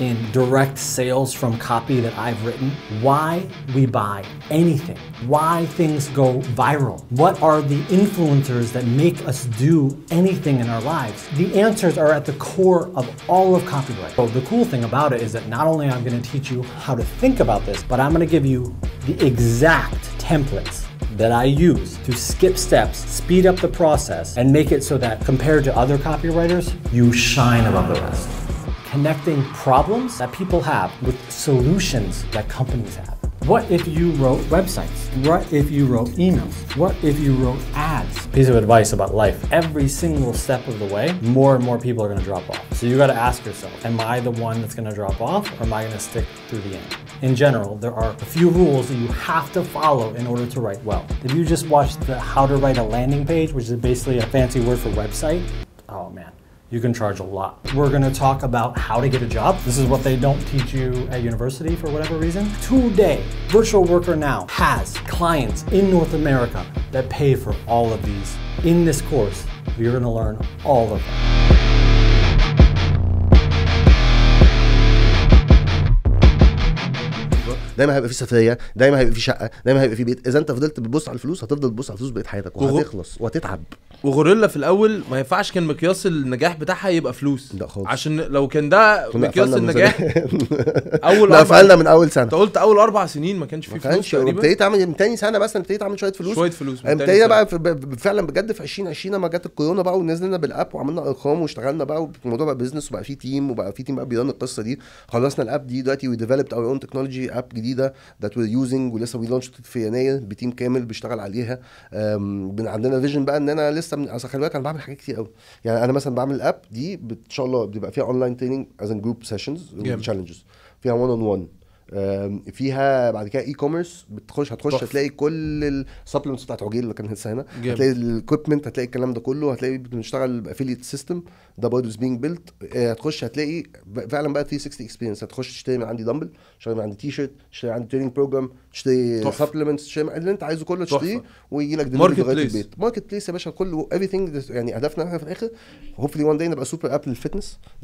in direct sales from copy that I've written. Why we buy anything, why things go viral, what are the influencers that make us do anything in our lives? The answers are at the core of all of copyright. So the cool thing about it is that not only I'm gonna teach you how to think about this, but I'm gonna give you the exact templates that I use to skip steps, speed up the process, and make it so that compared to other copywriters, you shine above the rest. Connecting problems that people have with solutions that companies have. What if you wrote websites? What if you wrote emails? What if you wrote ads? Piece of advice about life. Every single step of the way, more and more people are gonna drop off. So you gotta ask yourself, am I the one that's gonna drop off or am I gonna stick through the end? In general, there are a few rules that you have to follow in order to write well. If you just watch the how to write a landing page, which is basically a fancy word for website, oh man, you can charge a lot. We're gonna talk about how to get a job. This is what they don't teach you at university for whatever reason. Today, Virtual Worker Now has clients in North America that pay for all of these. In this course, you're gonna learn all of them. دايما هيبقى في سفريه دايما هيبقى في شقه دايما هيبقى في بيت اذا انت فضلت بتبص على الفلوس هتفضل تبص على الفلوس بقيت حياتك وهتخلص وهتتعب وغوريلا في الاول ما ينفعش كان مقياس النجاح بتاعها يبقى فلوس لا خالص عشان لو كان ده مقياس النجاح اول قفلنا من اول سنه انت قلت اول اربع سنين ما كانش فيه فلوس تقريبا ابتديت اعمل من تاني سنه مثلا ابتديت اعمل شويه فلوس شويه فلوس ابتدينا بقى فعلا بجد في 2020 لما جت الكورونا بقى ونزلنا بالاب وعملنا ارقام واشتغلنا بقى والموضوع بقى بيزنس وبقى في تيم وبقى في تيم بقى بيرن القصه دي خلصنا الاب دي دلوقتي وي ديفلوبت اور اون تكنولوجي اب جديد جديده ذات وير يوزنج ولسه وي لانش في يناير بتيم كامل بيشتغل عليها عندنا فيجن بقى ان انا لسه من... اصل خلي بالك انا بعمل حاجات كتير قوي يعني انا مثلا بعمل الاب دي ان شاء الله بيبقى فيها اونلاين تريننج از ان جروب سيشنز وتشالنجز فيها 1 اون 1 فيها بعد كده اي كوميرس بتخش هتخش طف. هتلاقي كل السبلمنتس بتاعت عجيل اللي كان لسه هنا جيب. هتلاقي الاكويبمنت هتلاقي الكلام ده كله هتلاقي بنشتغل بافيليت سيستم ده برضه از بينج بيلت هتخش هتلاقي فعلا بقى 360 اكسبيرينس هتخش تشتري من عندي دمبل تشتري من عندي تي شيرت تشتري عندي تريننج بروجرام تشتري سبلمنتس تشتري اللي انت عايزه كله تشتريه ويجي لك ماركت بليس البيت ماركت بليس يا باشا كله ثينج يعني هدفنا احنا في الاخر هوبفلي وان داي نبقى سوبر اب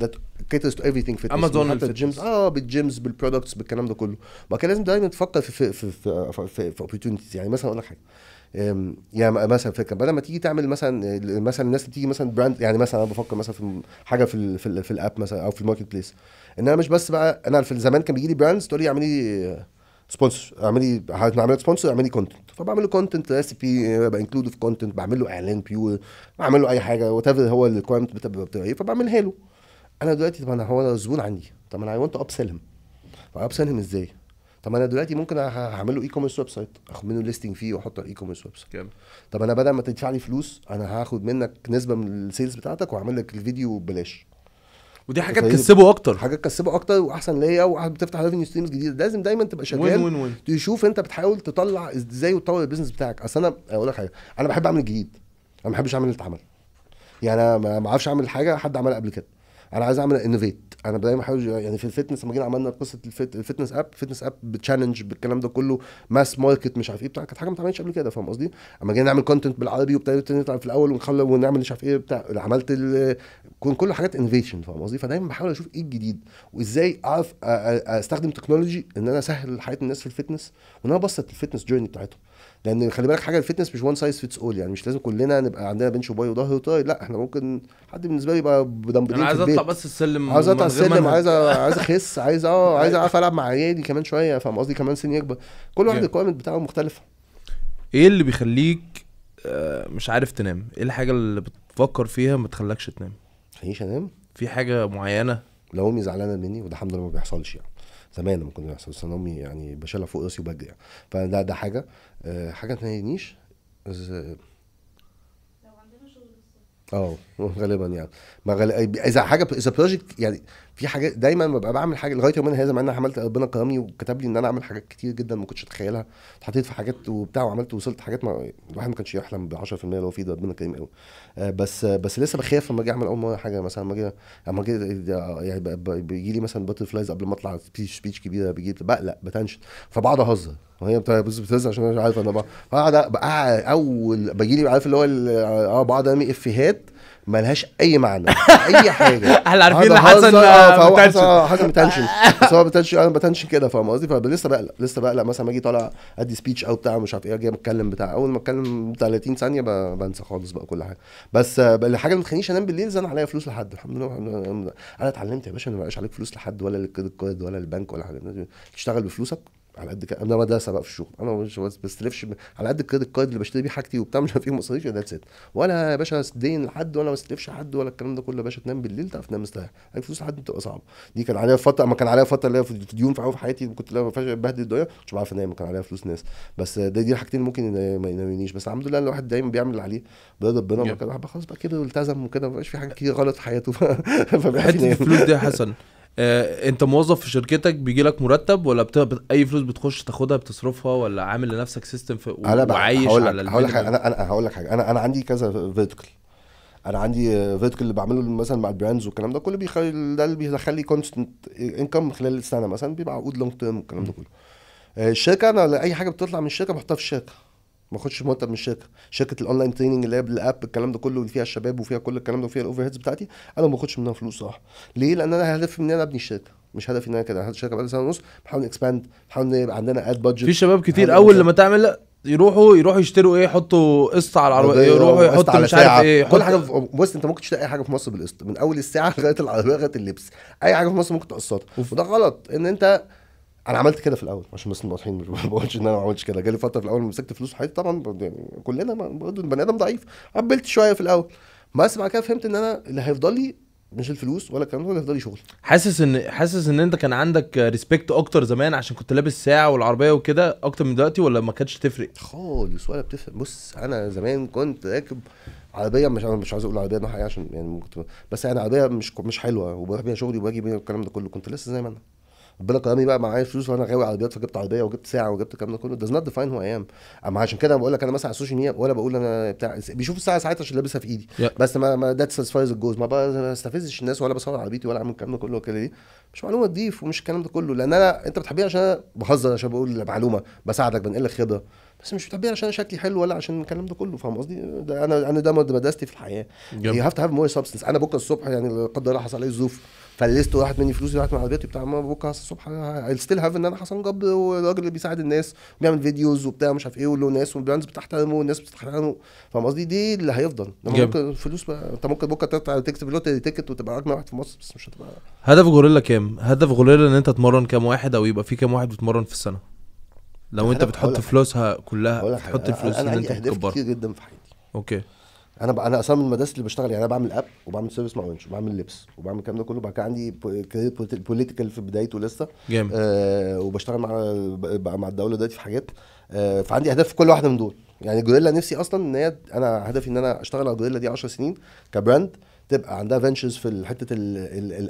ذات كيترز تو ايفري ثينج fitness امازون الجيمز اه بالجيمز بالبرودكتس بالكلام ده كله ما كده لازم دايما تفكر في في في في, في, في يعني مثلا اقول لك حاجه يعني مثلا فكره بدل ما تيجي تعمل مثلا مثلا الناس بتيجي مثلا براند يعني مثلا انا بفكر مثلا في حاجه في في, في الاب مثلا او في الماركت بليس ان انا مش بس بقى انا في زمان كان بيجي لي براندز تقول لي اعملي سبونسر آه، اعملي اعمل لك سبونسر اعملي كونتنت فبعمل له كونتنت ريسبي ببقى انكلود في كونتنت بعمل له اعلان بيور بعمل له اي حاجه وات ايفر هو الريكويرمنت بتبقى ايه فبعملها له انا دلوقتي طب انا هو زبون عندي طب انا اي ونت اب سيل ابسلهم ازاي طب انا دلوقتي ممكن هعمل له اي كوميرس ويب سايت اخد منه ليستنج فيه واحط الاي كوميرس ويب سايت طب انا بدل ما تدفع لي فلوس انا هاخد منك نسبه من السيلز بتاعتك واعمل لك الفيديو ببلاش ودي حاجه تكسبه اكتر حاجه تكسبه اكتر واحسن ليا بتفتح ريفينيو ستريمز جديده لازم دايما تبقى شغال وين وين وين. تشوف انت بتحاول تطلع ازاي وتطور البيزنس بتاعك اصل انا اقول لك حاجه انا بحب اعمل الجديد انا ما بحبش اعمل اللي اتعمل يعني انا ما اعرفش اعمل حاجه حد عملها قبل كده انا عايز اعمل انوفيت انا دايما حاول يعني في الفتنس لما جينا عملنا قصه الفت... الفتنس اب الفتنس اب بتشالنج بالكلام ده كله ماس ماركت مش عارف ايه بتاع كانت حاجه ما اتعملتش قبل كده فاهم قصدي؟ اما جينا نعمل كونتنت بالعربي وابتديت نطلع في الاول ونخلي ونعمل مش عارف ايه بتاع عملت ال... كل كله حاجات انوفيشن فاهم قصدي؟ فدايما بحاول اشوف ايه الجديد وازاي اعرف استخدم تكنولوجي ان انا اسهل حياه الناس في الفتنس وان انا ابسط الفتنس جيرني بتاعتهم لان خلي بالك حاجه الفتنس مش وان سايز فيتس اول يعني مش لازم كلنا نبقى عندنا بنش وباي وظهر وتاي لا احنا ممكن حد بالنسبه لي يبقى بدمبلين انا عايز اطلع بس السلم عايز اطلع السلم عايز عايز اخس عايز اه عايز اعرف العب مع عيالي كمان شويه فاهم قصدي كمان سن يكبر كل واحد القوائم بتاعه مختلفه ايه اللي بيخليك آه، مش عارف تنام ايه الحاجه اللي بتفكر فيها ما تخلكش تنام تخلينيش انام في حاجه معينه لو امي زعلانه مني وده الحمد لله ما بيحصلش يعني زمان لما كنا انا امي يعني بشيلها فوق راسي وبجري يعني فده ده حاجه آه، حاجه ما تنهينيش اه غالبا يعني ما غالبا اذا حاجه اذا بروجكت يعني في حاجات دايما ببقى بعمل حاجه لغايه يومنا هذا مع ان انا عملت ربنا كرمني وكتب لي ان انا اعمل حاجات كتير جدا ما كنتش اتخيلها اتحطيت في حاجات وبتاع وعملت وصلت حاجات ما الواحد ما كانش يحلم ب 10% هو في ده ربنا كريم قوي آه، بس بس لسه بخاف لما اجي اعمل اول مره حاجه مثلا لما اجي لما اجي يعني بيجي لي مثلا باتر فلايز قبل ما اطلع سبيتش سبيتش كبيره بيجي لي بقلق بتنشن فبقعد اهزر وهي بتهز بتهزر عشان انا عارف انا بقعد اول بيجي لي عارف اللي هو اه بقعد ارمي افيهات مالهاش اي معنى اي حاجه احنا عارفين ان حسن حاجه بتنشن بس هو بتنشن انا بتنشن كده فاهم قصدي فلسه بقلق لسه بقلق مثلا اجي طالع ادي سبيتش او بتاع مش عارف ايه اجي بتكلم بتاع اول ما اتكلم 30 ثانيه بنسى خالص بقى كل حاجه بس الحاجه اللي ما تخلينيش انام بالليل زي انا عليا فلوس لحد الحمد لله انا اتعلمت يا باشا ان ما يبقاش عليك فلوس لحد ولا الكريدت كارد ولا البنك ولا حاجه تشتغل بفلوسك على قد انا انا ده بقى في الشغل انا مش بستلفش على قد الكريدت كارد اللي بشتري بيه حاجتي وبتاع مش فيه مصاريف ده ست ولا يا باشا دين لحد ولا ما استلفش حد ولا الكلام ده كله يا باشا تنام بالليل تعرف تنام مستريح اي فلوس لحد بتبقى صعبه دي كان عليها فتره اما كان عليها فتره اللي في ديون في حياتي كنت لا بهدل الدنيا مش بعرف انام كان عليها فلوس ناس بس ده دي الحاجتين ممكن ما ينامينيش بس الحمد لله الواحد دايما بيعمل اللي عليه برضا ربنا خلاص بقى كده والتزم وكده ما بقاش في حاجه كتير غلط في حياته فبيحس الفلوس دي يا حسن آه، انت موظف في شركتك بيجي لك مرتب ولا بت... اي فلوس بتخش تاخدها بتصرفها ولا عامل لنفسك سيستم في... انا آه، بقى وعايش هقول على هقول لك انا انا هقول لك حاجه انا انا عندي كذا فيرتيكال انا عندي فيرتيكال اللي بعمله مثلا مع البراندز والكلام ده كله بيخلي ده اللي بيدخل لي كونستنت انكم خلال السنه مثلا بيبقى عقود لونج تيرم والكلام ده كله آه، الشركه انا اي حاجه بتطلع من الشركه بحطها في الشركه ما اخدش مرتب من الشركه شركه الاونلاين تريننج اللي هي بالاب الكلام ده كله اللي فيها الشباب وفيها كل الكلام ده وفيها الاوفر هيدز بتاعتي انا ما باخدش منها فلوس صح ليه لان انا هدفي ان انا ابني الشركه مش هدفي ان انا كده هدفي الشركه بقى سنه ونص بحاول اكسباند بحاول يبقى عندنا اد بادجت في شباب كتير اول لما تعمل يروحوا يروحوا يشتروا ايه يحطوا قسط على العربيه يروحوا يحطوا مش عارف ايه كل حاجه في... بص انت ممكن تشتري اي حاجه في مصر بالقسط من اول الساعه لغايه العربيه لغايه اللبس اي حاجه في مصر ممكن تقسطها وده غلط ان انت انا عملت كده في الاول عشان بس نبقى واضحين ما بقولش ان انا ما عملتش كده جالي فتره في الاول مسكت فلوس في حياتي طبعا يعني كلنا برضه البني ادم ضعيف قبلت شويه في الاول بس بعد كده فهمت ان انا اللي هيفضل لي مش الفلوس ولا الكلام ده هيفضل لي شغل حاسس ان حاسس ان انت كان عندك ريسبكت اكتر زمان عشان كنت لابس ساعه والعربيه وكده اكتر من دلوقتي ولا ما كانتش تفرق خالص ولا بتفرق بص انا زمان كنت راكب عربيه مش انا مش عايز اقول عربيه ده عشان يعني ممكن بس يعني عربيه مش مش حلوه وبروح بيها شغلي وباجي بيها الكلام ده كله كنت لسه زي ما انا ربنا كرمني بقى معايا فلوس وانا غاوي عربيات فجبت عربيه وجبت ساعه وجبت الكلام ده كله داز نوت ديفاين هو اي ام اما عشان كده بقول لك انا مثلا على السوشيال ميديا ولا بقول انا بتاع بيشوف الساعه ساعتها عشان لابسها في ايدي yeah. بس ما ذات ساتسفايز الجوز ما بستفزش الناس ولا بصور عربيتي ولا عامل الكلام ده كله وكده دي مش معلومه تضيف ومش الكلام ده كله لان انا انت بتحبني عشان انا بهزر عشان بقول معلومه بساعدك بنقل خبره بس مش بتحبني عشان شكلي حلو ولا عشان الكلام ده كله فاهم قصدي انا انا ده مدرستي في الحياه يو هاف تو هاف مور سبستنس انا بكره الصبح يعني قدر الله حصل عليه ظروف فلست وراحت مني فلوسي وراحت مع عربيتي بتاع ما بكره الصبح اي ستيل هاف ان انا حسن جاب والراجل اللي بيساعد الناس بيعمل فيديوز وبتاع مش عارف ايه وله ناس والبراندز بتحترمه والناس بتحترمه فاهم قصدي دي اللي هيفضل ممكن فلوس بقى انت ممكن بكره تطلع تكسب لوتري تيكت وتبقى اجمل واحد في مصر بس مش هتبقى هدف غوريلا كام؟ هدف غوريلا ان انت تتمرن كام واحد او يبقى في كام واحد بتمرن في السنه؟ لو انت بتحط فلوسها كلها بتحط الفلوس ان انت تكبرها كتير جدا في حياتي اوكي انا انا اصلا من المدارس اللي بشتغل يعني انا بعمل اب وبعمل سيرفيس مع وينش وبعمل لبس وبعمل الكلام ده كله بعد كده عندي بوليتيكال في بدايته لسه جامد آه وبشتغل مع مع الدوله دلوقتي في حاجات آه فعندي اهداف في كل واحده من دول يعني جوريلا نفسي اصلا ان هي انا هدفي ان انا اشتغل على جوريلا دي 10 سنين كبراند تبقى عندها فنشرز في حته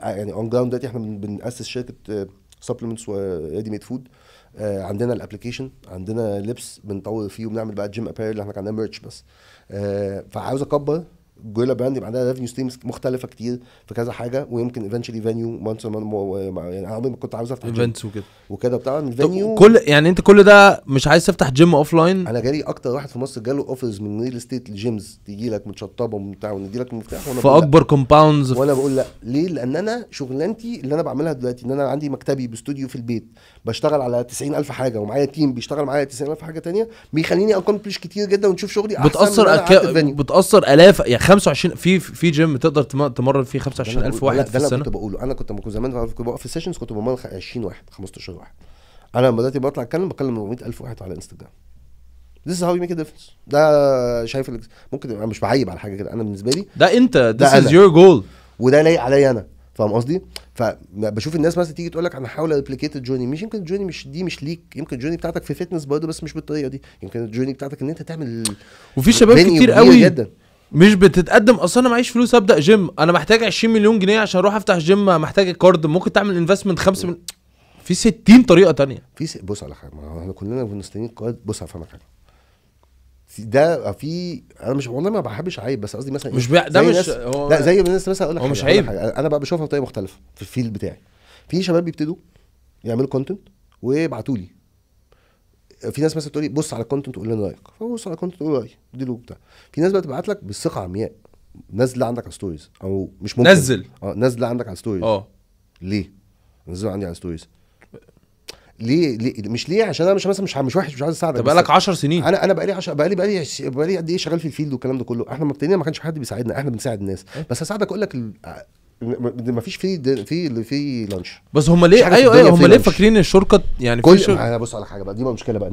يعني اون جراوند دلوقتي احنا بناسس شركه سبلمنتس وريدي ميد فود عندنا الابلكيشن عندنا لبس بنطور فيه وبنعمل بقى جيم ابيرل احنا كان عندنا ميرتش بس آه، فعاوز اكبر جوريلا براند يبقى عندها ريفنيو ستريمز مختلفه كتير في كذا حاجه ويمكن ايفنشلي فانيو مانس يعني عمري ما كنت عاوز افتح ايفنتس وكده وكده بتاع الفانيو كل يعني انت كل ده مش عايز تفتح جيم اوف لاين انا جالي اكتر واحد في مصر جاله اوفرز من ريل استيت الجيمز تيجي لك متشطبه وبتاع وندي لك المفتاح وانا في اكبر كومباوندز وانا بقول لا ليه؟ لان انا شغلانتي اللي انا بعملها دلوقتي ان انا عندي مكتبي باستوديو في البيت بشتغل على 90000 حاجه ومعايا تيم بيشتغل معايا 90000 حاجه ثانيه بيخليني اكونبلش كتير جدا ونشوف شغلي احسن بتاثر بتاثر الاف يا يعني 25 في في جيم تقدر تمرن فيه 25000 واحد في السنه ده انا كنت بقوله انا كنت كنت زمان كنت بوقف في السيشنز كنت بمرن 20 واحد 15 واحد انا لما بدات بطلع اتكلم بكلم 100000 واحد على انستجرام This is how you make a difference. ده شايف ممكن انا مش بعيب على حاجه كده انا بالنسبه لي ده انت ده از أنا. جول your goal وده لايق عليا انا فاهم قصدي؟ فبشوف الناس مثلا تيجي تقول لك انا هحاول ابليكيت الجوني مش يمكن الجوني مش دي مش ليك يمكن الجوني بتاعتك في فيتنس برضه بس مش بالطريقه دي يمكن الجوني بتاعتك ان انت تعمل وفي شباب كتير قوي جدا مش بتتقدم اصل انا معيش فلوس ابدا جيم انا محتاج 20 مليون جنيه عشان اروح افتح جيم محتاج كارد ممكن تعمل انفستمنت 5 مليون في 60 طريقه تانية في س... بص على حاجه احنا كلنا كنا مستنيين بص هفهمك حاجه ده في انا مش والله ما بحبش عيب بس قصدي مثلا مش إيه، بيع... ده مش ناس... هو... لا زي الناس مثلا اقول لك هو مش عيب انا بقى بشوفها بطريقه مختلفه في الفيلد بتاعي في شباب بيبتدوا يعملوا كونتنت ويبعتوا لي في ناس مثلا تقول لي بص على الكونتنت وقول لي رايك فبص على الكونتنت وقول رايك دي له بتاع في ناس بقى تبعت لك بالثقه عمياء نزل عندك على ستوريز او مش ممكن نزل اه نزل عندك على ستوريز اه ليه نزل عندي على ستوريز ليه ليه مش ليه عشان انا مش مثلا مش مش وحش مش عايز اساعدك طب بقالك 10 سنين انا انا بقالي 10 بقالي بقالي بقالي قد ايه شغال في الفيلد والكلام ده كله احنا مبتدئين ابتدينا ما كانش حد بيساعدنا احنا بنساعد الناس آه. بس هساعدك اقول لك ما فيش في في في لانش بس هم ليه ايوه ايوه هم ليه فاكرين الشركه يعني كل شر... انا بص على حاجه بقى دي ما مشكله بقى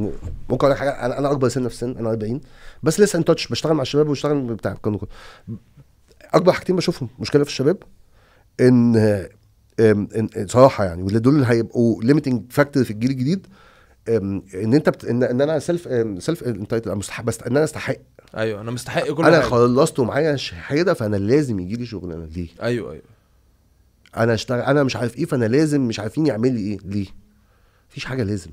ممكن اقول حاجه انا انا اكبر سن في سن انا 40 بس لسه ان تاتش بشتغل مع الشباب وبشتغل بتاع اكبر حاجتين بشوفهم مشكله في الشباب ان ان صراحه يعني واللي دول هيبقوا ليميتنج فاكتور في الجيل الجديد ان انت بت... ان انا سيلف سيلف مستحق بس ان انا استحق ايوه انا مستحق كل انا خلصت ومعايا شهاده فانا لازم يجي لي شغلانه ليه ايوه ايوه انا اشتغل انا مش عارف ايه فانا لازم مش عارفين يعمل لي ايه ليه مفيش حاجه لازم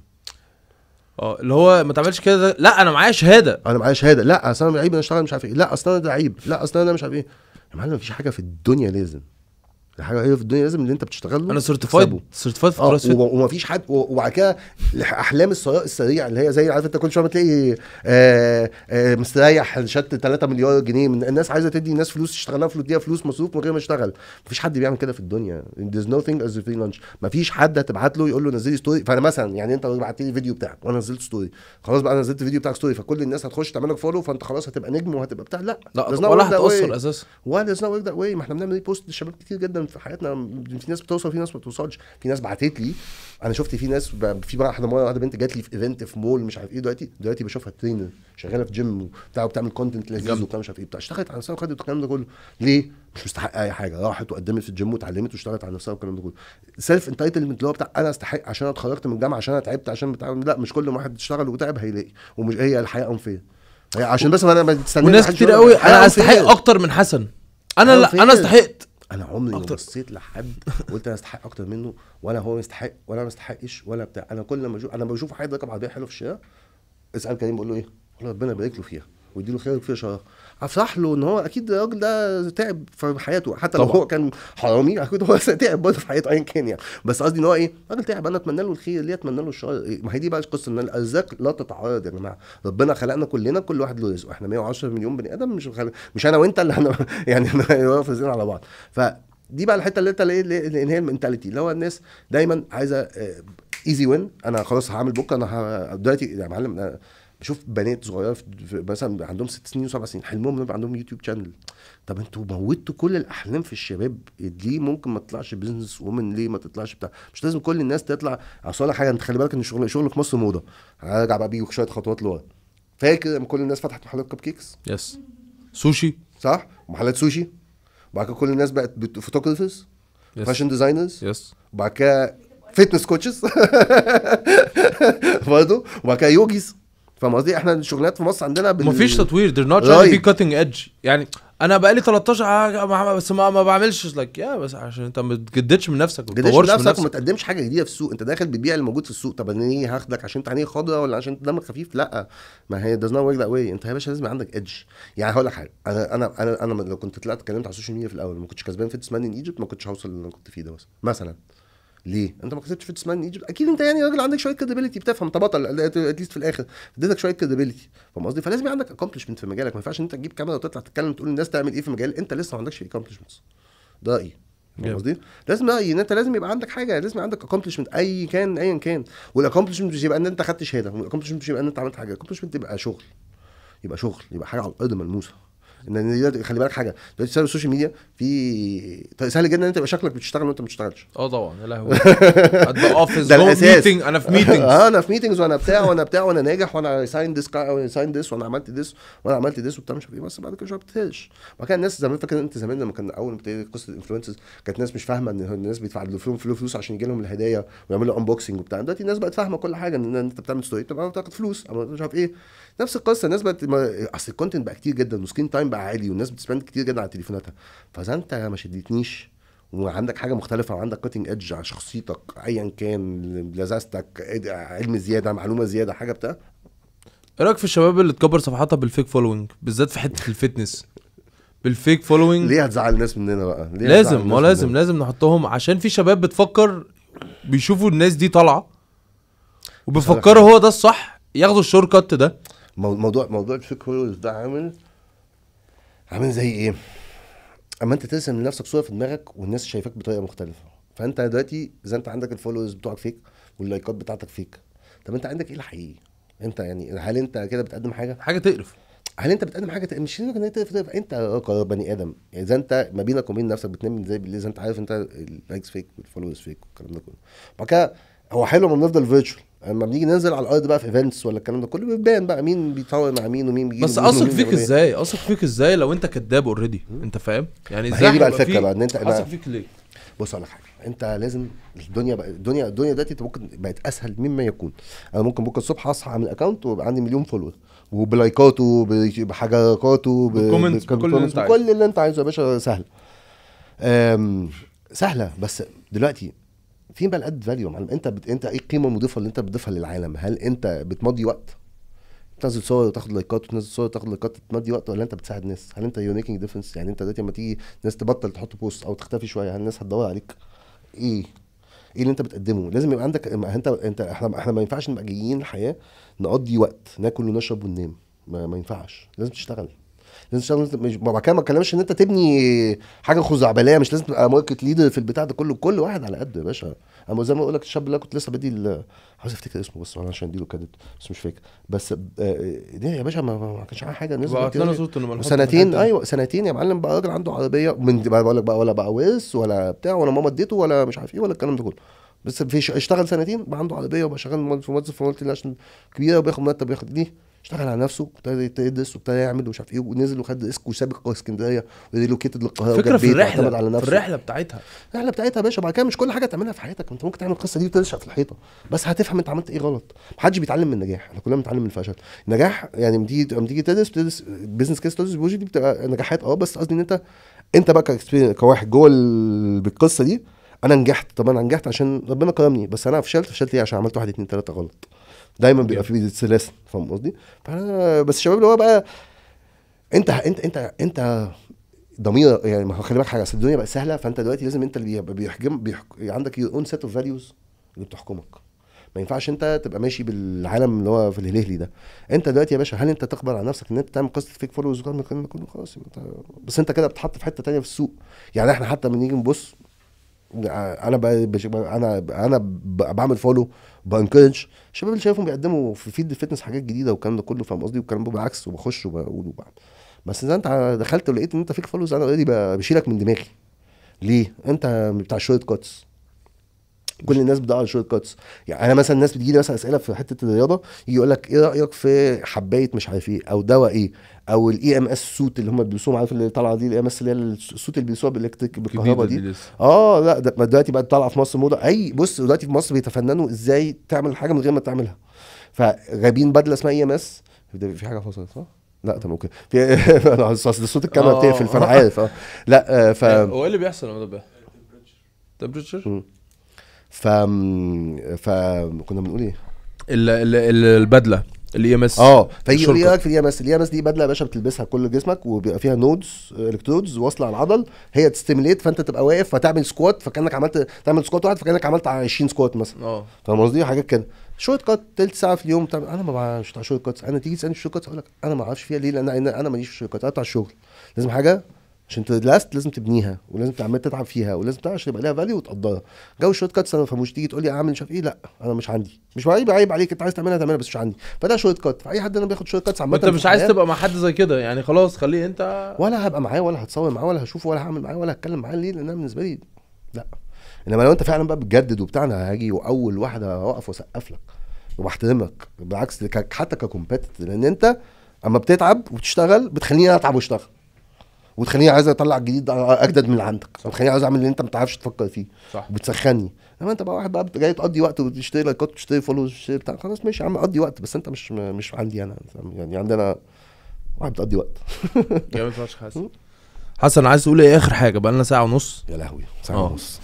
اه اللي هو ما تعملش كده لا انا معايا شهاده انا معايا شهاده لا اصل انا لعيب انا اشتغل مش عارف ايه لا اصل انا لعيب لا اصل انا مش عارف ايه يا معلم مفيش حاجه في الدنيا لازم ده حاجه هي في الدنيا لازم اللي انت له انا سيرتيفايد سيرتيفايد في كروس آه ومفيش حد وبعد كده احلام السياق السريع اللي هي زي عارف انت كل شويه بتلاقي آه آه مستريح شات 3 مليار جنيه من الناس عايزه تدي الناس فلوس تشتغلها فلوس تديها فلوس مصروف من غير ما يشتغل مفيش حد بيعمل كده في الدنيا نو ثينج از فري لانش مفيش حد هتبعت له يقول له نزل لي ستوري فانا مثلا يعني انت بعت لي فيديو بتاعك وانا نزلت ستوري خلاص بقى انا نزلت فيديو بتاعك ستوري فكل الناس هتخش تعمل لك فولو فانت خلاص هتبقى نجم وهتبقى بتاع لا لا ولا هتاثر اساسا ولا ما احنا بنعمل ريبوست للشباب كتير جدا في حياتنا في ناس بتوصل في ناس ما بتوصلش في ناس بعتت لي انا شفت في ناس في بقى احنا مره واحده بنت جات لي في ايفنت في مول مش عارف ايه دلوقتي دلوقتي بشوفها ترينر شغاله في جيم وبتاع وبتعمل كونتنت لذيذ وبتاع مش عارف ايه بتاع اشتغلت على نفسها وخدت الكلام ده كله ليه؟ مش مستحقه اي حاجه راحت وقدمت في الجيم وتعلمت واشتغلت على نفسها والكلام ده كله سيلف انتايتلمنت اللي هو بتاع انا استحق عشان اتخرجت من الجامعه عشان انا تعبت عشان بتاع لا مش كل ما واحد اشتغل وتعب هيلاقي ومش هي الحياه انفير عشان بس انا ما وناس كتير قوي انا استحق اكتر من حسن انا لا انا استحقت انا عمري ما بصيت لحد قلت انا استحق اكتر منه ولا هو مستحق ولا ما يستحقش ولا بتاع انا كل ما بشوف انا بشوف حد ركب عربيه حلوه في الشارع اسال كريم بقول له ايه؟ ربنا يبارك له فيها ويديله خير وفيه شر افرح له ان هو اكيد الراجل ده تعب في حياته حتى لو هو كان حرامي اكيد هو تعب برضه في حياته ايا كان يعني بس قصدي ان هو ايه راجل تعب انا اتمنى له الخير ليه اتمنى له الشر إيه، ما هي دي بقى القصه ان الارزاق لا تتعارض يا جماعه ربنا خلقنا كلنا كل واحد له رزقه احنا 110 مليون بني ادم مش خلق. مش انا وانت اللي احنا يعني رافضين على بعض ف دي بقى الحته اللي انت اللي هي المنتاليتي اللي هو الناس دايما عايزه ايزي آه، وين انا خلاص هعمل بكره انا دلوقتي يا معلم بشوف بنات صغيره في مثلا عندهم ست سنين وسبع سنين حلمهم انه يبقى عندهم يوتيوب شانل طب انتوا موتوا كل الاحلام في الشباب ليه ممكن ما تطلعش بزنس ومن ليه ما تطلعش بتاع مش لازم كل الناس تطلع اصل حاجه انت خلي بالك ان شغل شغل في مصر موضه هرجع بقى بيه شويه خطوات لورا فاكر لما كل الناس فتحت محلات كب كيكس يس سوشي صح محلات سوشي وبعد كده كل الناس بقت فوتوغرافرز فاشن ديزاينرز يس وبعد كده فيتنس كوتشز برضه وبعد كده يوجيز فاهم قصدي احنا الشغلانات في مصر عندنا بال... مفيش تطوير they're نوت في كاتنج ايدج يعني انا بقالي 13 بس ما, ما بعملش لايك يا بس عشان انت ما بتجددش من نفسك ما بتطورش من نفسك وما تقدمش حاجه جديده في السوق انت داخل بتبيع الموجود في السوق طب انا ليه هاخدك عشان انت عينيك خضراء ولا عشان انت دمك خفيف لا ما هي داز نوت ورك ذات واي انت يا باشا لازم عندك ايدج يعني هقول لك حاجه انا انا انا, أنا لو كنت طلعت اتكلمت على السوشيال ميديا في الاول ما كنتش كسبان في مان ان ايجيبت ما كنتش هوصل اللي انا كنت فيه ده مثلا ليه؟ انت ما كسبتش في تسمان ايجيبت اكيد انت يعني راجل عندك شويه كريديبيلتي بتفهم انت بطل اتليست في الاخر اديتك شويه كريديبيلتي فاهم قصدي؟ فلازم يبقى عندك اكومبلشمنت في مجالك ما ينفعش انت تجيب كاميرا وتطلع تتكلم تقول للناس تعمل ايه في مجال انت لسه ما عندكش اكومبلشمنت ده رايي فاهم قصدي؟ لازم رايي ان انت لازم يبقى عندك حاجه لازم يبقى عندك اكومبلشمنت اي كان ايا كان والاكومبلشمنت مش يبقى ان انت خدت شهاده الاكومبلشمنت مش يبقى ان انت عملت حاجه الاكومبلشمنت يبقى شغل يبقى شغل يبقى حاجه على الارض ملموسه ان خلي بالك حاجه دلوقتي بسبب السوشيال ميديا في طيب سهل جدا ان انت تبقى شكلك بتشتغل وانت ما بتشتغلش اه طبعا يا لهوي ده الاساس ميتنج انا في ميتنجز اه انا في ميتنجز وانا بتاع وانا بتاع وانا ناجح وانا ساين ديس ساين ديس وانا عملت ديس وانا عملت ديس وبتاع مش عارف ايه بس بعد كده مش ما كان الناس زمان فاكر انت زمان لما كان اول قصه الانفلونسرز كانت الناس مش فاهمه ان الناس بيدفع لهم فلوس عشان يجي لهم الهدايا ويعملوا انبوكسنج وبتاع دلوقتي الناس بقت فاهمه كل حاجه ان انت بتعمل ستوري بتاخد فلوس مش عارف ايه نفس القصه الناس بقت ما... اصل الكونتنت بقى كتير جدا وسكرين تايم بقى عالي والناس بتسبند كتير جدا على تليفوناتها فاذا انت ما شدتنيش وعندك حاجه مختلفه وعندك كاتنج ايدج على شخصيتك ايا كان لزازتك علم زياده معلومه زياده حاجه بتاع ايه رايك في الشباب اللي تكبر صفحاتها بالفيك فولوينج بالذات في حته الفتنس بالفيك فولوينج ليه هتزعل الناس مننا بقى ليه لازم ما لازم مننا. لازم نحطهم عشان في شباب بتفكر بيشوفوا الناس دي طالعه وبيفكروا هو ده الصح ياخدوا الشورت كات ده موضوع موضوع الفيك ده عامل عامل زي ايه؟ اما انت ترسم لنفسك صوره في دماغك والناس شايفاك بطريقه مختلفه فانت دلوقتي اذا انت عندك الفولورز بتوعك فيك واللايكات بتاعتك فيك طب انت عندك ايه الحقيقي؟ انت يعني هل انت كده بتقدم حاجه؟ حاجه تقرف هل انت بتقدم حاجه مش لازم انت تقرف تقرف انت آه، بني ادم اذا انت ما بينك وبين نفسك بتنام ازاي بالليل اذا انت عارف انت اللايكس فيك والفولورز فيك والكلام ده كله بعد كده هو حلو لما بنفضل فيرتشوال يعني لما بنيجي ننزل على الارض بقى في ايفنتس ولا الكلام ده كله بيبان بقى مين بيطور مع مين ومين بيجي بس اثق فيك إيه. ازاي اثق فيك ازاي لو انت كداب اوريدي انت فاهم يعني ازاي دي بقى الفكره بقى ان انت اثق فيك ليه بص على حاجه انت لازم الدنيا بقى الدنيا الدنيا دلوقتي انت ممكن بقت اسهل مما يكون انا ممكن بكره الصبح اصحى من الاكونت ويبقى عندي مليون فولور وبلايكاته وبحجراته بكل, بكل اللي انت عايزه يا باشا سهل سهله بس دلوقتي فيما الاد فاليو معلم انت بت... انت ايه القيمه المضيفه اللي انت بتضيفها للعالم هل انت بتمضي وقت تنزل صور وتاخد لايكات وتنزل صور وتاخد لايكات تمضي وقت ولا انت بتساعد ناس هل انت يونيكينج ديفرنس يعني انت دلوقتي لما تيجي ناس تبطل تحط بوست او تختفي شويه هل الناس هتدور عليك ايه ايه اللي انت بتقدمه لازم يبقى عندك انت انت احنا احنا ما ينفعش نبقى جايين الحياه نقضي وقت ناكل ونشرب وننام ما, ما ينفعش لازم تشتغل مش بعد كده ما اتكلمش ان انت تبني حاجه خزعبليه مش لازم تبقى ماركت ليدر في البتاع ده كله كل واحد على قده يا باشا اما زي ما بقول لك الشاب اللي كنت لسه بدي عاوز افتكر اسمه بس عشان اديله كادت بس مش فاكر بس آه يا باشا ما كانش معاه حاجه نزل سنتين ايوه سنتين يا معلم بقى راجل عنده عربيه من بقول لك بقى ولا بقى ورث ولا بتاع ولا ماما اديته ولا مش عارف ايه ولا الكلام ده كله بس في اشتغل سنتين بقى عنده عربيه وبقى شغال في موظف في مالتي ناشونال كبيره وبياخد مرتب بياخد دي اشتغل على نفسه وابتدى يدرس وابتدى يعمل ومش عارف ايه ونزل وخد اسك وساب اسكندريه وريلوكيتد للقاهره فكره في الرحله على نفسه. في الرحله بتاعتها الرحله بتاعتها يا باشا بعد كده مش كل حاجه تعملها في حياتك انت ممكن تعمل القصه دي وتنشا في الحيطه بس هتفهم انت عملت ايه غلط محدش بيتعلم من النجاح احنا كلنا بنتعلم من الفشل النجاح يعني لما تيجي لما تيجي تدرس تدرس بزنس كيس تدرس دي بتبقى نجاحات اه بس قصدي ان انت انت بقى كواحد جوه بالقصه دي انا نجحت طب انا نجحت عشان ربنا كرمني بس انا فشلت فشلت ايه عشان عملت واحد اثنين ثلاثه غلط دايما بيبقى في سلاسه فاهم قصدي؟ بس الشباب اللي هو بقى انت انت انت انت ضمير يعني ما هو خلي بالك حاجه اصل الدنيا بقت سهله فانت دلوقتي لازم انت اللي بيحجم, بيحجم عندك يور اون سيت اوف فاليوز اللي بتحكمك ما ينفعش انت تبقى ماشي بالعالم اللي هو في الهلهلي ده انت دلوقتي يا باشا هل انت تقبل على نفسك ان انت تعمل قصه فيك فولوز من الكلام كله خلاص بس انت كده بتحط في حته تانية في السوق يعني احنا حتى لما نيجي نبص انا بقى انا انا بعمل فولو بانكرج الشباب اللي شايفهم بيقدموا في فيد فيتنس حاجات جديده والكلام ده كله فاهم قصدي والكلام ده بالعكس وبخش وبقول وبعمل بس اذا انت دخلت ولقيت ان انت فيك فلوس انا اوريدي بشيلك من دماغي ليه انت بتاع شورت كاتس كل الناس بتدور على شورت كاتس يعني انا مثلا الناس بتجي لي مثلا اسئله في حته الرياضه يجي يقول لك ايه رايك في حبايه مش عارف ايه او دواء ايه او الاي ام اس سوت اللي هم بيلبسوهم عارف اللي طالعه دي الاي ام e اس اللي هي السوت اللي بيلبسوها بالالكتريك بالكهرباء دي, دي اه لا ده دلوقتي بقت طالعه في مصر موضه اي بص دلوقتي في مصر بيتفننوا ازاي تعمل حاجه من غير ما تعملها فغابين بدله اسمها اي ام اس في حاجه فصلت صح؟ لا طب ممكن في انا اصل صوت الكاميرا آه. بتقفل فانا عارف اه لا ف هو ايه اللي بيحصل لما ده بيحصل؟ ف كنا بنقول ايه ال... ال... البدله e آه، الاي ام اس اه فايه رايك في الاي ام اس الاي ام اس دي بدله يا باشا بتلبسها كل جسمك وبيبقى فيها نودز الكترودز واصله على العضل هي تستيميليت فانت تبقى واقف فتعمل سكوات فكانك عملت تعمل سكوات واحد فكانك عملت 20 سكوات مثلا اه فاهم قصدي حاجات كده شورت كات تلت ساعه في اليوم تعمل انا ما بعرفش بتاع شورت كات انا تيجي تسالني شورت كات اقول لك انا ما اعرفش فيها ليه لان انا ماليش في الشورت كات انا بتاع الشغل لازم حاجه عشان تلاست لازم تبنيها ولازم تعمل تتعب فيها ولازم تعمل عشان يبقى ليها فاليو وتقدرها جو الشورت كاتس انا فمش تيجي تقول لي اعمل مش عارف ايه لا انا مش عندي مش عيب عيب عليك انت عايز تعملها تعملها بس مش عندي فده شورت كات فاي حد انا بياخد شورت كاتس عامه انت مش عايز تبقى مع حد زي كده يعني خلاص خليه انت ولا هبقى معاه ولا هتصور معاه ولا هشوفه ولا هعمل معاه ولا هتكلم معاه ليه لان انا بالنسبه لي لا انما لو انت فعلا بقى بتجدد وبتاع انا هاجي واول واحد هوقف واسقف لك وبحترمك بالعكس حتى ككومبيتيتور لان انت اما بتتعب وبتشتغل بتخليني اتعب واشتغل وتخليني عايز اطلع جديد اجدد من اللي عندك وتخليني عايز اعمل اللي انت ما بتعرفش تفكر فيه صح وبتسخني لما انت بقى واحد بقى جاي تقضي وقت وتشتري لايكات وتشتري فولوز وتشتري بتاع خلاص ماشي يا عم اقضي وقت بس انت مش مش عندي انا يعني عندنا واحد بتقضي وقت جامد فشخ حسن حسن عايز تقول ايه اخر حاجه بقى لنا ساعه ونص يا لهوي ساعه ونص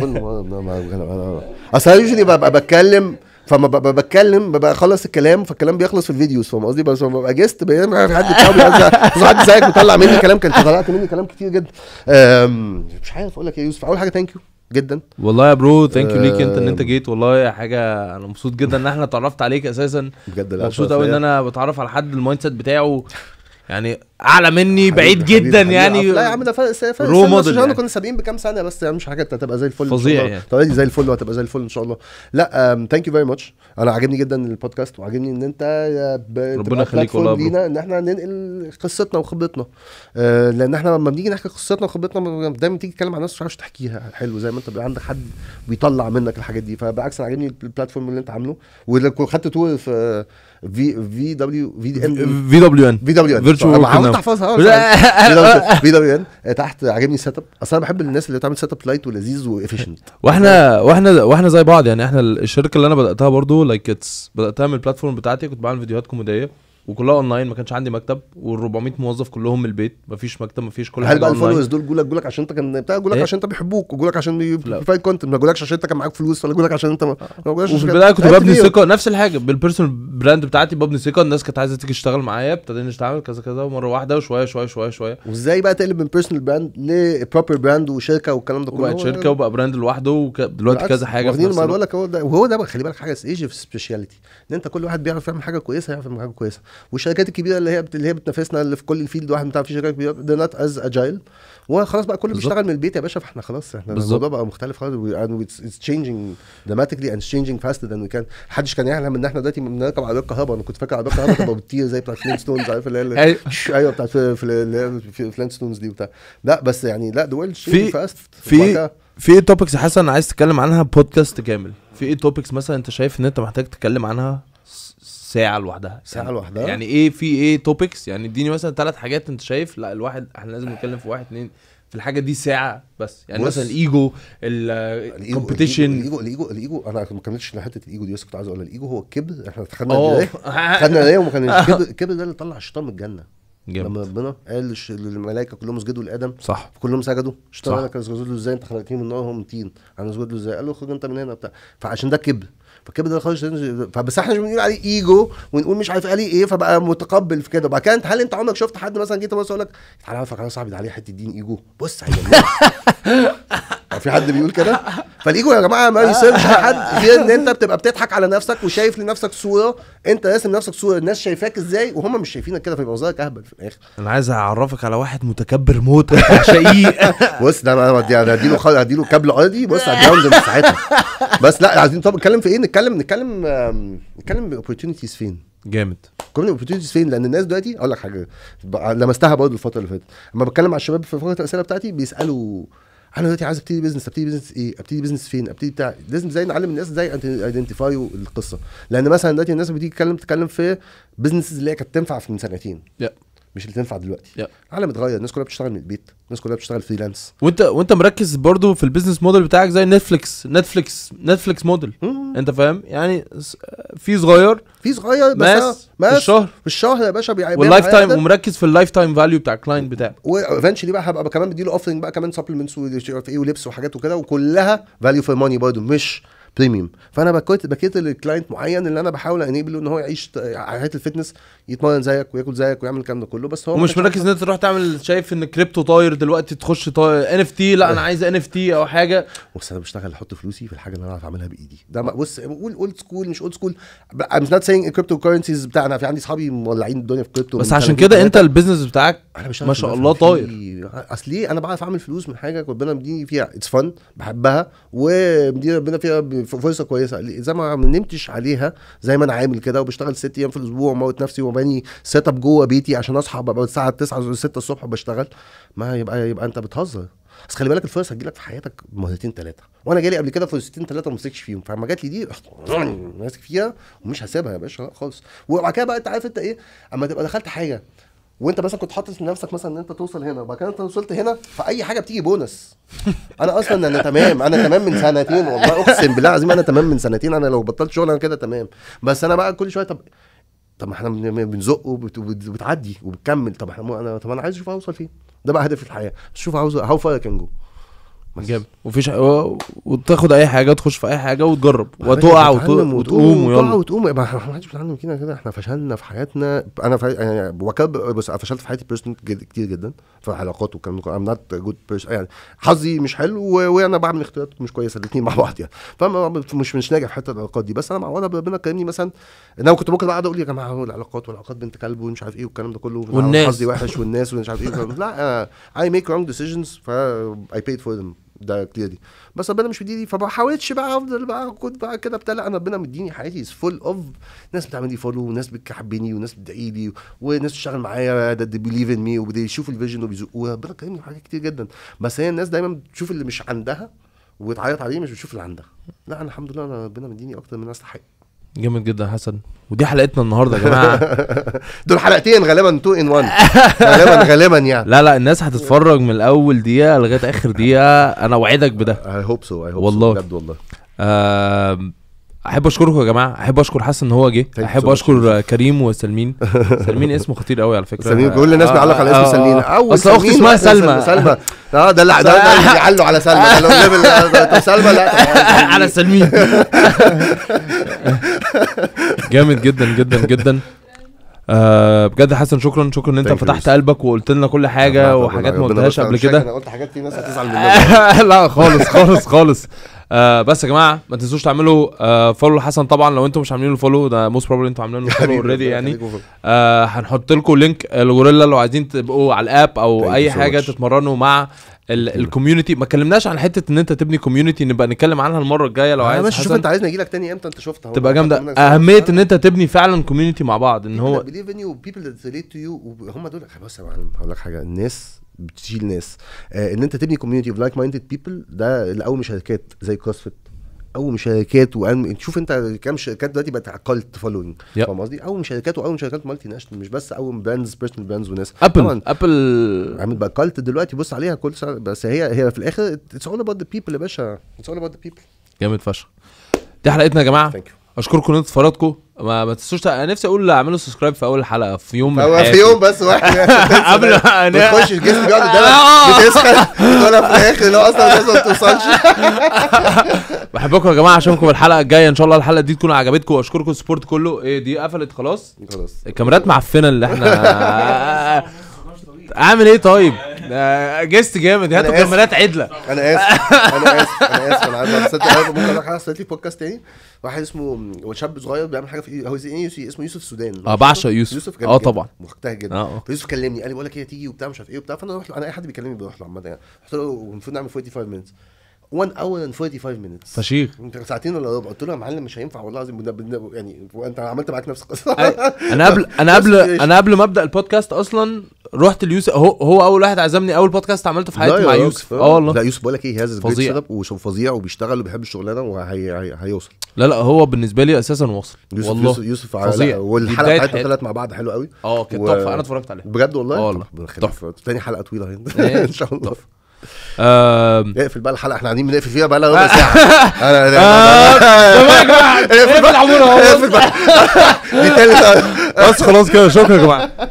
كل مره اصل انا يوجولي ببقى بتكلم فما ببقى بتكلم ببقى اخلص الكلام فالكلام بيخلص في الفيديوز فما قصدي بس ببقى جست بينما في حد بتاع حد زيك بيطلع مني كلام كان طلعت مني كلام كتير جدا مش عارف اقول لك يا يوسف اول حاجه ثانك يو جدا والله يا برو ثانك يو ليك انت ان انت جيت والله حاجه انا مبسوط جدا ان احنا اتعرفت عليك اساسا بجد مبسوط قوي ان انا بتعرف على حد المايند سيت بتاعه يعني اعلى مني بعيد جدا يعني لا يا عم ده فرق فرق رو موديل يعني. كنا سابقين بكام ثانيه بس يعني مش حاجه انت هتبقى زي الفل فظيع يعني زي الفل وهتبقى زي الفل ان شاء الله لا ثانك يو فيري ماتش انا عاجبني جدا البودكاست وعاجبني ان انت آه، ربنا يخليك والله لينا ان احنا ننقل قصتنا وخبرتنا آه لان احنا لما بنيجي نحكي قصتنا وخبرتنا دايما تيجي تتكلم عن ناس مش عارف تحكيها حلو زي ما انت بيبقى عندك حد بيطلع منك الحاجات دي فبالعكس انا عاجبني البلاتفورم اللي انت عامله وخدت تور في في في دبليو في في دبليو ان في دبليو ان فيرتشوال حاولت في دبليو ان تحت عاجبني السيت اب اصل انا بحب الناس اللي بتعمل سيت اب لايت ولذيذ وافيشنت واحنا واحنا واحنا زي بعض يعني احنا الشركه اللي انا بداتها برضو لايك اتس بداتها من البلاتفورم بتاعتي كنت بعمل فيديوهات كوميديه وكلها اونلاين ما كانش عندي مكتب وال 400 موظف كلهم من البيت ما فيش مكتب ما فيش كل حاجه هل بقى الفولورز دول جولك جولك عشان انت كان بتاع جولك إيه؟ عشان انت بيحبوك وجولك عشان بيفايد كونتنت ما جولكش عشان انت كان معاك فلوس ولا جولك عشان انت ما, جولكش وفي البدايه كنت ببني ثقه نفس الحاجه بالبيرسونال براند بتاعتي ببني ثقه الناس كانت عايزه تيجي تشتغل معايا ابتدينا نشتغل كذا كذا مره واحده وشويه شويه شويه شويه وازاي بقى تقلب من بيرسونال براند لبروبر براند وشركه والكلام ده كله بقت شركه وبقى براند لوحده ودلوقتي كذا حاجه واخدين بقول لك هو ده وهو ده خلي بالك حاجه ايجي في سبيشاليتي ان انت كل واحد بيعرف يعمل حاجه كويسه يعرف يعمل حاجه كويسه والشركات الكبيره اللي هي بت... اللي هي بتنافسنا اللي في كل الفيلد واحد بتاع في شركه كبيره ده نوت از اجايل وخلاص بقى كله بيشتغل من البيت يا باشا فاحنا خلاص احنا الموضوع بقى مختلف خالص اتس تشينجينج دراماتيكلي اند تشينجينج فاستر ذان وي كان محدش كان يحلم ان احنا دلوقتي بنركب عربيات كهرباء انا كنت فاكر عربيات كهرباء تبقى بتطير زي بتاعت فلين ستونز عارف اللي هي أيوة. ايوه بتاعت فلين ستونز دي وبتاع لا بس يعني لا دول في فاست في في ايه توبكس حسن عايز تتكلم عنها بودكاست كامل في ايه توبكس مثلا انت شايف ان انت محتاج تتكلم عنها ساعه لوحدها يعني ساعه يعني لوحدها يعني ايه في ايه توبكس يعني اديني مثلا ثلاث حاجات انت شايف لا الواحد احنا لازم نتكلم في واحد اثنين في الحاجه دي ساعه بس يعني مثلا الايجو الكومبيتيشن الايجو الايجو الايجو انا ما كملتش حته الايجو دي بس كنت عايز اقول الايجو هو الكبر احنا خدنا ليه خدنا ليه وما كانش الكبر آه. الكبد ده اللي طلع الشيطان من الجنه جامد لما ربنا قال للملائكه كلهم اسجدوا لادم صح كلهم سجدوا الشيطان قال لك اسجدوا له ازاي انت خلقتني من نار هم طين انا اسجد له ازاي قال له اخرج انت من هنا بتاع فعشان ده كبر فكبد خالص فبس احنا مش بنقول عليه ايجو ونقول مش عارف عليه ايه فبقى متقبل في كده وبعد كده هل انت عمرك شفت حد مثلا جيت بص اقول لك تعالى اعرفك انا صاحبي ده عليه حته دين ايجو بص هيجننك في حد بيقول كده فالإيجو يا جماعه ما يصيرش حد في ان انت بتبقى بتضحك على نفسك وشايف لنفسك صوره انت راسم لنفسك صوره الناس شايفاك ازاي وهم مش شايفينك كده فيبقى وزارك اهبل في الاخر انا عايز اعرفك على واحد متكبر موت شقيق بص ده انا هديله هديله كابل ارضي بص هتجاوز ساعتها بس لا عايزين طب نتكلم في ايه نتكلم نتكلم نتكلم اوبورتيونيتيز فين جامد كل الاوبورتيونيتيز فين لان الناس دلوقتي اقول لك حاجه لمستها برضه الفتره اللي فاتت لما بتكلم مع الشباب في فقره الاسئله بتاعتي بيسالوا انا دلوقتي عايز ابتدي بزنس ابتدي بزنس ايه ابتدي بزنس فين ابتدي بتاع لازم ازاي نعلم الناس ازاي ايدنتيفايو القصه لان مثلا دلوقتي الناس بتيجي تتكلم تتكلم في بزنس اللي هي كانت تنفع من سنتين yeah. مش اللي تنفع دلوقتي yeah. العالم اتغير الناس كلها بتشتغل من البيت الناس كلها بتشتغل فريلانس وانت وانت مركز برضو في البيزنس موديل بتاعك زي نتفليكس نتفليكس نتفليكس موديل انت فاهم يعني في صغير في صغير بس ماس آه، ماس في الشهر في الشهر يا باشا بيعمل واللايف تايم ومركز في اللايف تايم فاليو بتاع الكلاينت بتاعك وايفنشلي بقى هبقى كمان بدي له اوفرنج بقى كمان سبلمنتس ومش عارف ايه ولبس وحاجات وكده وكلها فاليو فور ماني برضو مش بريميوم فانا بكيت بكيت الكلاينت معين اللي انا بحاول انيبله ان هو يعيش حياه الفتنس يتمرن زيك وياكل زيك ويعمل الكلام ده كله بس هو ومش مركز ان انت تروح تعمل شايف ان كريبتو طاير دلوقتي تخش ان اف تي لا انا عايز ان اف تي او حاجه بص انا بشتغل احط فلوسي في الحاجه اللي انا اعرف اعملها بايدي ده بص بقول اولد سكول مش اولد سكول ام نوت سينج الكريبتو كرنسيز بتاعنا في عندي اصحابي مولعين الدنيا في كريبتو بس عشان كده إيه. انت البيزنس بتاعك مش ما شاء الله طاير اصل ليه انا بعرف اعمل فلوس من حاجه ربنا مديني فيها اتس فن بحبها ومديني ربنا فيها فرصه كويسه اذا ما نمتش عليها زي ما انا عامل كده وبشتغل ست ايام في الاسبوع وموت نفسي وباني سيت اب جوه بيتي عشان اصحى ببقى الساعه 9 6 الصبح بشتغل ما يبقى يبقى انت بتهزر بس خلي بالك الفرص هتجيلك في حياتك مرتين ثلاثه وانا جالي قبل كده فرصتين ثلاثه ما مسكتش فيهم فلما جات لي دي ماسك فيها ومش هسيبها يا باشا خالص وبعد كده بقى انت عارف انت ايه اما تبقى دخلت حاجه وانت مثلا كنت حاطط لنفسك مثلا ان انت توصل هنا وبعد كده انت وصلت هنا فاي حاجه بتيجي بونس انا اصلا انا تمام انا تمام من سنتين والله اقسم بالله العظيم انا تمام من سنتين انا لو بطلت شغل انا كده تمام بس انا بقى كل شويه طب طب ما احنا بنزق وبتعدي وبتكمل طب احنا انا طب انا عايز اشوف اوصل فين ده بقى هدف الحياه اشوف عاوز هاو فاير كان جو جامد ومفيش وتاخد اي حاجه تخش في اي حاجه وتجرب وتقع وتقوم وتقوم ويلا وتقوم ما حدش بيتعلم كده كده احنا فشلنا في حياتنا انا ف... يعني وكب بس فشلت في حياتي بيرسونال كتير جدا في علاقات والكلام ده ام نوت جود يعني حظي مش حلو وانا بعمل اختيارات مش كويسه الاثنين مع بعض يعني فمش مش ناجح في حته العلاقات دي بس انا معوضها ربنا كرمني مثلا ان انا كنت ممكن اقعد اقول يا جماعه العلاقات والعلاقات بنت كلب ومش عارف ايه والكلام ده كله والناس حظي وحش والناس ومش عارف ايه لا اي ميك رونج ديسيجنز ف اي بيد فور ذم ده كتير دي بس ربنا مش مديني فما حاولتش بقى افضل بقى كنت بقى كده بتاع انا ربنا مديني حياتي از فول اوف ناس بتعمل لي فولو وناس بتحبني وناس بتدعي لي وناس بتشتغل معايا ده دي بيليف ان مي وبيشوفوا الفيجن وبيزقوها ربنا كرمني حاجات كتير جدا بس هي الناس دايما بتشوف اللي مش عندها وتعيط عليه مش بتشوف اللي عندها لا انا الحمد لله انا ربنا مديني اكتر من الناس تحق جامد جدا حسن ودي حلقتنا النهارده يا جماعه دول حلقتين غالبا 2 ان 1 غالبا غالبا يعني لا لا الناس هتتفرج من اول دقيقه لغايه اخر دقيقه انا اوعدك بده اي هوب سو اي هوب والله والله آه احب اشكركم يا جماعه احب اشكر حسن ان هو جه احب اشكر كريم وسلمين سلمين اسمه خطير قوي على فكره سلمين كل الناس بيعلق على اسم سلمين آه. اول اصل اختي اسمها سلمى سلمى اه ده اللي ده اللي بيعلوا على سلمى ده سلمى لا على سلمين جامد جدا جدا جدا أه بجد حسن شكرا شكرا ان انت فتحت قلبك وقلت لنا كل حاجه وحاجات ما قلتهاش قبل كده انا قلت حاجات في ناس هتزعل منها لا خالص خالص خالص آه بس يا جماعه ما تنسوش تعملوا آه فولو لحسن طبعا لو انتم مش عاملين له فولو ده موست بروبلي انتوا عاملين له فولو اوريدي يعني آه هنحط لكم لينك الغوريلا آه، لو عايزين تبقوا على الاب او اي حاجه تتمرنوا مع الكوميونتي ما اتكلمناش عن حته ان انت تبني كوميونتي نبقى نتكلم عنها المره الجايه لو آه، عايز ماشي شوف انت عايزني اجي لك تاني امتى انت شفتها تبقى جامده اهميه ان انت تبني فعلا كوميونتي مع بعض ان هو بيليف ان يو بيبل ذات ريليت تو يو هم دول بص يا معلم هقول لك حاجه الناس بتشيل ناس آه ان انت تبني كوميونتي اوف لايك مايندد بيبل ده مش شركات زي كروسفيت اول مشاركات وأن... تشوف انت كام شركات دلوقتي بقت كالت فولوينج فاهم قصدي اول مشاركات واول مشاركات مالتي ناشونال مش بس اول براندز بيرسونال براندز وناس ابل ابل عملت بقى كالت دلوقتي بص عليها كل سنه بس هي هي في الاخر اتس اول اباوت ذا بيبل يا باشا اتس اول اباوت ذا بيبل جامد فشخ دي حلقتنا يا جماعه ثانك يو اشكركم ان انتوا اتفرجتوا ما, ما تنسوش انا نفسي اقول اعملوا سبسكرايب في اول حلقه في يوم هو أيوة، في يوم بس واحد قبل ما تخش الجسم بيقعد قدامك آه. بتسخن ولا في الاخر اللي هو اصلا الناس ما بتوصلش بحبكم يا جماعه اشوفكم الحلقه الجايه ان شاء الله الحلقه دي تكون عجبتكم واشكركم السبورت كله ايه دي قفلت خلاص خلاص الكاميرات معفنه اللي احنا عامل ايه طيب ده جست جامد هاتوا كمالات عدله انا اسف انا اسف انا اسف انا عارف ممكن اروح حصلت لي بودكاست تاني واحد اسمه شاب صغير بيعمل حاجه في هو زي ايه اسمه يوسف السودان اه بعشق يوسف يوسف اه طبعا مجتهد جدا آه، آه. يوسف كلمني قال لي بقول لك ايه تيجي وبتاع مش عارف ايه وبتاع فانا رحت انا اي حد بيكلمني بروح له عامه يعني رحت له المفروض نعمل 45 minutes 1 اور اند 45 مينتس فشيخ انت ساعتين ولا ربع قلت له يا معلم مش هينفع والله العظيم يعني انت عملت معاك نفس القصه انا قبل انا قبل انا قبل ما ابدا البودكاست اصلا رحت ليوسف هو هو اول واحد عزمني اول بودكاست عملته في حياتي مع يوسف آه. اه والله لا يوسف بقول لك ايه هذا فظيع وشو فظيع وبيشتغل وبيحب الشغلانه وهيوصل لا لا هو بالنسبه لي اساسا واصل يوسف والله يوسف, يوسف فظيع والحلقه بتاعتنا طلعت مع بعض حلو قوي اه كانت تحفه انا اتفرجت عليها بجد والله اه والله تاني حلقه طويله ان شاء الله اقفل بقى الحلقه احنا قاعدين بنقفل فيها بقى لها ربع ساعه انا اقفل بقى اقفل بقى دي خلاص كده شكرا يا جماعه